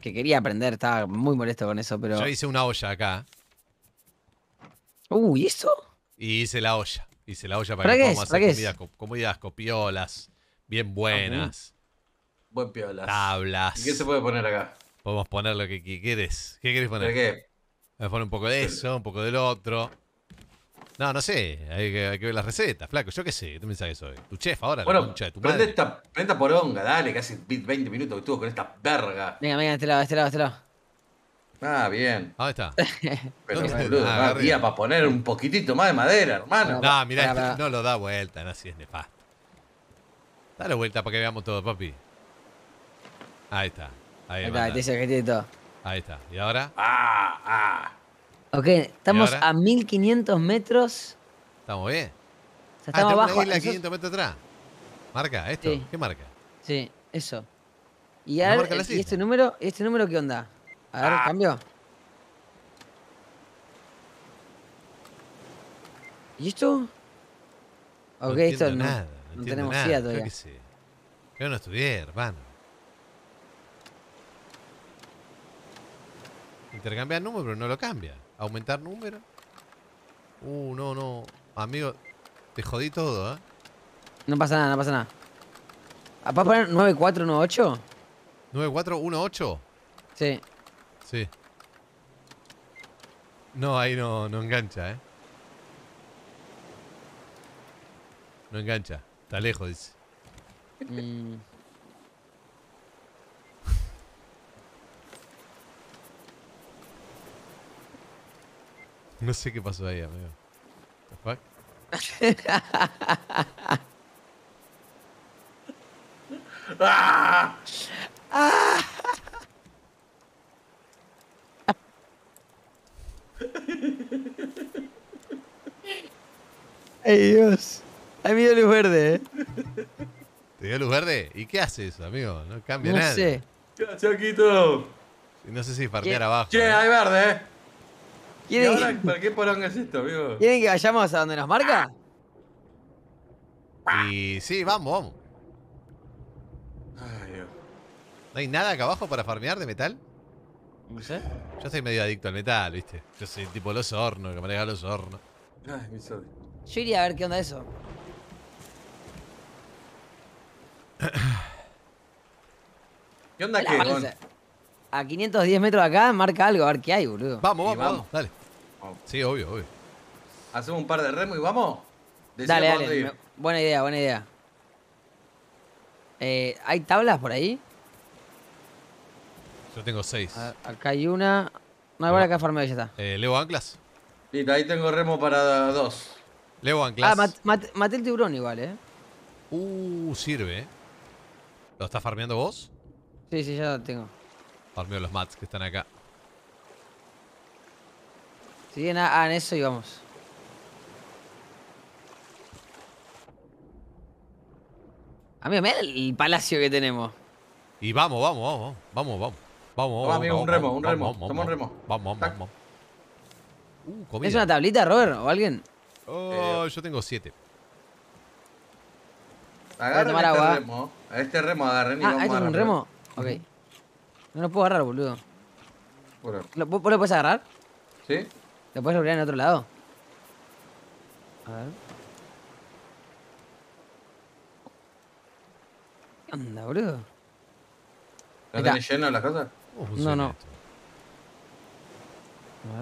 Que quería aprender, estaba muy molesto con eso, pero. Yo hice una olla acá. Uh, ¿y eso? Y hice la olla. Hice la olla para, que podamos hacer comidas, comidas, copiolas, bien buenas. Buen piolas. Tablas. ¿Y qué se puede poner acá? Podemos poner lo que, quieres. ¿Qué quieres poner? ¿Qué? Vamos a poner un poco de eso, un poco del otro. No, no sé. Hay que, ver las recetas, flaco. Yo qué sé. ¿Tú pensás que soy? Tu chef ahora, bueno, la concha prende Esta, poronga, dale, que hace 20 minutos que estuvo con esta verga. Venga, venga, este lado, este lado, este lado. Ah, bien. Ah, ahí está? Pero, ah, para poner un poquitito más de madera, hermano. No, mirá, este no lo da vuelta, no así es nefasto. Dale vuelta para que veamos todo, papi. Ahí está. Ahí, Ahí está, te este está. Ahí está. ¿Y ahora? Ah, ah. Ok, estamos a 1500 metros. Estamos bien. Ah, estamos ah, abajo. Una isla 500 metros atrás. Marca esto. ¿Qué marca? Sí, eso. Eh, este y, este número, qué onda? A ver, ah. cambio. ¿Y esto? No ok, esto no, nada, no, no tenemos nada, idea todavía. sí yo no estudié, hermano. Intercambia el número, pero no lo cambia. ¿Aumentar número? Uh, no, no. Amigo, te jodí todo, ¿eh? No pasa nada, no pasa nada. va ah, a poner 9418? 9418? Sí. Sí. No, ahí no, no engancha, ¿eh? No engancha. Está lejos, dice. Mm. No sé qué pasó ahí, amigo. ¿Qué? fuck? ¡Ah! ¡Ay, Dios! Hay miedo dio luz verde, ¿eh? ¿Te dio luz verde? ¿Y qué haces, amigo? No cambia nada. No sé. ¡Choquito! No sé si farmear abajo. Che, ¿eh? hay verde, ¿eh? para qué porón esto, amigo? ¿Quieren que vayamos a donde nos marca? Y sí, vamos, vamos. Ay, Dios. ¿No hay nada acá abajo para farmear de metal? No sé. Yo soy medio adicto al metal, ¿viste? Yo soy tipo los hornos, que maneja los hornos. Ay, mi Yo iría a ver qué onda eso. ¿Qué onda qué? a 510 metros de acá, marca algo, a ver qué hay, boludo. Vamos, vamos, vamos, dale. Sí, obvio, obvio. Hacemos un par de remo y vamos. dale, dale. Buena idea, buena idea. Eh, ¿Hay tablas por ahí? Yo tengo seis. acá hay una. No, igual acá farmeo, ya está. Eh, ¿Leo Anclas? Listo, ahí tengo remo para dos. Leo Anclas. Ah, el tiburón igual, eh. Uh, sirve, eh. ¿Lo estás farmeando vos? Sí, sí, ya lo tengo. Parmeo, los mats que están acá. Sí, en, eso y vamos. Amigo, mira el palacio que tenemos. Y vamos, vamos, vamos, vamos, vamos. Vamos, vamos, vamos, un remo, un remo. Toma un remo. Vamos, vamos, vamos. Uh, ¿Es una tablita, Robert? ¿O alguien? Oh, eh, yo tengo siete. Agarren este remo. A este remo agarren y ah, vamos ¿hay un remo? Ok. No lo puedo agarrar, boludo. ¿Lo, ¿Vos lo puedes agarrar? Sí. ¿Lo puedes abrir en otro lado? A ver. ¿Qué onda, boludo? ¿La llena la casa? Oh, no, no.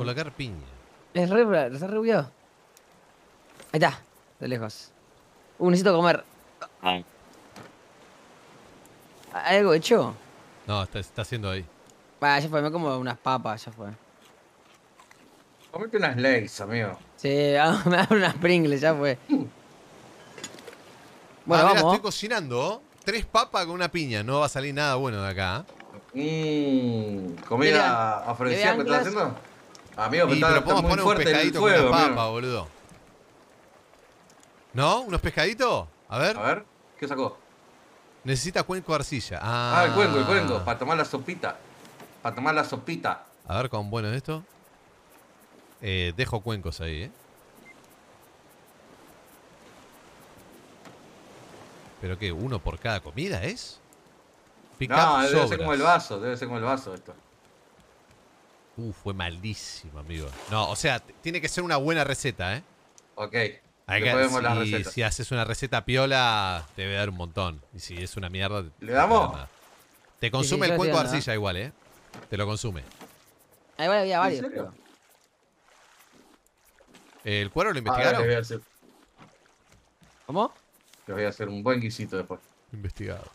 la piña. Es re, está re Ahí está, de lejos. Uh, necesito comer. Ah. ¿Hay algo hecho? No, está, haciendo ahí. Bueno, ya fue, me como unas papas, ya fue. Comete unas legs, amigo. Sí, me da unas Pringles, ya fue. Mm. Bueno, ah, vamos. estoy cocinando ¿oh? tres papas con una piña. No va a salir nada bueno de acá. Mmm, comida afrodisíaca, ¿estás haciendo? Amigo, pero, pero poner fuerte un pescadito con una papa, boludo. ¿No? ¿Unos pescaditos? A ver. A ver, ¿qué sacó? Necesita cuenco de arcilla. Ah, el cuenco, el ah. cuenco, para tomar la sopita. Para tomar la sopita. A ver con bueno esto. Eh, dejo cuencos ahí, ¿eh? ¿Pero qué? ¿Uno por cada comida es? no, debe ser como el vaso, debe ser como el vaso esto. Uh, fue malísimo, amigo. No, o sea, tiene que ser una buena receta, ¿eh? Ok que, si, haces una receta piola, te debe dar un montón. Y si es una mierda, ¿le damos? Te, consume el cuenco de arcilla igual, ¿eh? Te lo consume. ahí va, había varios. Eh, ¿El cuero lo ah, investigaron? ¿Cómo? Te voy a hacer un buen guisito después. Investigados.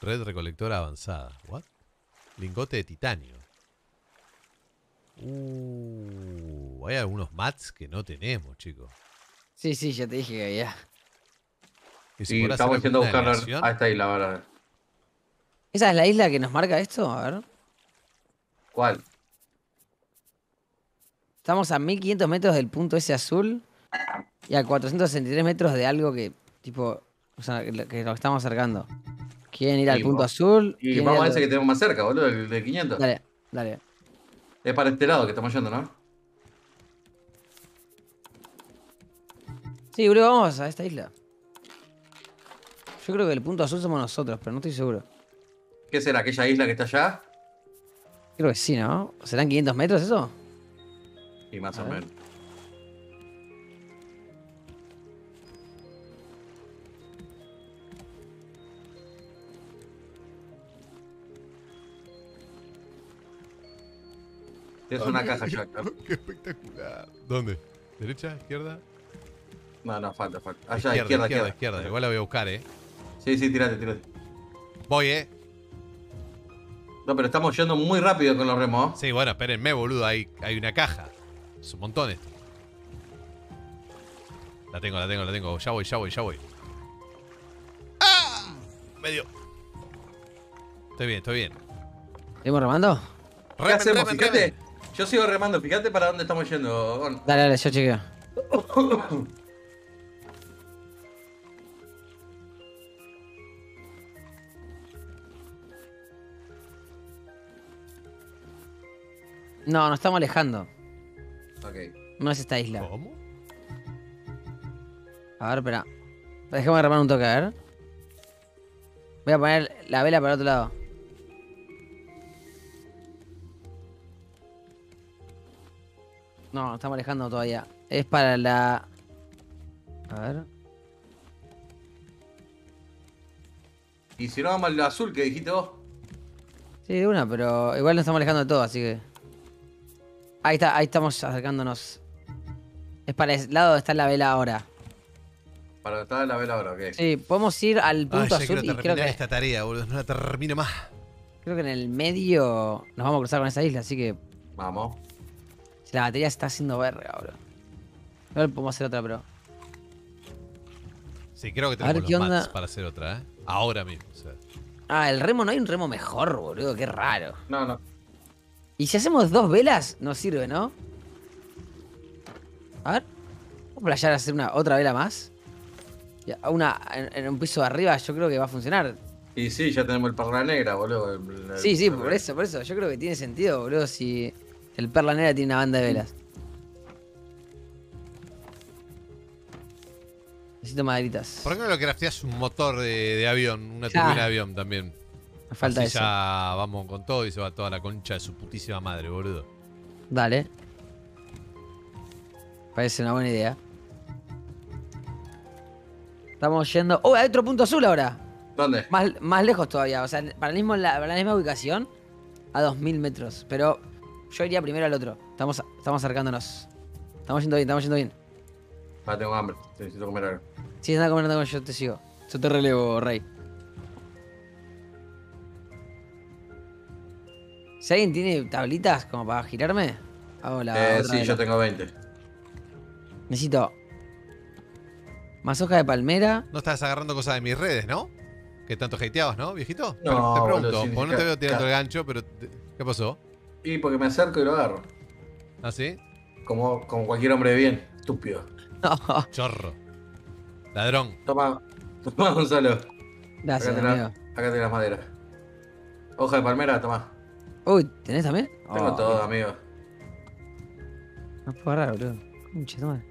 Red recolectora avanzada. ¿What? Lingote de titanio. Uh. Hay algunos mats que no tenemos, chicos. Sí, sí, ya te dije que ya. Y estamos yendo a buscar a esta isla, a ver. ¿Esa es la isla que nos marca esto? A ver. ¿Cuál? Estamos a 1500 metros del punto ese azul y a 463 metros de algo que, tipo, o sea, que nos estamos acercando. ¿Quieren ir al punto azul? Y vamos a ese que tenemos más cerca, boludo, el de 500. Dale, dale. Es para este lado que estamos yendo, ¿no? Sí, boludo, vamos a esta isla. Yo creo que el punto azul somos nosotros, pero no estoy seguro. ¿Qué será? ¿Aquella isla que está allá? Creo que sí, ¿no? ¿Serán 500 metros eso? Y más o menos. Es una caja, acá. Qué espectacular. ¿Dónde? ¿Derecha? ¿Izquierda? No, no, falta, falta. Allá, ah, izquierda, izquierda, izquierda. Igual la voy a buscar, eh. Sí, sí, tirate, tirate. Voy, eh. No, pero estamos yendo muy rápido con los remos. Sí, bueno, espérenme, boludo. Hay, hay una caja. Son montones. La tengo, la tengo, la tengo. Ya voy, ya voy, ya voy. ¡Ah! Medio. Estoy bien, estoy bien. ¿Estamos remando? ¿Qué fíjate. Yo sigo remando. Fíjate para dónde estamos yendo. Dale, dale, yo chequeo. No, nos estamos alejando. Ok. No es esta isla. ¿Cómo? A ver, espera. Dejemos de armar un toque, a ver. Voy a poner la vela para el otro lado. No, nos estamos alejando todavía. Es para la... A ver. Y si no vamos al azul que dijiste vos. Sí, de una, pero igual nos estamos alejando de todo, así que... Ahí está, ahí estamos acercándonos. Es para el lado donde está la vela ahora. Para donde está la vela ahora, ok. Sí, podemos ir al punto azul y creo que... esta tarea, boludo. No la termino más. Creo que en el medio nos vamos a cruzar con esa isla, así que... Vamos. La batería se está haciendo verga, boludo. ver, podemos hacer otra, pero... Sí, creo que tenemos los para hacer otra, ¿eh? Ahora mismo, Ah, el remo, ¿no hay un remo mejor, boludo? Qué raro. No, no. Y si hacemos dos velas, nos sirve, ¿no? A ver. Vamos a playar a hacer una, otra vela más. Una en, un piso de arriba, yo creo que va a funcionar. Y sí, ya tenemos el perla negra, boludo. sí, sí, por eso, por eso. Yo creo que tiene sentido, boludo, si el perla negra tiene una banda de velas. Necesito maderitas. ¿Por qué no lo crafteas un motor de, avión? Una turbina de avión también falta Ya vamos con todo y se va toda la concha de su putísima madre, boludo. Dale. Parece una buena idea. Estamos yendo. ¡Oh! Hay otro punto azul ahora. ¿Dónde? Más, lejos todavía. O sea, para, mismo, la, misma ubicación, a 2000 metros. Pero yo iría primero al otro. Estamos, estamos acercándonos. Estamos yendo bien, estamos yendo bien. Ah, tengo hambre. Necesito comer algo. Sí, anda comiendo, yo te sigo. Yo te relevo, Rey. Si alguien tiene tablitas como para girarme, hago Eh, sí, yo tengo 20. Necesito. Más hoja de palmera. No estás agarrando cosas de mis redes, ¿no? Que tanto hateabas, ¿no, viejito? No, te pregunto. Sí, no te veo tirando el gancho, pero. ¿Qué pasó? Y porque me acerco y lo agarro. ¿Ah, sí? Como, como cualquier hombre de bien, estúpido. Chorro. Ladrón. Toma, toma, Gonzalo. Gracias, acá, tenés las maderas. Hoja de palmera, toma. Uy, ¿tenés también? Tengo oh. todo, amigo. No puedo agarrar, boludo. Concha toma.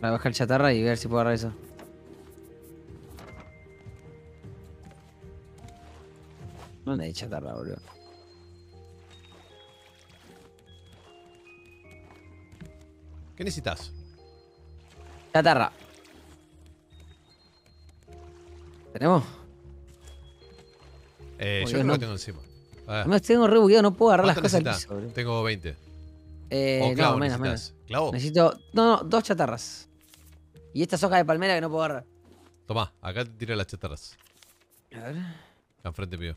Voy a bajar el chatarra y ver si puedo agarrar eso. ¿Dónde hay chatarra, boludo? ¿Qué necesitas? Chatarra. ¿Tenemos? Eh, yo no. tengo encima. No, tengo re bugueado, no puedo agarrar las cosas al piso, Tengo 20. Eh, no, menos, menos. ¿Clavo? Necesito. No, no, dos chatarras. Y estas hojas de palmera que no puedo agarrar. Tomá, acá te tira las chatarras. A ver. Acá enfrente mío.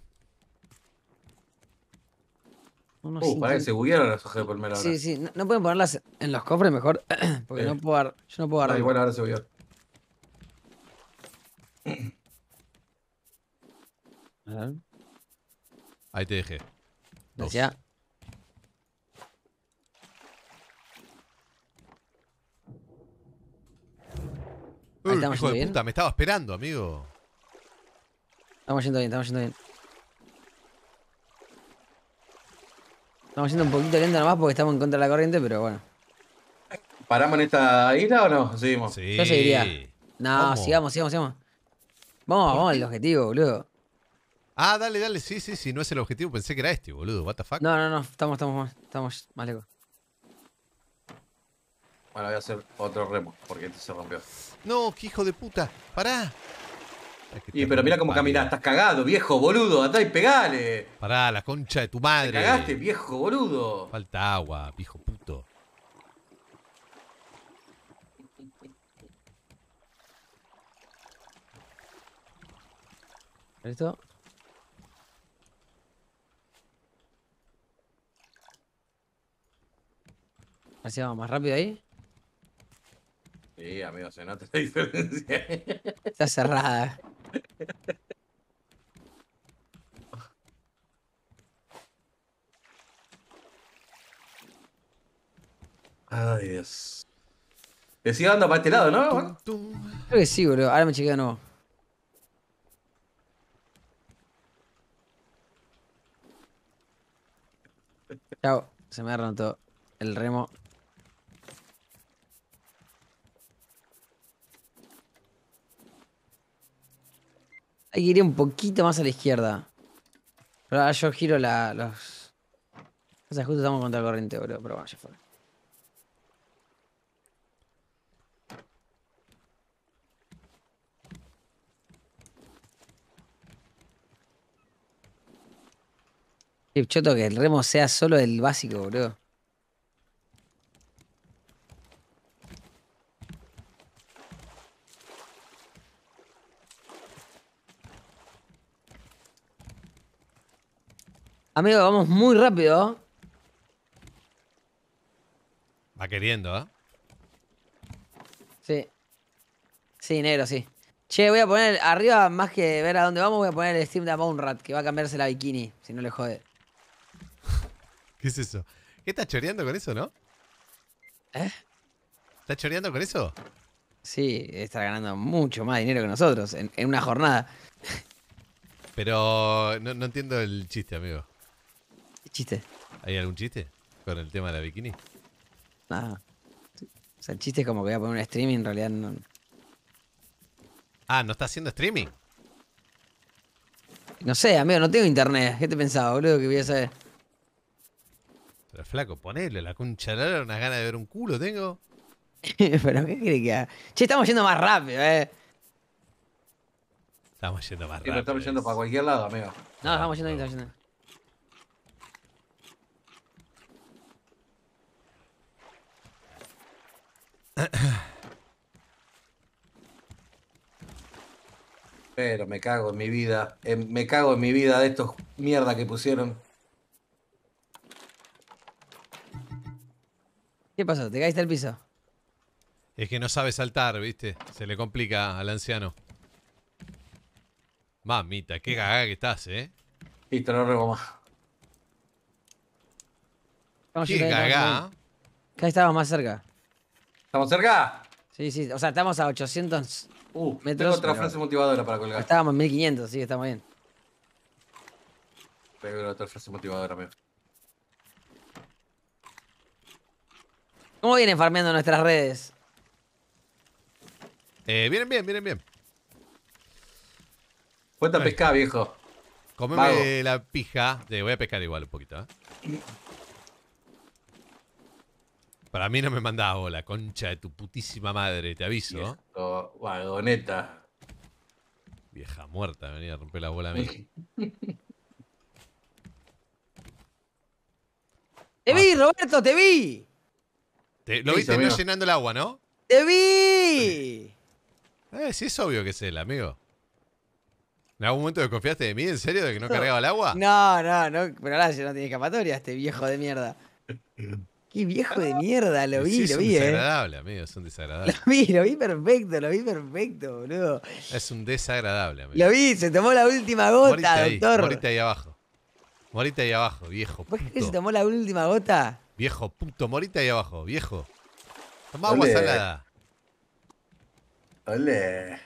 Unos uh, parece que se buguearon las hojas de palmera Sí, sí, no, pueden ponerlas en los cofres mejor. Porque eh. no puedo agarrar. Yo no puedo ah, agarrar. igual ahora se buguearon. A ver. Ahí te dejé. Gracias. estamos puta, me estaba esperando, amigo. Estamos yendo bien, estamos yendo bien. Estamos yendo un poquito lento nomás porque estamos en contra de la corriente, pero bueno. ¿Paramos en esta isla o no? Seguimos. Sí. Yo seguiría. No, sigamos, sigamos, sigamos. Vamos, vamos al objetivo, boludo. Ah, dale, dale, sí, sí, sí, no es el objetivo, pensé que era este, boludo, what the fuck. No, no, no, estamos, estamos, estamos más lejos. Bueno, voy a hacer otro remo, porque este se rompió. No, qué hijo de puta, pará. y pero mira cómo caminás, estás cagado, viejo boludo, andá y pegale. Pará, la concha de tu madre. Te cagaste, viejo boludo. Falta agua, viejo puto. ¿Listo? Así vamos más rápido ahí. Sí, amigo, se nota la diferencia. Está cerrada. Ay, Dios. Le sigo dando para este lado, ¿no? Creo que sí, boludo. Ahora me chequeo de nuevo. Chao. Se me ha roto el remo. Hay que ir un poquito más a la izquierda. Pero ahora yo giro la, los... O sea, justo estamos contra el corriente, boludo. Pero bueno, ya fue. Choto que el remo sea solo el básico, bro Amigo, vamos muy rápido. Va queriendo, ¿eh? Sí. Sí, negro, sí. Che, voy a poner arriba, más que ver a dónde vamos, voy a poner el Steam de Amonrat, que va a cambiarse la bikini, si no le jode. ¿Qué es eso? ¿Qué estás choreando con eso, no? ¿Eh? ¿Estás choreando con eso? Sí, está ganando mucho más dinero que nosotros en, una jornada. Pero no entiendo el chiste, amigo chiste. ¿Hay algún chiste con el tema de la bikini? Nada. O sea, el chiste es como que voy a poner un streaming, en realidad no. Ah, ¿no está haciendo streaming? No sé, amigo, no tengo internet. ¿Qué te pensaba, boludo? Que voy a saber. Pero flaco, ponele la concha de unas ganas de ver un culo tengo. Pero ¿qué crees que haga? Che, estamos yendo más rápido, eh. Estamos yendo más rápido. estamos yendo para cualquier lado, amigo. No, estamos yendo, estamos Pero me cago en mi vida. Em, me cago en mi vida de estos mierda que pusieron. ¿Qué pasó? ¿Te caíste al piso? Es que no sabe saltar, ¿viste? Se le complica al anciano. Mamita, qué cagada que estás, ¿eh? te lo ruego más. qué estaba más cerca. ¿Estamos cerca? Sí, sí, o sea, estamos a 800 uh, metros. Tengo otra frase motivadora para colgar. Estábamos en 1500, sí, estamos bien. pero otra frase motivadora, me. ¿Cómo vienen farmeando nuestras redes? Eh, vienen bien, vienen bien. Cuenta pescar, viejo. Comeme la pija. Te voy a pescar igual un poquito, ¿eh? Para mí no me mandaba bola, concha de tu putísima madre, te aviso. Esto, vagoneta. Vieja muerta, venía a romper la bola a mí. ¡Te vi, ah. Roberto! ¡Te vi! lo viste no llenando el agua, ¿no? ¡Te vi! Eh, sí, es obvio que es él, amigo. ¿En algún momento desconfiaste de mí? ¿En serio? ¿De que no cargaba el agua? No, no, no. Pero ahora ya no tiene escapatoria este viejo de mierda. Qué viejo de ah, mierda, lo vi, lo vi. Es un ¿eh? desagradable, amigo, es un desagradable. Lo vi, lo vi perfecto, lo vi perfecto, boludo. Es un desagradable, amigo. Lo vi, se tomó la última gota, doctor. Morita ahí abajo. Morita ahí abajo, viejo. ¿Por qué se tomó la última gota? Viejo, puto, morita ahí abajo, viejo. Tomá agua salada. Ole.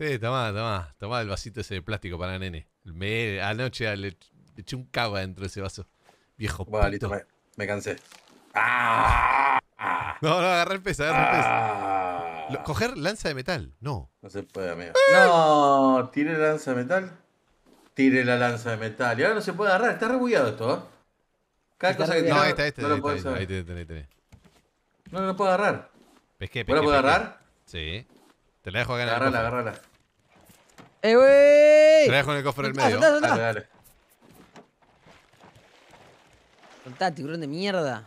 Sí, tomá, tomá. Tomá el vasito ese de plástico para nene. Me, anoche le, eché un cago dentro de ese vaso. Viejo puto. Me cansé. ¡Ah! No, no, agarra el peso, agarra el ¡Ah! Coger lanza de metal, no. No se puede, amigo. No, Tire la lanza de metal. Tire la lanza de metal. Y ahora no se puede agarrar. Está rebugueado esto, ¿eh? Cada cosa que re- No, ahí está, este, no ahí está, ahí ahí tenés, tenés, No, no lo puedo agarrar. Pesqué, pesqué. puedo agarrar? Sí. Te la dejo acá en el Agarrala, agárrala. agarrala. ¡Eh, Te la dejo en el cofre del medio. Dale, dale. tiburón de mierda.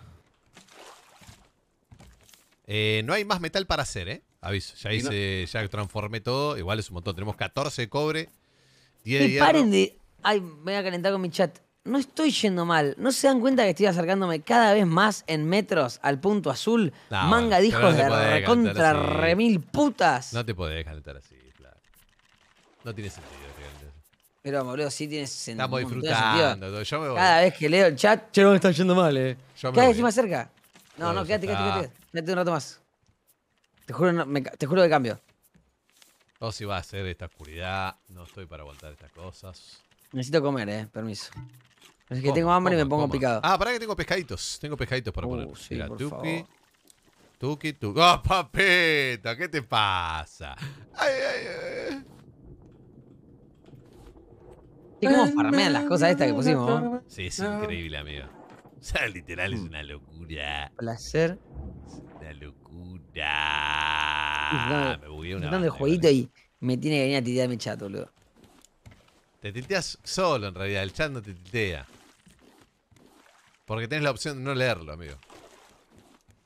Eh, no hay más metal para hacer, ¿eh? Aviso, ya hice, ya transformé todo. Igual es un montón. Tenemos 14 de cobre, de Ay, me voy a calentar con mi chat. No estoy yendo mal. ¿No se dan cuenta que estoy acercándome cada vez más en metros al punto azul? Manga de de recontra remil putas. No te podés calentar así, claro. No tiene sentido. Pero, boludo, sí tienes... sentido. Estamos disfrutando. Cada vez que leo el chat, che, me están yendo mal, eh. quédate Cada más cerca. No, no, quédate, quédate, quédate, un rato más. Te juro, no, te juro que cambio. No, si va a ser esta oscuridad. No estoy para aguantar estas cosas. Necesito comer, eh. Permiso. Es que tengo hambre y me pongo picado. Ah, pará que tengo pescaditos. Tengo pescaditos para uh, poner. Mira, tuki, tuki, tuki. ¡Oh, papeta! ¿Qué te pasa? ¡Ay, ay, ay! ¿Y cómo farmean las cosas estas que pusimos? ¿no? Sí, es increíble, amigo. O sea, literal es una locura. Placer. Es una locura. Me bugué una. el jueguito y me tiene que venir a titear mi chat, boludo. Te titeas solo en realidad, el chat no te titea. Porque tenés la opción de no leerlo, amigo.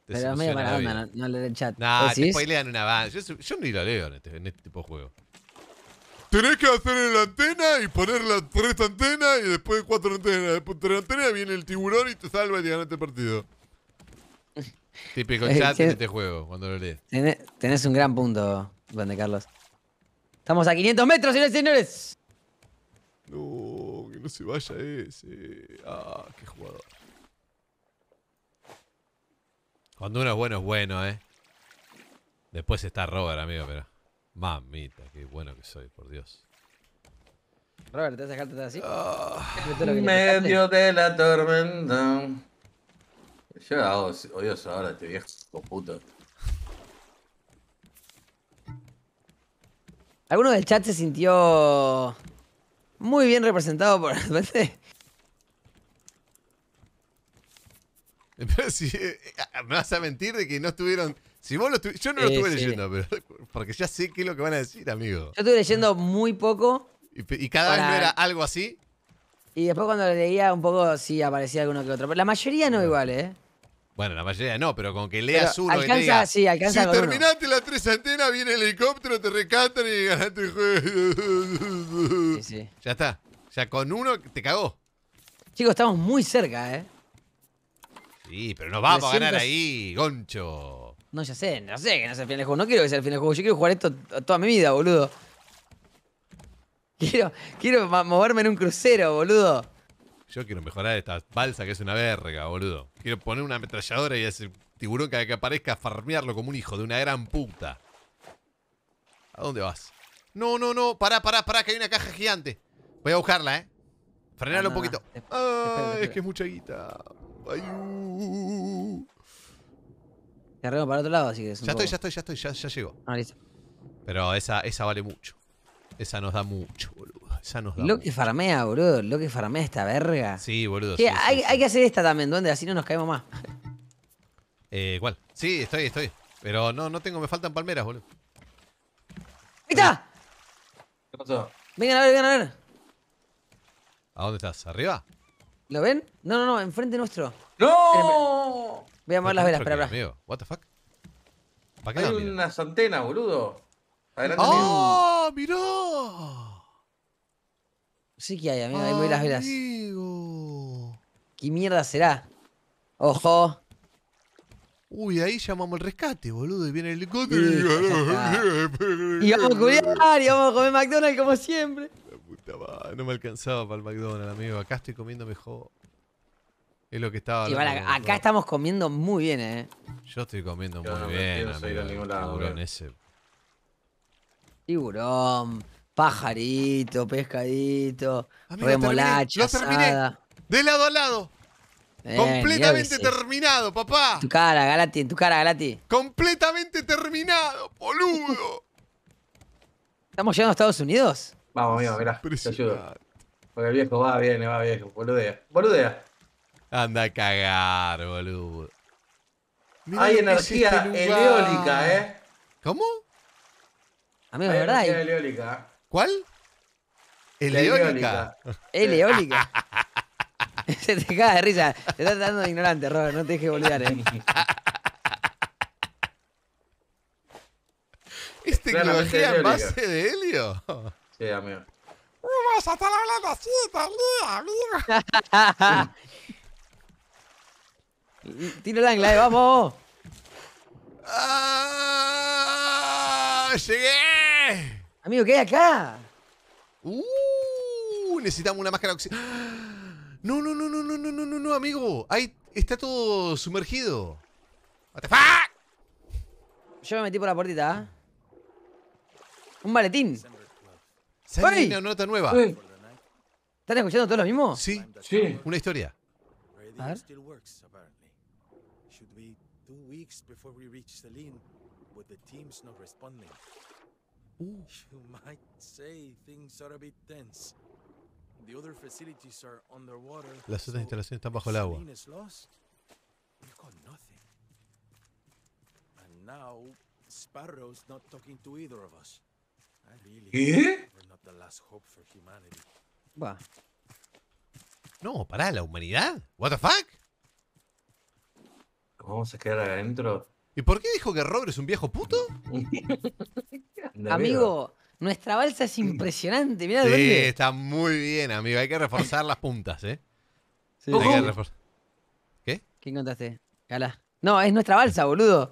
Pero es medio para onda no, leer el chat. Nah, te spoilean una banda. Yo, yo, ni lo leo en este, en este tipo de juego tenés que hacer en la antena y poner las tres antenas y después cuatro antenas. Después de tres antenas viene el tiburón y te salva y te el este partido. Típico chat de este juego, cuando lo lees. Tenés, un gran punto, de Carlos. Estamos a 500 metros, señores y señores. No, que no se vaya ese. Ah, qué jugador. Cuando uno es bueno, es bueno, eh. Después está Robert, amigo, pero. Mamita, qué bueno que soy, por Dios. Robert, ¿te vas a dejar así? Ah, en medio de la tormenta. Yo hago odioso ahora, este viejo puto. ¿Alguno del chat se sintió muy bien representado por Pero si, eh, eh, me vas a mentir de que no estuvieron si vos lo Yo no lo estuve leyendo, pero porque ya sé qué es lo que van a decir, amigo. Yo estuve leyendo muy poco. ¿Y, cada año era algo así? Y después cuando leía un poco sí aparecía alguno que otro. Pero la mayoría no igual, ¿eh? Bueno, la mayoría no, pero con que leas uno alcanza, leas sí, alcanza Si terminaste la tres antenas, viene el helicóptero, te rescatan y ganaste el juego. Ya está. Ya con uno te cagó. Chicos, estamos muy cerca, ¿eh? Sí, pero nos vamos a ganar ahí, Goncho. No, ya sé, no sé que no es el final del juego. No quiero que sea el final del juego. Yo quiero jugar esto toda mi vida, boludo. Quiero, quiero moverme en un crucero, boludo. Yo quiero mejorar esta balsa que es una verga, boludo. Quiero poner una ametralladora y ese tiburón cada que aparezca farmearlo como un hijo de una gran puta. ¿A dónde vas? No, no, no. Pará, pará, pará, que hay una caja gigante. Voy a buscarla, ¿eh? Frenalo ah, un poquito. es que es mucha guita. Uh, uh, uh, para otro lado, así que. ya, estoy, ya estoy, ya estoy, ya, llego. Ah, Pero esa, esa vale mucho. Esa nos da mucho, boludo. Esa nos da lo que farmea, boludo. Lo que farmea esta verga. Sí, boludo. Sí, hay, hay que hacer esta también, dónde así no nos caemos más. Eh, ¿Cuál? Sí, estoy, estoy. Pero no, no tengo, me faltan palmeras, boludo. ¡Ahí está! ¿Qué pasó? Vengan a ver, vengan a ver. ¿A dónde estás? ¿Arriba? ¿Lo ven? No, no, no, enfrente nuestro. ¡No! Voy a mover las velas, espera, espera. Amigo, what the fuck? ¿Para Hay una unas antenas, boludo. Adelante, ¡Ah, mirá! Sí que hay, amigo. Ahí voy las velas. Amigo. ¿Qué mierda será? Ojo. Uy, ahí llamamos el rescate, boludo. Y viene el helicóptero. y vamos a culiar, y vamos a comer McDonald's como siempre. La puta madre, no me alcanzaba para el McDonald's, amigo. Acá estoy comiendo mejor. Es lo que estaba acá, estamos comiendo muy bien, ¿eh? Yo estoy comiendo muy no bien, lado, Tiburón ese. pajarito, pescadito, remolacha, terminé, De lado a lado. Completamente terminado, papá. Tu cara, Galati, en tu cara, Galati. Completamente terminado, boludo. ¿Estamos llegando a Estados Unidos? Vamos, amigo, mirá, te ayudo. Porque el viejo va, viene, va, viejo. Boludea. Boludea. Anda a cagar, boludo. Hay energía este ¿eh? ¿Cómo? Amigo, de verdad. Energía eólica. ¿Cuál? Eleólica. Eleólica. Se te caga de risa. Te estás dando de ignorante, Robert. No te dejes boludear, ¿eh? ¿Es tecnología en base de helio? Sí, amigo. Vamos a estar hablando así todo el día, amigo. Tiro la inglés, vamos. Ah, ¡Llegué! Amigo, ¿qué hay acá? ¡Uh! Necesitamos una máscara oxígeno. No, no, no, no, no, no, no, no, no, amigo. Ahí está todo sumergido. Yo me metí por la puertita. ¿ah? Un maletín. una nota nueva. ¿Están escuchando todos lo mismo? Sí. Sí. Una historia. A two weeks before we reached Celine, with the teams not responding. Ooh. You might say things are a bit tense. The other facilities are underwater. Las otras instalaciones están bajo el agua. Celine is lost. We've got nothing. And now Sparrow's not talking to either of us. I really ¿Qué? We're not the last hope for humanity. Bah. No, para la humanidad. What the fuck? vamos a quedar adentro. ¿Y por qué dijo que Robert es un viejo puto? Amigo, nuestra balsa es impresionante. mira sí, está muy bien, amigo. Hay que reforzar las puntas, ¿eh? Sí. Hay ¿Qué? ¿Qué encontraste? No, es nuestra balsa, boludo.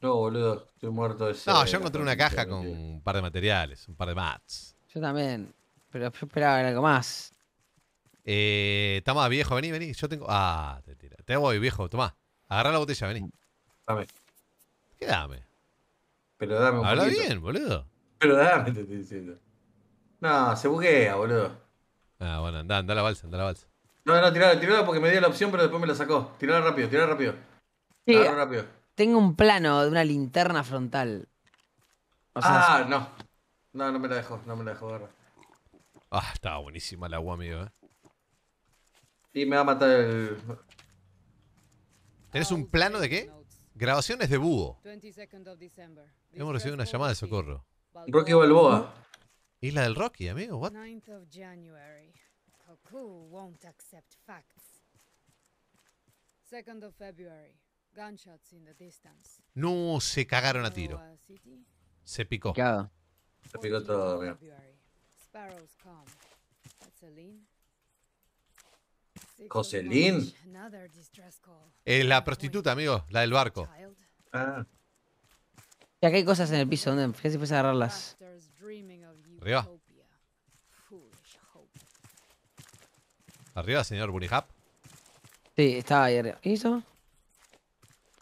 No, boludo, estoy muerto de No, yo encontré una caja con un par de materiales, un par de mats. Yo también, pero yo esperaba algo más. Eh, toma, viejo, vení, vení. Yo tengo. Ah, te tira. Te voy, viejo, tomá. Agarra la botella, vení. Dame. ¿Qué dame? Pero dame un Habla bien, boludo. Pero dame, te estoy diciendo. No, se buguea, boludo. Ah, bueno, anda, anda la balsa, anda la balsa. No, no, tirala, tirala porque me dio la opción, pero después me la sacó. Tirala rápido, tirala rápido. Sí, rápido. tengo un plano de una linterna frontal. ah, no. No, no me la dejó, no me la dejó agarrar. Ah, estaba buenísima la agua, amigo, eh. Y me va a matar el. ¿Tenés un plano de qué? Grabaciones de búho. Hemos recibido una llamada de socorro. Rocky Balboa. Isla del Rocky, amigo. What? No, se cagaron a tiro. Se picó. Se picó todo, amigo. José es eh, la prostituta, amigo, la del barco. Ah. Y acá hay cosas en el piso, ¿dónde? Fíjate si puedes agarrarlas. Arriba. Arriba, señor Bunihap. Sí, estaba ahí arriba. ¿Qué hizo?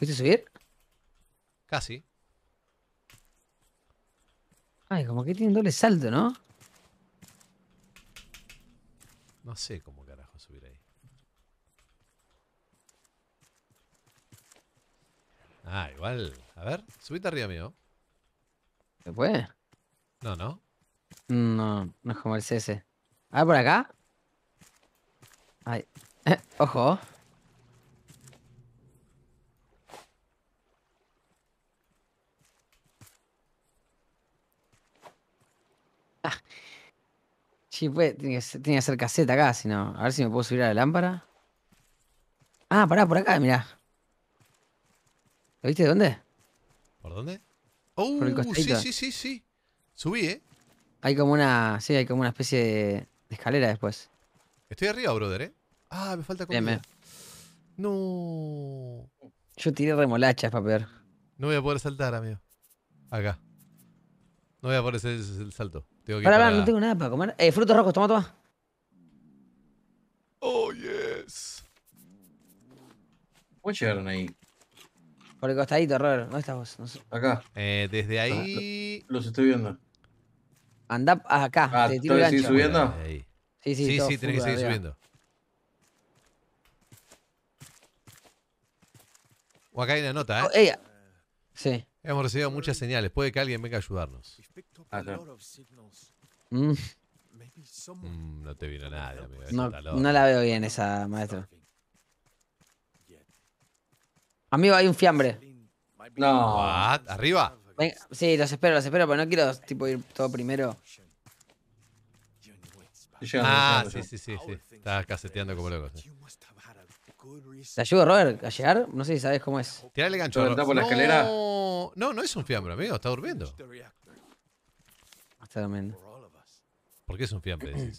subir? Casi. Ay, como que tiene doble salto, ¿no? No sé cómo Ah, igual. A ver, subite arriba mío. ¿Se puede? No, no. No, no es como el CS. Ah, por acá. Ay. Ojo. Ah. Sí, puede. tiene que, ser, tiene que ser caseta acá, si no. A ver si me puedo subir a la lámpara. Ah, pará, por acá, mirá. ¿Lo viste de dónde? ¿Por dónde? Oh, sí, sí, sí, sí. Subí, ¿eh? Hay como una, sí, hay como una especie de escalera después. Estoy arriba, brother, ¿eh? Ah, me falta comida. no. Yo tiré remolachas para peor. No voy a poder saltar, amigo. Acá. No voy a poder hacer el salto. Tengo que para, no tengo nada para comer. Eh, frutos rojos, toma, toma. Oh, yes. ¿Cómo llegaron ahí? Por el costadito, Robert. ¿Dónde estás vos? No Acá. Eh, desde ah, ahí. Los estoy viendo. Andá acá. Ah, te tiro ¿Estoy subiendo? Sí, sí, sí. Sí, tenés que seguir subiendo. O acá hay una nota, oh, ¿eh? Sí. Hemos recibido muchas señales. Puede que alguien venga a ayudarnos. Ah, mm. Mm, no. te vino nadie. Amigo. No, no la veo bien esa, maestro. Amigo, hay un fiambre. No. ¿Arriba? sí, los espero, los espero, pero no quiero tipo ir todo primero. ah, sí, sí, sí, sí. Estás caseteando como loco. ¿Te ayudo, Robert, a llegar? No sé si sabes cómo es. Tirale el gancho. por la no, escalera. No, no es un fiambre, amigo. Está durmiendo. Está durmiendo. ¿Por qué es un fiambre,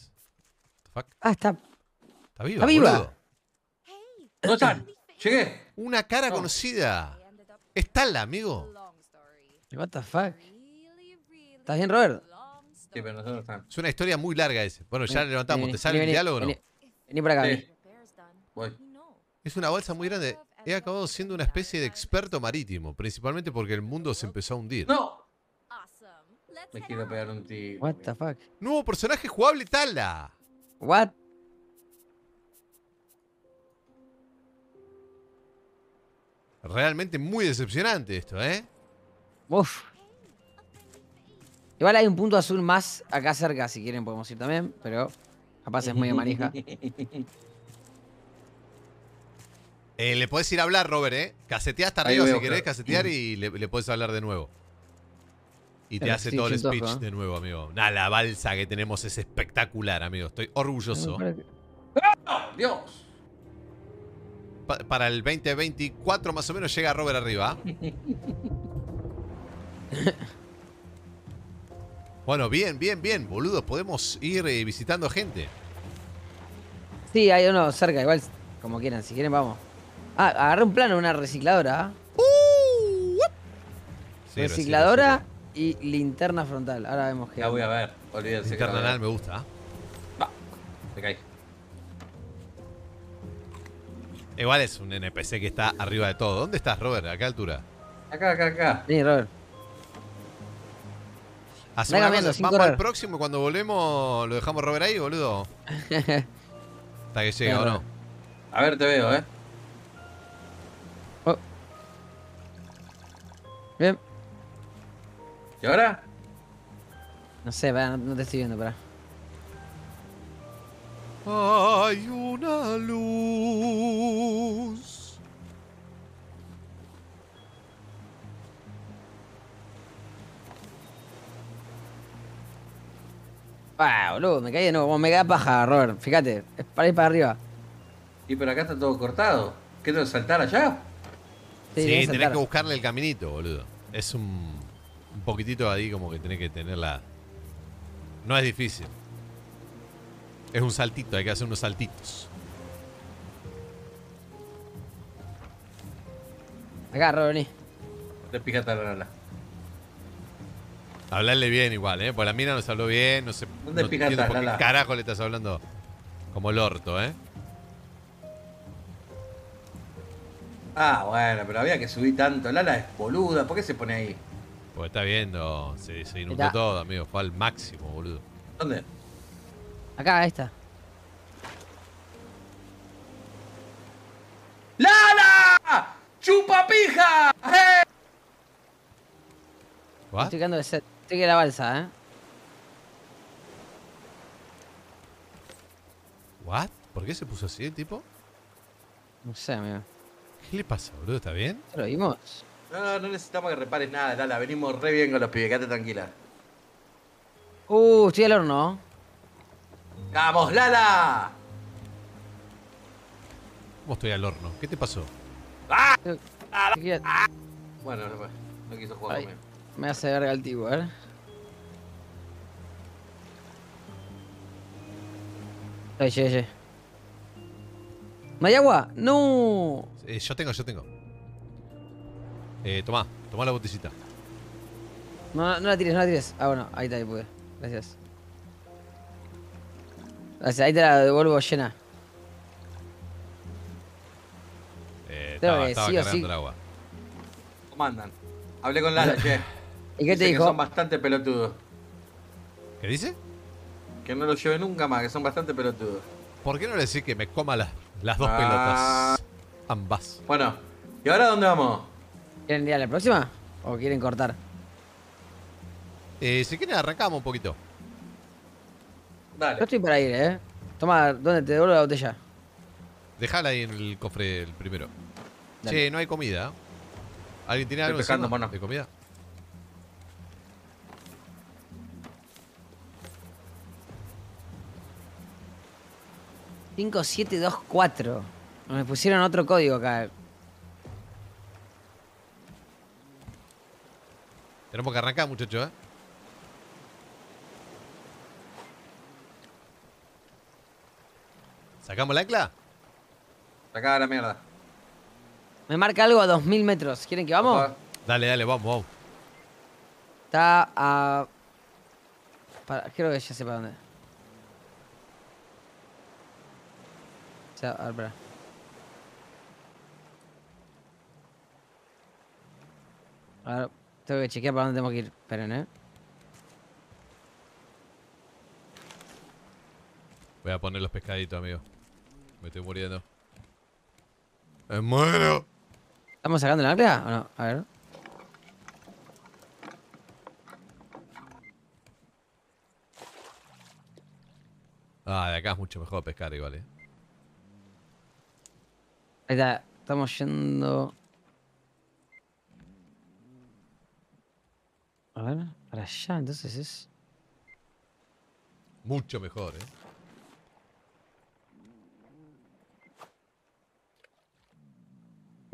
Ah, está... Está vivo Está vivo. ¿Dónde están? Llegué. Una cara conocida. Es Tala, amigo. What the fuck? ¿Estás bien, Robert? Sí, pero nosotros estamos. Es una historia muy larga esa. Bueno, ya levantamos. ¿Te sale el diálogo no? Vení para acá. Voy. Es una bolsa muy grande. He acabado siendo una especie de experto marítimo, principalmente porque el mundo se empezó a hundir. ¡No! Me quiero pegar un tiro. What the fuck? Nuevo personaje jugable Tala. What Realmente muy decepcionante esto, ¿eh? Uf. Igual hay un punto azul más acá cerca, si quieren podemos ir también, pero capaz es de manija. Eh, le podés ir a hablar, Robert, ¿eh? Casetea hasta arriba si querés, casetear y le, le podés hablar de nuevo. Y te eh, hace todo el speech de nuevo, amigo. Nada, la balsa que tenemos es espectacular, amigo. Estoy orgulloso. ¡Dios! para el 2024 más o menos llega Robert arriba. bueno, bien, bien, bien, boludo Podemos ir eh, visitando gente. Sí, hay uno cerca, igual, como quieran. Si quieren, vamos. Ah, agarré un plano, una recicladora. ¡Uh! recicladora y linterna frontal. Ahora vemos que. La voy a ver, olvídense. Linterna anal me gusta. Va, se cae. Igual es un NPC que está arriba de todo. ¿Dónde estás, Robert? ¿A qué altura? Acá, acá, acá. Sí, Robert. Hacemos una vamos al próximo cuando volvemos lo dejamos Robert ahí, boludo. Hasta que llegue, ¿o no? A ver, te veo, eh. Oh. Bien. ¿Y ahora? No sé, no, te estoy viendo, para hay una luz. Ah, boludo, me caí de nuevo, me queda paja, Robert, fíjate, es para ir para arriba. Y por acá está todo cortado. ¿Qué tengo que saltar allá? Sí, tenés que buscarle el caminito, boludo. Es un, un poquitito ahí como que tenés que tenerla. No es difícil. Es un saltito, hay que hacer unos saltitos. Acá, Ronnie. Te a la lala. Hablarle bien igual, ¿eh? Pues la mina nos habló bien, no sé. ¿Dónde por qué carajo le estás hablando como el orto, ¿eh? Ah, bueno, pero había que subir tanto. Lala es boluda, ¿por qué se pone ahí? Pues está viendo, se, inundó todo, amigo. Fue al máximo, boludo. ¿Dónde? Acá, está. ¡Lala! ¡Chupapija! ¡Eh! ¿What? Estoy quedando de set. Estoy la balsa, ¿eh? ¿What? ¿Por qué se puso así el tipo? No sé, amigo. ¿Qué le pasa, boludo? ¿Está bien? ¿Lo vimos? No, no, no necesitamos que repares nada, Lala. Venimos re bien con los pibes. tranquilas. tranquila. Uh, estoy al horno. ¡Vamos, Lala! ¿Cómo estoy al horno? ¿Qué te pasó? ¡Ah! ¡Ah! Bueno, no, pues, no, quiso jugar Me hace verga el tío, ¿eh? Ay, ye, ye. ¿No hay agua? ¡No! Eh, yo tengo, yo tengo. Eh, tomá, tomá la botecita. No, no la tires, no la tires. Ah, bueno, ahí está, ahí pude. Gracias ahí te la devuelvo llena. Eh, estaba, cargando el agua. ¿Cómo Hablé con Lalo, che. ¿Y qué te dijo? que son bastante pelotudos. ¿Qué dice? Que no los lleve nunca más, que son bastante pelotudos. ¿Por qué no le decís que me coma las, las dos ah. pelotas? Ambas. Bueno, ¿y ahora dónde vamos? ¿Quieren ir a la próxima? ¿O quieren cortar? Eh, si quieren arrancamos un poquito. Yo estoy para ir, ¿eh? Toma, ¿dónde te devuelvo la botella? Dejala ahí en el cofre el primero. Sí, no hay comida. ¿Alguien tiene estoy algo de comida? Cinco, cuatro. Me pusieron otro código acá. Tenemos que arrancar, muchachos, ¿eh? ¿Sacamos la ancla? Sacá la mierda. Me marca algo a 2000 metros. ¿Quieren que vamos? Dale, dale, vamos, vamos. Está a. Quiero que ya sepa dónde. a ver, tengo que chequear para dónde tengo que ir. Esperen, eh. Voy a poner los pescaditos, amigo. Me estoy muriendo. ¡Me muero! ¿Estamos sacando la área o no? A ver. Ah, de acá es mucho mejor pescar igual, eh. Ahí está. Estamos yendo... A ver, para allá entonces es... Mucho mejor, eh.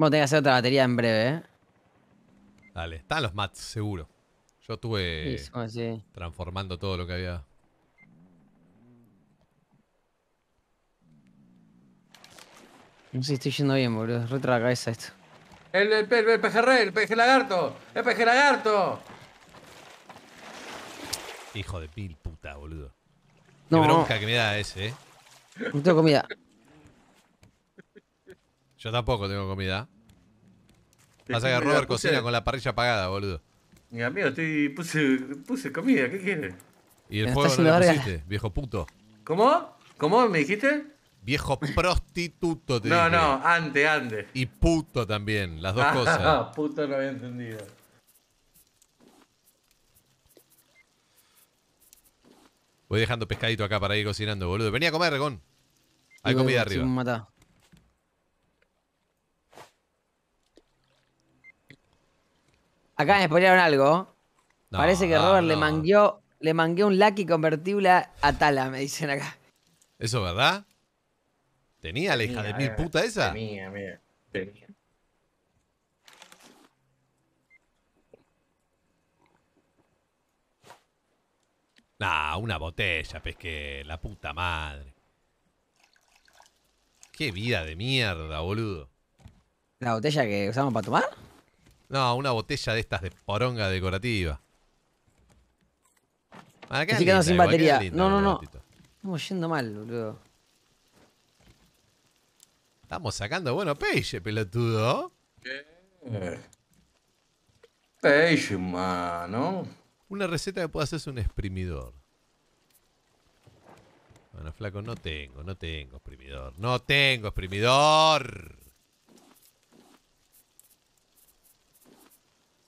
Bueno, tengo que hacer otra batería en breve, ¿eh? Dale, están los mats, seguro. Yo estuve transformando todo lo que había. No sé si estoy yendo bien, boludo. Retra la cabeza esto. El, el, el, el pejerrey, el pejelagarto, el Hijo de pil puta, boludo. No, Qué bronca que me da ese, eh. No tengo comida. Yo tampoco tengo comida. Pasa que Robert cocina con la parrilla apagada, boludo. Mi amigo, estoy, puse, puse comida, ¿qué quieres? Y el fuego no lo pusiste, viejo puto. ¿Cómo? ¿Cómo me dijiste? Viejo prostituto, te No, dije. no, antes, antes. Y puto también, las dos ah, cosas. Ah, puto no había entendido. Voy dejando pescadito acá para ir cocinando, boludo. Venía a comer, Regón. Hay comida arriba. Acá me spoilearon algo. Parece que Robert le mangueó mangué un Lucky convertible a Tala, me dicen acá. ¿Eso es verdad? ¿Tenía la hija de mil eh, puta esa? Tenía, mía, Nah, una botella, pesqué, la puta madre. Qué vida de mierda, boludo. ¿La botella que usamos para tomar? No, una botella de estas de poronga decorativa. Así ah, que no sin batería. no, no, no. Estamos yendo mal, boludo. Estamos sacando bueno Peige, pelotudo. ¿Qué? mano. Una receta que hacer es un exprimidor. Bueno, flaco, no tengo, no tengo exprimidor. No tengo exprimidor.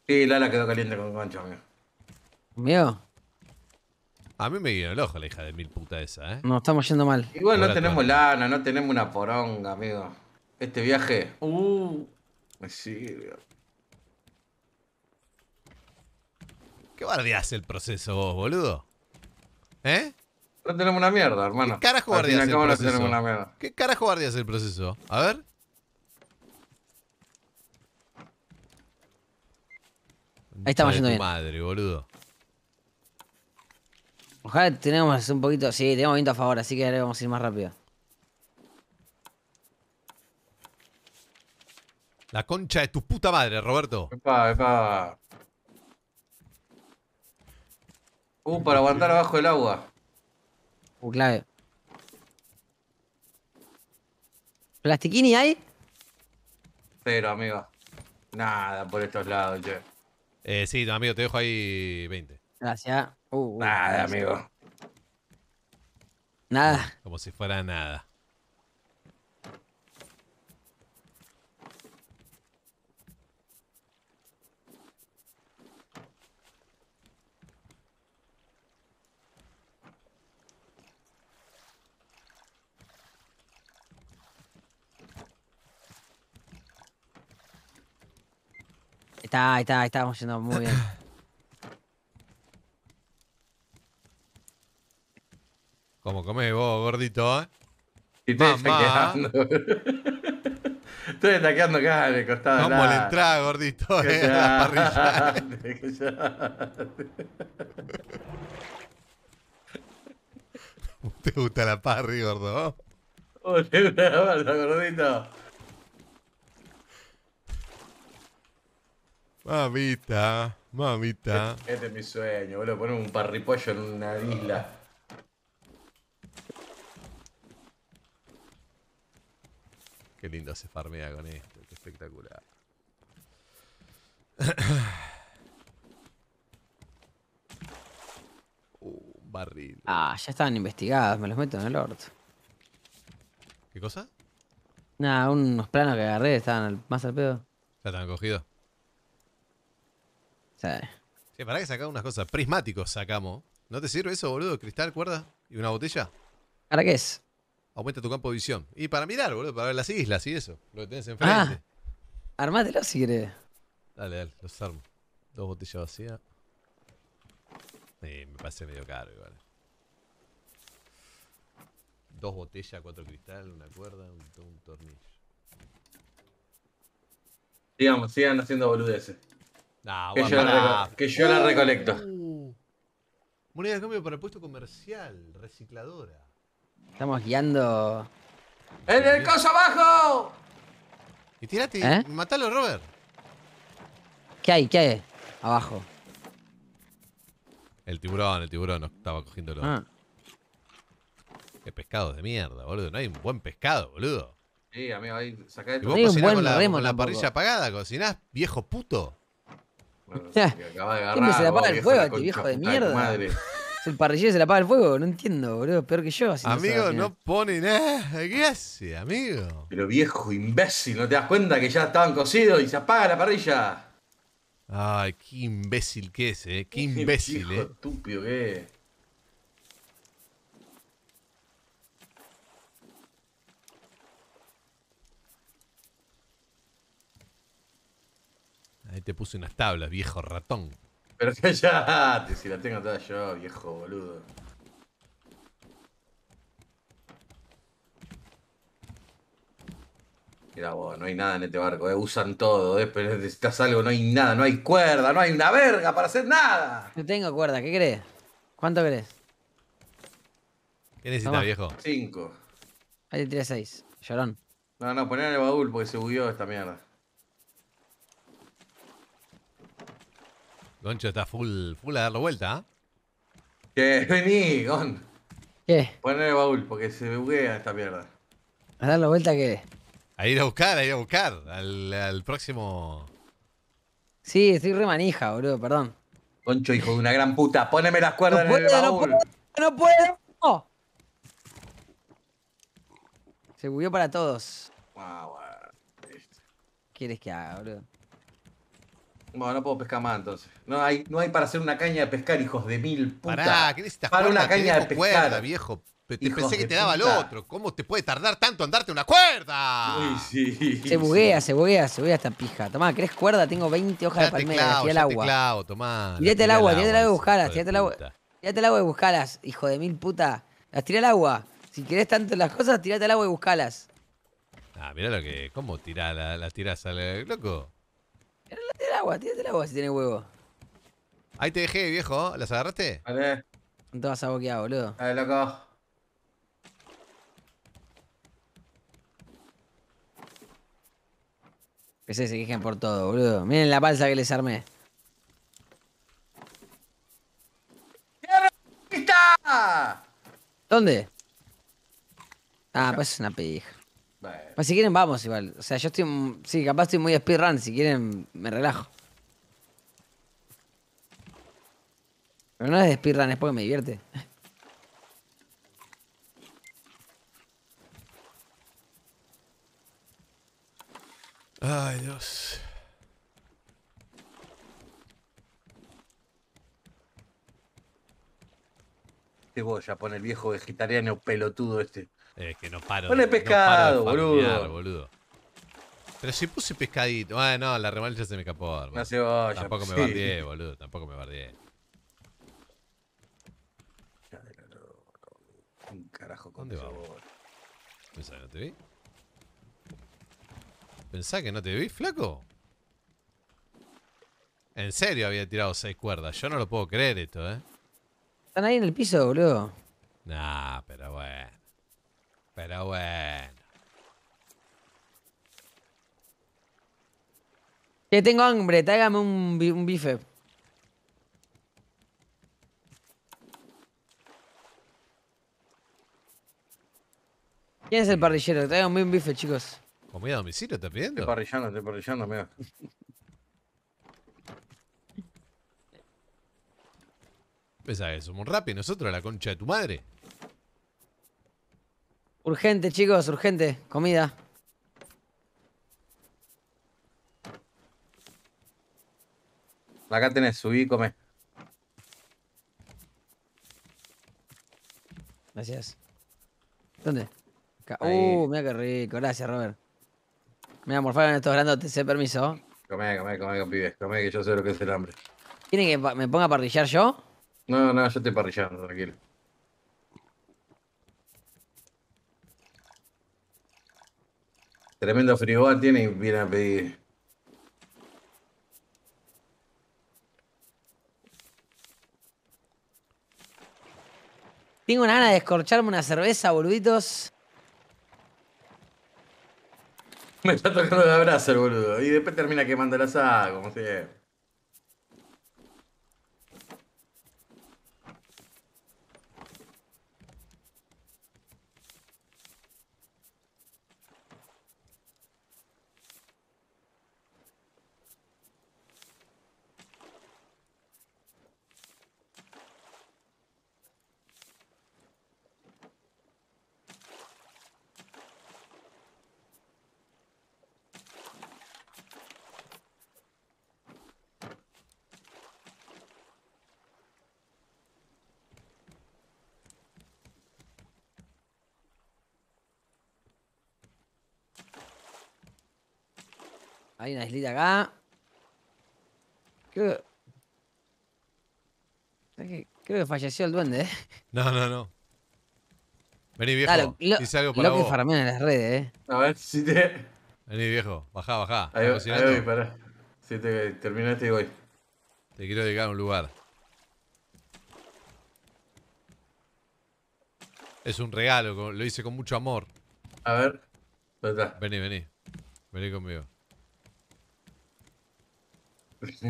Sí, Lala quedó caliente con gancho, amigo. ¿Mío? A mí me guió el ojo la hija de mil puta esa, ¿eh? No, estamos yendo mal. Igual no tenemos lana, no tenemos una poronga, amigo. Este viaje. Uh, me sirve. ¿Qué hace el proceso vos, boludo? ¿Eh? No tenemos una mierda, hermano. ¿Qué carajo guardias el proceso? No ¿Qué carajo guardias el proceso? A ver. Ahí estamos yendo bien. Madre, boludo. Ojalá tenemos un poquito. Sí, tenemos viento a favor, así que ahora vamos a ir más rápido. La concha de tu puta madre, Roberto. Epa, epa. Uh, para aguantar abajo el agua. Uh, clave. ¿Plastiquini ahí. Cero, amigo. Nada por estos lados, che. Eh, sí, amigo, te dejo ahí 20. Gracias. Uh, uh, nada, amigo. Nada. Como si fuera nada. está, ahí está, estamos yendo muy bien. ¿Cómo come vos, gordito, ¿eh? Y te Estoy taqueando acá en el costado. la... entrada, gordito, ¿Te gusta eh, la parrilla. gordo? Oh, ¿Te gusta la parry, gordito. Mamita, mamita. Este es mi sueño, boludo. Poner un parripollo en una isla. Qué lindo se farmea con esto, qué espectacular. Uh, un barril. Ah, ya estaban investigados, me los meto en el orto. ¿Qué cosa? Nada, unos planos que agarré estaban más al pedo. ¿Ya te cogidos? Sí. que sacamos unas cosas. Prismáticos sacamos. ¿No te sirve eso, boludo? ¿Cristal, cuerda y una botella? ¿Para qué es? Aumenta tu campo de visión. Y para mirar, boludo, para ver las islas y eso. Lo que tenés enfrente. Ah, armátelo si querés. Dale, dale, los armo. Dos botellas vacías. me parece medio caro igual. Dos botellas, cuatro cristales, una cuerda, un, tornillo. Sigamos, sigan haciendo boludeces. Ah, que, yo la, recolecto. Uh. moneda de cambio para el puesto comercial, recicladora. Estamos guiando. ¡En el coso abajo! Y tirate, ¿Eh? matalo, Robert. ¿Qué hay? ¿Qué hay? Abajo. El tiburón, el tiburón nos estaba cogiendo los. Ah. Qué pescado de mierda, boludo. No hay un buen pescado, boludo. Sí, amigo, ahí saca el Y la, con la parrilla apagada, cocinás, viejo puto. se se apaga el fuego a ti, este viejo de mierda? Madre. El parrillero se la apaga el fuego, no entiendo, boludo. Peor que yo. Si amigo, no, ponen, pone nada. ¿Qué hace, amigo? Pero viejo imbécil, ¿no te das cuenta que ya estaban cocidos y se apaga la parrilla? Ay, qué imbécil que es, ¿eh? Qué imbécil, ¿eh? Estúpido que Ahí te puse unas tablas, viejo ratón. Pero callate, si la tengo toda yo, viejo boludo. Mira vos, no hay nada en este barco, eh. usan todo, eh, pero necesitas algo, no hay nada, no hay cuerda, no hay una verga para hacer nada. No tengo cuerda, ¿qué crees? ¿Cuánto crees? ¿Qué necesitas, viejo? Cinco. Ahí te tiré seis, llorón. No, no, poné en el baúl porque se huyó esta mierda. Goncho está full, full a dar la vuelta. ¿ah? ¿Qué? Que vení, Gon. ¿Qué? Poner el baúl porque se me buguea esta mierda. ¿A dar la vuelta qué? A ir a buscar, a ir a buscar. Al, al próximo. Sí, estoy re manija, boludo, perdón. Concho, hijo de una gran puta, poneme las cuerdas no puedo, en baúl. No puedo, no puedo. No. Se bugueó para todos. Wow, este. ¿Qué quieres que haga, boludo? Bueno, no puedo pescar más entonces. No hay, no hay para hacer una caña de pescar, hijos de mil puta. ¿qué Para una caña de pescar. Cuerda, viejo. Te pensé que te daba el otro. ¿Cómo te puede tardar tanto andarte una cuerda? Sí, sí, se buguea, se buguea, se buguea esta pija. Tomá, ¿querés cuerda? Tengo 20 hojas de palmera. Clavo, el agua. Clavo, Tirate el agua, tirate el agua y buscalas. Tirate el agua. Tirate el agua y buscalas, hijo de mil puta. Las tiré al agua. Si querés tanto las cosas, tirate el agua y buscalas. Ah, mirá lo que. ¿Cómo tirá, la, la tirás al. Loco. Tírate el agua, tírate el agua si tiene huevo. Ahí te dejé, viejo. ¿Las agarraste? Vale. No te vas a boquear, boludo. Dale, loco. que se quejen por todo, boludo. Miren la balsa que les armé. ¿Dónde? Ah, pues es una pija. Bueno, pues si quieren, vamos igual. O sea, yo estoy. Sí, capaz estoy muy speedrun. Si quieren, me relajo. Pero no es de speedrun, es porque me divierte. Ay, Dios. Este ya pone el viejo vegetariano pelotudo este. Es eh, que no paro. Pone pescado, boludo. Pero si puse pescadito. Ah, no, la remolcha se me escapó. No se vaya. Tampoco me sí. boludo. Tampoco me bardié. Un carajo ¿Dónde Pensaba que no te vi. Pensaba que no te vi, flaco. En serio había tirado seis cuerdas. Yo no lo puedo creer esto, eh. Están ahí en el piso, boludo. Nah, pero bueno. Pero bueno. Que tengo hambre, tráigame un, un bife. ¿Quién es el parrillero? Tráigame un bife, chicos. ¿Comida a domicilio estás pidiendo? Estoy parrillando, estoy parrillando, mira. Pensaba eso, somos rápidos nosotros, la concha de tu madre. Urgente, chicos, urgente. Comida. Acá tenés, subí y comé. Gracias. ¿Dónde? Uh, mira qué rico. Gracias, Robert. Mira, en estos grandotes, sé ¿eh? permiso. Comé, comé, comé, pibes. Comé, que yo sé lo que es el hambre. ¿Quieren que me ponga a parrillar yo? No, no, yo estoy parrillando, tranquilo. Tremendo frigobar tiene y viene a pedir. Tengo una gana de escorcharme una cerveza, boluditos. Me está tocando de abrazo el boludo. Y después termina quemando la asado, como si... Hay una islita acá. Creo que... falleció el duende, ¿eh? No, no, no. Vení, viejo. Dale, lo, algo para lo que en las redes, ¿eh? A ver si te... Vení, viejo. Bajá, bajá. Ahí, voy, pará. Si te terminaste y voy. Te quiero llegar a un lugar. Es un regalo, lo hice con mucho amor. A ver. Vení, vení. Vení conmigo.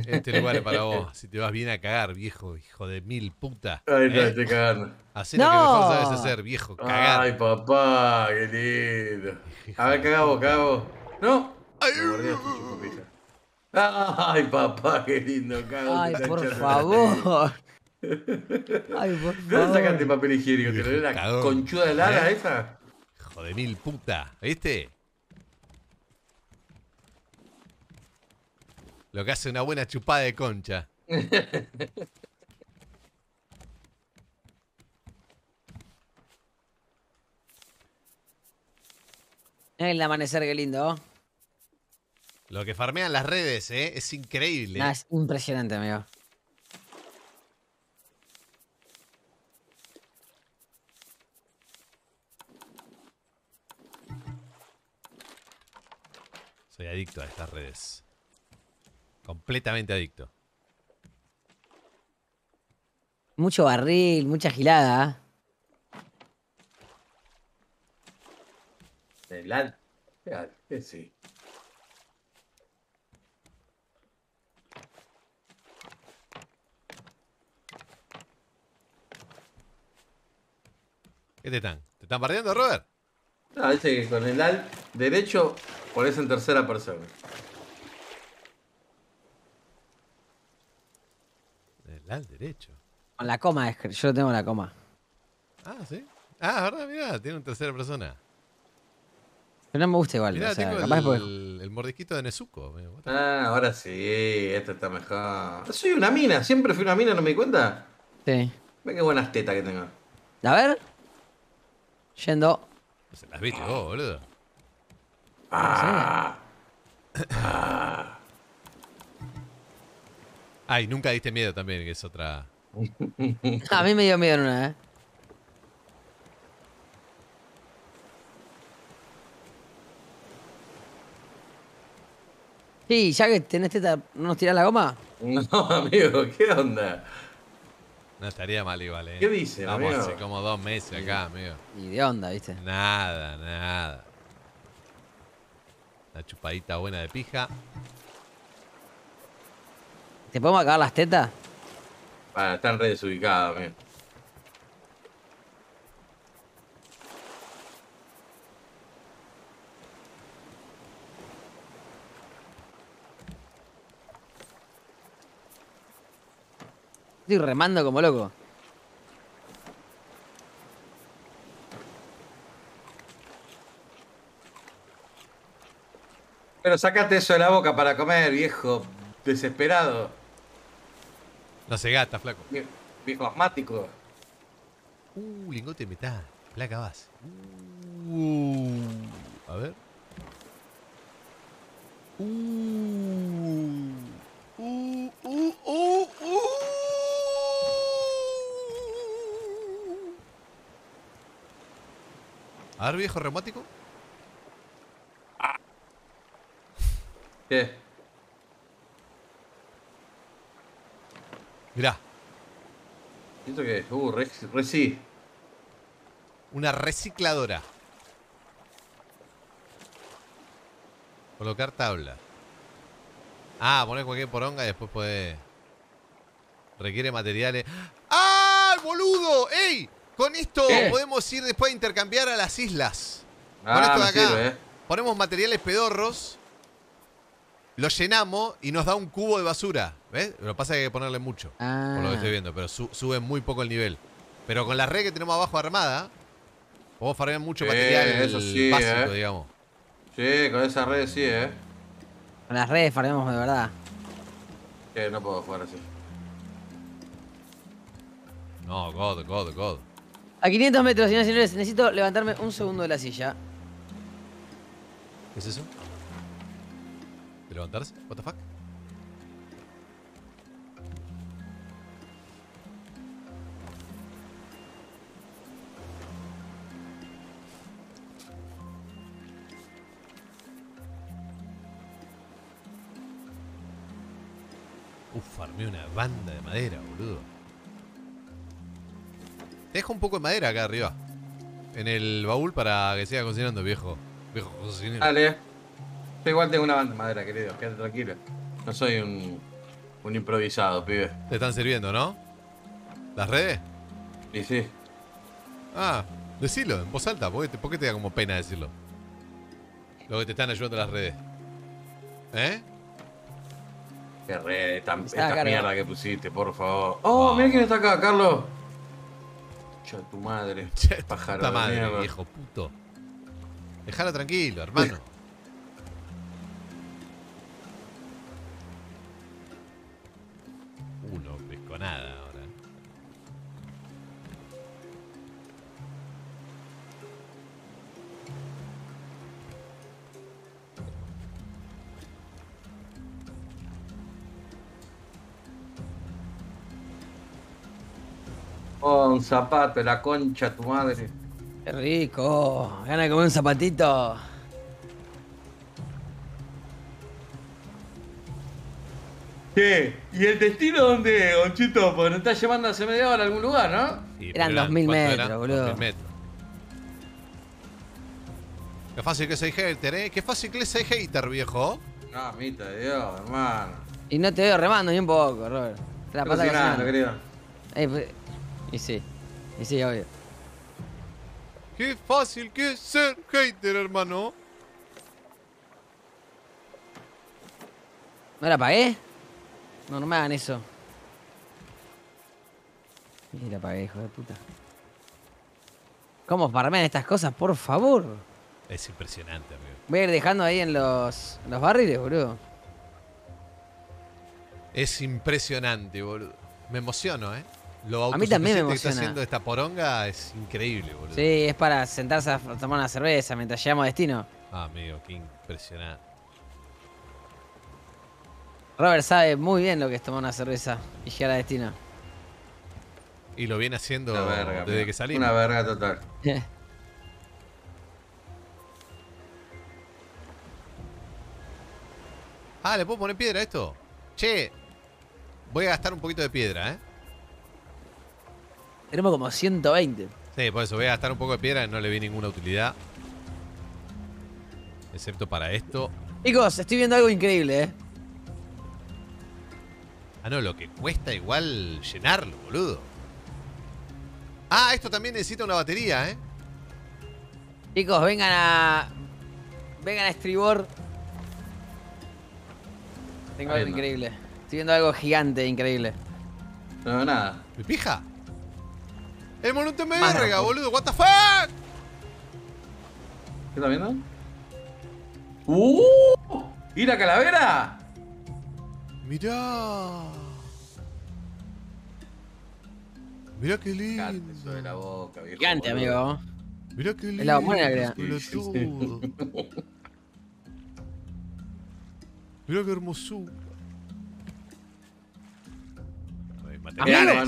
Este lugar es para vos. Si te vas bien a cagar, viejo, hijo de mil puta. Ay, no, eh, estoy cagando. Hacé no. lo que mejor sabes hacer, viejo, cagar. Ay, papá, qué lindo. A ver, cagamos, cagamos ¿No? Ay, papá, qué lindo, cago. Ay, por favor. Ay, por favor. ¿Dónde sacaste papel higiénico? ¿Te lo la conchuda de Lara ¿Eh? esa? Hijo de mil puta, ¿viste? Lo que hace una buena chupada de concha. El amanecer, qué lindo. Lo que farmean las redes, ¿eh? Es increíble. Ah, es impresionante, amigo. Soy adicto a estas redes. Completamente adicto. Mucho barril, mucha gilada. Eh, sí. ¿Qué te están? ¿Te están bardeando, Robert? No, ah, dice que con el al derecho pones en tercera persona. Ah, derecho. Con la coma, yo lo tengo la coma. Ah, sí. Ah, ahora mira tiene una tercera persona. Pero no me gusta igual. el, mordiquito mordisquito de Nezuko. Ah, ahora sí, esto está mejor. Soy una mina, siempre fui una mina, no me di cuenta. Sí. Ve qué buenas tetas que tengo. A ver. Yendo. las viste vos, boludo. Ah. ah. Ay, nunca diste miedo también, que es otra. A mí me dio miedo en una, ¿eh? Sí, ya que tenés teta, ¿no nos tirás la goma? No, amigo, ¿qué onda? No estaría mal igual, ¿eh? ¿Qué dice, Vamos, amigo? hace como dos meses acá, amigo. Y de onda, ¿viste? Nada, nada. La chupadita buena de pija. ¿Te podemos acabar las tetas? Para, están re desubicadas, man. Estoy remando como loco. Pero sacate eso de la boca para comer, viejo desesperado. No se gasta, flaco. Viejo, asmático. Uh, lingote de Placa base. Uh, a ver. Uh, uh, uh, uh, uh. A ver, viejo reumático. Ah. ¿Qué? Mirá. Siento que Uh, reci Una recicladora. Colocar tabla. Ah, poner cualquier poronga y después puede. Requiere materiales. ¡Ah, boludo! ¡Ey! Con esto podemos ir después a intercambiar a las islas. Con ah, esto de acá. Eh. Ponemos materiales pedorros lo llenamos y nos da un cubo de basura. ¿Ves? Lo que pasa es que hay que ponerle mucho. Por lo que ah. estoy viendo, pero sube muy poco el nivel. Pero con la red que tenemos abajo armada, podemos farmear mucho para material eso ¿eh? básico, digamos. Sí, con esa red sí, eh. Con las redes farmeamos de verdad. Eh, no puedo jugar así. No, God, God, God. A 500 metros, señores y señores, necesito levantarme un segundo de la silla. ¿Qué es eso? levantarse. What the fuck? Uf, armé una banda de madera, boludo. Dejo un poco de madera acá arriba. En el baúl para que siga cocinando, viejo. Viejo cocinero. Dale. Yo igual tengo una banda madera, querido, quédate tranquilo. No soy un, un improvisado, pibe. Te están sirviendo, ¿no? ¿Las redes? Y sí. Ah, decilo en voz alta, ¿por qué te, da como pena decirlo? Lo que te están ayudando las redes. ¿Eh? Qué redes, esta, mierda que pusiste, por favor. Oh, oh. mira quién está acá, Carlos. Chau, tu madre. pájaro. madre, viejo puto. Dejala tranquilo, hermano. nada ahora. Oh, un zapato, la concha tu madre. Qué rico. Gana de comer un zapatito. ¿Qué? ¿y el destino dónde, Onchito? Pues nos estás llevando hace media hora a algún lugar, ¿no? eran 2000 metros, boludo. 2000 metros. Qué fácil que soy hater, ¿eh? Qué fácil que soy hater, viejo. no, mita de Dios, hermano. Y no te veo remando ni un poco, Robert. Te la pasas cocinando, creo. Eh, pues, y sí, y sí, obvio. Qué fácil que es ser hater, hermano. ¿No la pagué? No, me hagan eso. Mira, pagué, hijo de puta. ¿Cómo farmean estas cosas, por favor? Es impresionante, amigo. Voy a ir dejando ahí en los, los barriles, boludo. Es impresionante, boludo. Me emociono, ¿eh? Lo a mí también me emociona. que está haciendo esta poronga es increíble, boludo. Sí, es para sentarse a tomar una cerveza mientras llegamos a destino. Ah, amigo, qué impresionante. Robert sabe muy bien lo que es tomar una cerveza y llegar a destino. Y lo viene haciendo desde que salimos. Una verga total. ah, ¿le puedo poner piedra a esto? Che, voy a gastar un poquito de piedra, ¿eh? Tenemos como 120. Sí, por eso voy a gastar un poco de piedra, y no le vi ninguna utilidad. Excepto para esto. Chicos, estoy viendo algo increíble, ¿eh? Ah, no, lo que cuesta igual llenarlo, boludo. Ah, esto también necesita una batería, ¿eh? Chicos, vengan a... Vengan a estribor. Tengo algo increíble. Estoy viendo algo gigante, increíble. No, nada. ¿Me pija? ¡El monote me verga, boludo! ¡What the fuck! ¿Qué está viendo? ¡Uh! ¿Y la calavera? Mirá. Mirá qué lindo. la boca, Gigante, amigo. Mirá qué lindo. Es pelotudo. Mirá qué hermosura. Amigo,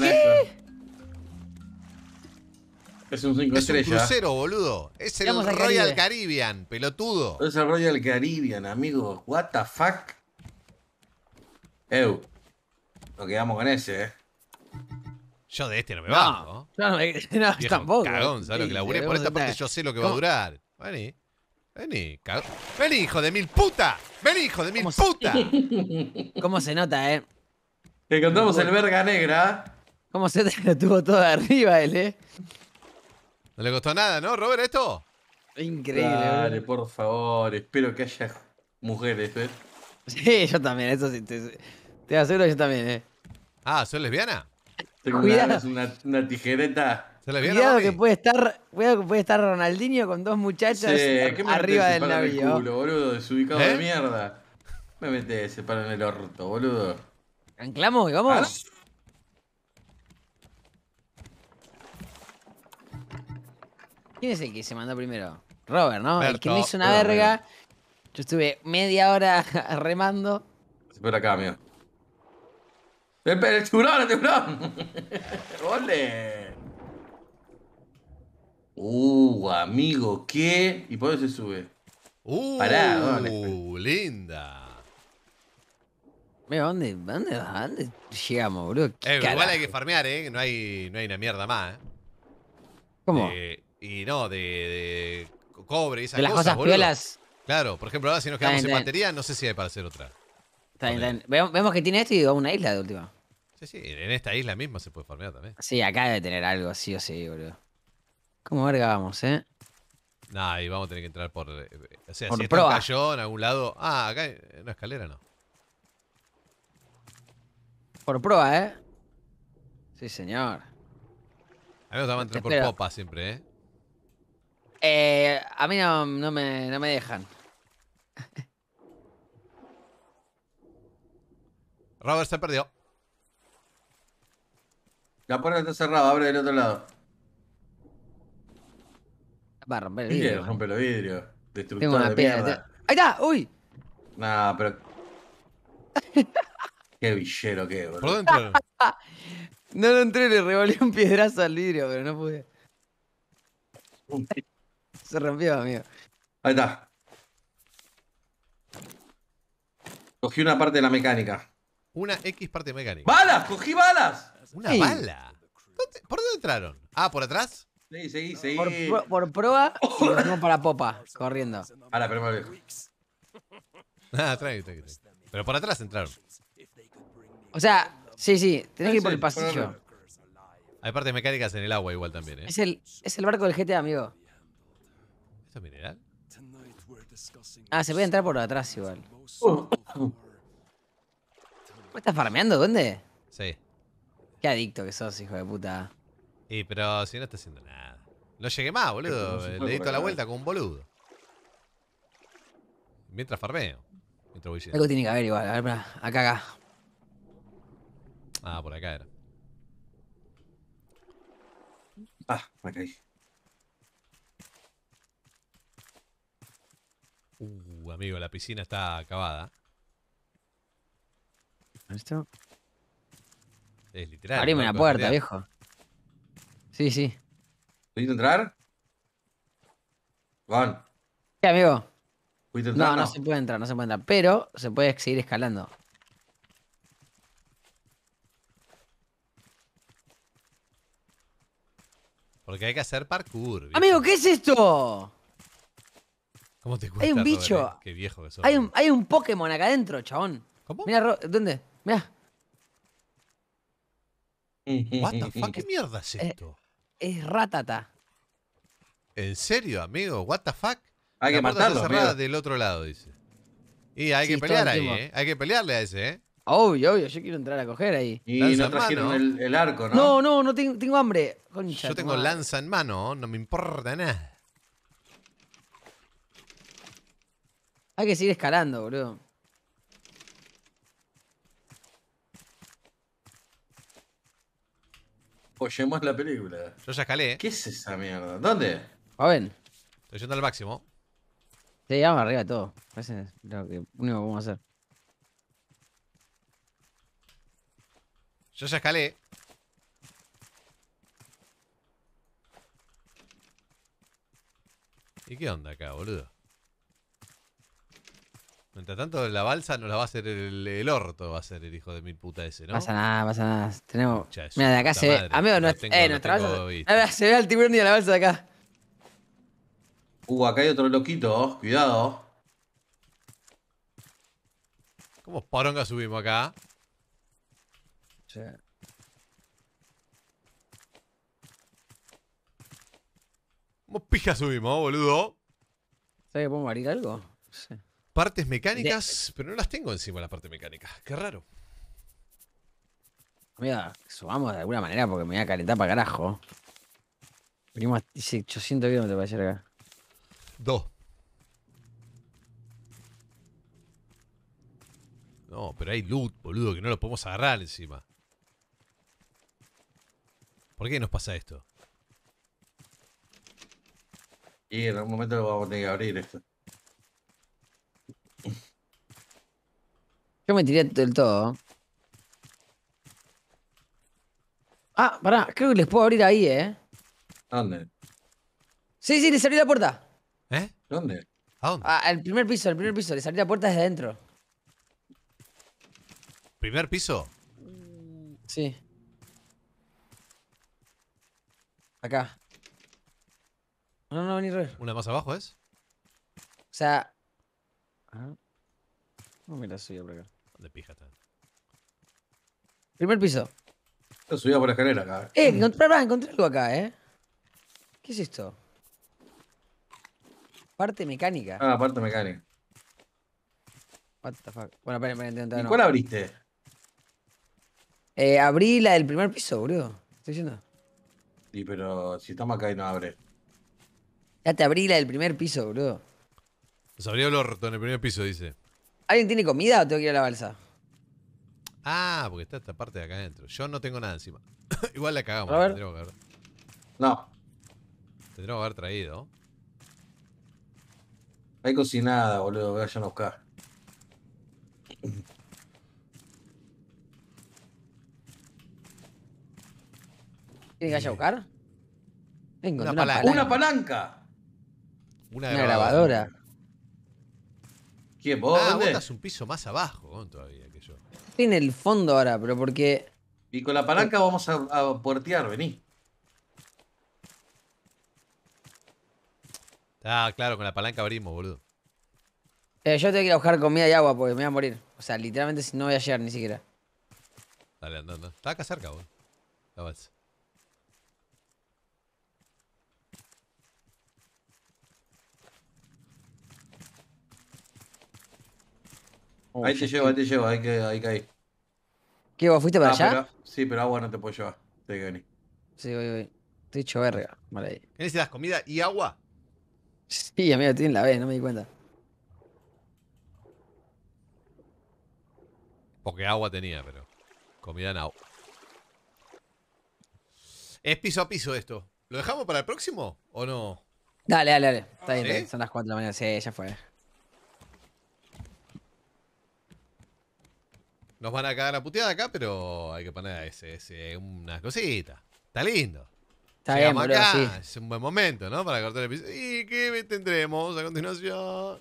Es un 5 Es un boludo. Es el Royal Caribbean, pelotudo. Es el Royal Caribbean, amigo. What the fuck? Ew, Nos quedamos con ese, eh. Yo de este no me bajo. No, eh, no, no tampoco. Cagón, ¿sabes lo que laburé? Por esta parte yo sé lo que va a durar. Vení. Vení, cagón. Vení, hijo de mil puta. Vení, hijo de mil puta. ¿Cómo se nota, eh? Que contamos el verga negra. ¿Cómo se lo tuvo todo arriba él, eh? No le costó nada, ¿no, Robert, esto? Increíble. Dale, por favor. Espero que haya mujeres, eh. Sí, yo también, eso sí. Te, te aseguro yo también, eh. Ah, ¿soy lesbiana? Tengo cuidado. Una, una, tijereta. lesbiana, cuidado que puede estar, estar Ronaldinho con dos muchachas arriba del navío. culo, boludo, desubicado ¿Eh? de mierda. Me ese para en el orto, boludo. ¿Anclamos y vamos? Ah. ¿Quién es el que se mandó primero? Robert, ¿no? el que me hizo una verga yo estuve media hora remando. Espera acá, mira. ¡El, el tiburón, el tiburón! ¡Ole! ¡Uh, amigo! ¿Qué? ¿Y por dónde se sube? ¡Uh! Pará, linda! Mira, ¿dónde, dónde, llegamos, bro? Eh, igual hay que farmear, ¿eh? No hay, no hay una mierda más, ¿eh? ¿Cómo? Eh, y no, de, cobre y esas las cosas, cosas Claro, por ejemplo, ahora si nos quedamos en batería, no sé si hay para hacer otra. Vemos, que tiene esto y va a una isla de última. Sí, sí, en esta isla misma se puede farmear también. Sí, acá debe tener algo, sí o sí, boludo. ¿Cómo verga vamos, eh? Nah, y vamos a tener que entrar por. Eh, eh, o sea, por si esto cayó en algún lado. Ah, acá hay una escalera no. Por proa, eh. Sí, señor. A mí vamos a entrar por popa siempre, eh. Eh, a mí no, me, no me dejan. Robert se perdió. La puerta está cerrada, abre del otro lado. Va a romper el vidrio. rompe los vidrios? Destructor Tengo una de piedra. ¡Ahí está! ¡Uy! Nah, pero. qué villero que, bro. ¿Por dentro? no lo entré, le revolé un piedrazo al vidrio, pero no pude. Uh. Se rompió, amigo. Ahí está. Cogí una parte de la mecánica. Una X parte mecánica. ¡Balas! ¡Cogí balas! ¿Una bala? ¿Por dónde entraron? Ah, ¿por atrás? Sí, sí, sí Por, por proa, y para popa, corriendo. Ahora, pero me veo. Ah, Pero por atrás entraron. O sea, sí, sí, tenés que ir por el pasillo. Hay partes mecánicas en el agua igual también, ¿eh? Es el, es el barco del GT, amigo. ¿Esto es mineral? Ah, se puede entrar por atrás igual. Uh estás farmeando, dónde? Sí. Qué adicto que sos, hijo de puta. Y pero si no estás haciendo nada. No llegué más, boludo. Le di toda la vuelta con un boludo. Mientras farmeo. Mientras voy Algo tiene que haber igual. A ver, acá, acá. Ah, por acá era. Ah, me caí. Uh, amigo, la piscina está acabada. ¿Listo? Es literal. Abrime la puerta, viejo. Sí, sí. ¿Puedo entrar? Juan. ¿Qué, amigo. entrar? No, no, se puede entrar, no se puede entrar. Pero se puede seguir escalando. Porque hay que hacer parkour. Viejo. Amigo, ¿qué es esto? ¿Cómo te cuesta, Hay un bicho. Qué viejo que hay, un, hay un Pokémon acá adentro, chabón. ¿Cómo? Mira, ¿dónde? Mira. Mm, mm, What mm, the ¿qué mierda es eh, esto? Es, ratata. ¿En serio, amigo? What the fuck? Hay que matarlo. Está cerrada del otro lado, dice. Y hay que pelear ahí, ¿eh? Hay que pelearle a ese, ¿eh? Obvio, obvio, yo quiero entrar a coger ahí. Y no trajeron el, arco, ¿no? No, no, no tengo, hambre. yo tengo lanza en mano, no me importa nada. Hay que seguir escalando, boludo. más la película. Yo ya escalé. ¿Qué es esa mierda? ¿Dónde? A ver. Estoy yendo al máximo. Sí, vamos arriba de todo. Ese es lo único que vamos a hacer. Yo ya escalé. ¿Y qué onda acá, boludo? Mientras tanto, la balsa no la va a hacer el, orto, va a ser el hijo de mil puta ese, ¿no? Pasa nada, pasa nada. Tenemos. Mira, de acá se ve. Ah, amigo, no es… eh, nuestra balsa. Ah, se ve al tiburón y a la balsa de acá. Uh, acá hay otro loquito, cuidado. ¿Cómo paronga subimos acá? Sí. ¿Cómo pija subimos, boludo? ¿Sabes que podemos abrir algo? Sí. Partes mecánicas, pero no las tengo encima la parte mecánica. Qué raro. Mira, subamos de alguna manera porque me voy a calentar para carajo. Venimos, dice 800 kilómetros para llegar acá. Dos. No, pero hay loot, boludo, que no lo podemos agarrar encima. ¿Por qué nos pasa esto? Y en algún momento lo vamos a tener que abrir esto. Yo me tiré del todo. Ah, pará, creo que les puedo abrir ahí, ¿eh? ¿Dónde? Sí, sí, les abrí la puerta. ¿Eh? ¿Dónde? ¿A dónde? Ah, el primer piso, el primer piso. Les abrí la puerta desde adentro. ¿Primer piso? Sí. Acá. No, no, ni re. ¿Una más abajo es? O sea... Ah. No me por acá. Primer piso. Yo subido por la escalera acá. Eh, eh encontré, encontré algo acá, ¿eh? ¿Qué es esto? Parte mecánica. Ah, parte mecánica. What Bueno, espera ¿Y cuál abriste? Eh, abrí la del primer piso, boludo. Estoy diciendo. Sí, pero si estamos acá y no abre. Ya te abrí la del primer piso, boludo. Nos abrió el orto en el primer piso, dice. ¿Alguien tiene comida o tengo que ir a la balsa? Ah, porque está esta parte de acá adentro. Yo no tengo nada encima. Igual la cagamos. A ver. que haber... No. tendríamos que haber traído. Hay cocinada, boludo. Vayan a buscar. ¿Tienes que ir a buscar? una, una, palanca. Una palanca. Una Una grabadora. ¿Qué? ¿Vos? Ah, estás un piso más abajo todavía que yo. Estoy en el fondo ahora, pero porque. Y con la palanca eh. vamos a, puertear, vení. Ah, claro, con la palanca abrimos, boludo. Eh, yo tengo que ir a buscar comida y agua porque me voy a morir. O sea, literalmente no voy a llegar ni siquiera. Dale, anda, anda. Está acá cerca, boludo. Oh, ahí te llevo, ahí te llevo, ahí ahí caí. ¿Qué vos fuiste para ah, allá? sí, pero agua no te puedo llevar. Te que venir. Sí, voy, voy. Estoy hecho verga. Vale. Ahí. ¿Comida y agua? Sí, amigo, estoy la B, no me di cuenta. Porque agua tenía, pero. Comida en agua. Es piso a piso esto. ¿Lo dejamos para el próximo o no? Dale, dale, dale. Está bien, son las 4 de la mañana. Sí, ya fue. Nos van a cagar la puteada acá, pero hay que poner ese, ese, una cosita. Está lindo. Está bien, boludo, Es un buen momento, ¿no? Para cortar el episodio. ¿Y qué tendremos a continuación?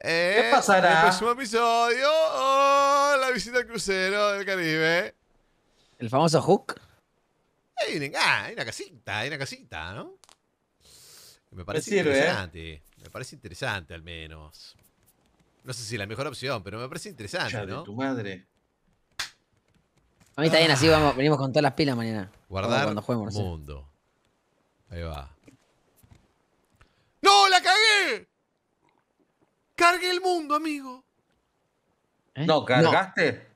Eh, ¿Qué pasará? El próximo episodio, oh, la visita al crucero del Caribe. ¿El famoso hook? Hay una, ah, hay una casita, hay una casita, ¿no? Me parece interesante. Me parece interesante, al menos. No sé si la mejor opción, pero me parece interesante, Chale, ¿no? tu madre. A mí está bien, así vamos, venimos con todas las pilas mañana. Guardar el mundo. Ahí va. ¡No, la cagué! Cargué el mundo, amigo. ¿Eh? No, ¿cargaste?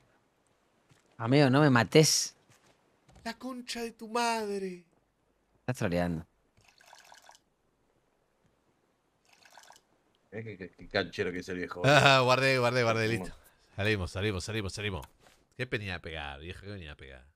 Amigo, no me mates. La concha de tu madre. Estás troleando. Qué, canchero que es el viejo. Ah, guardé, guardé, ah, guardé, listo. Salimos, salimos, salimos, salimos. ¿Qué venía a pegar, viejo, ¿Qué venía a pegar?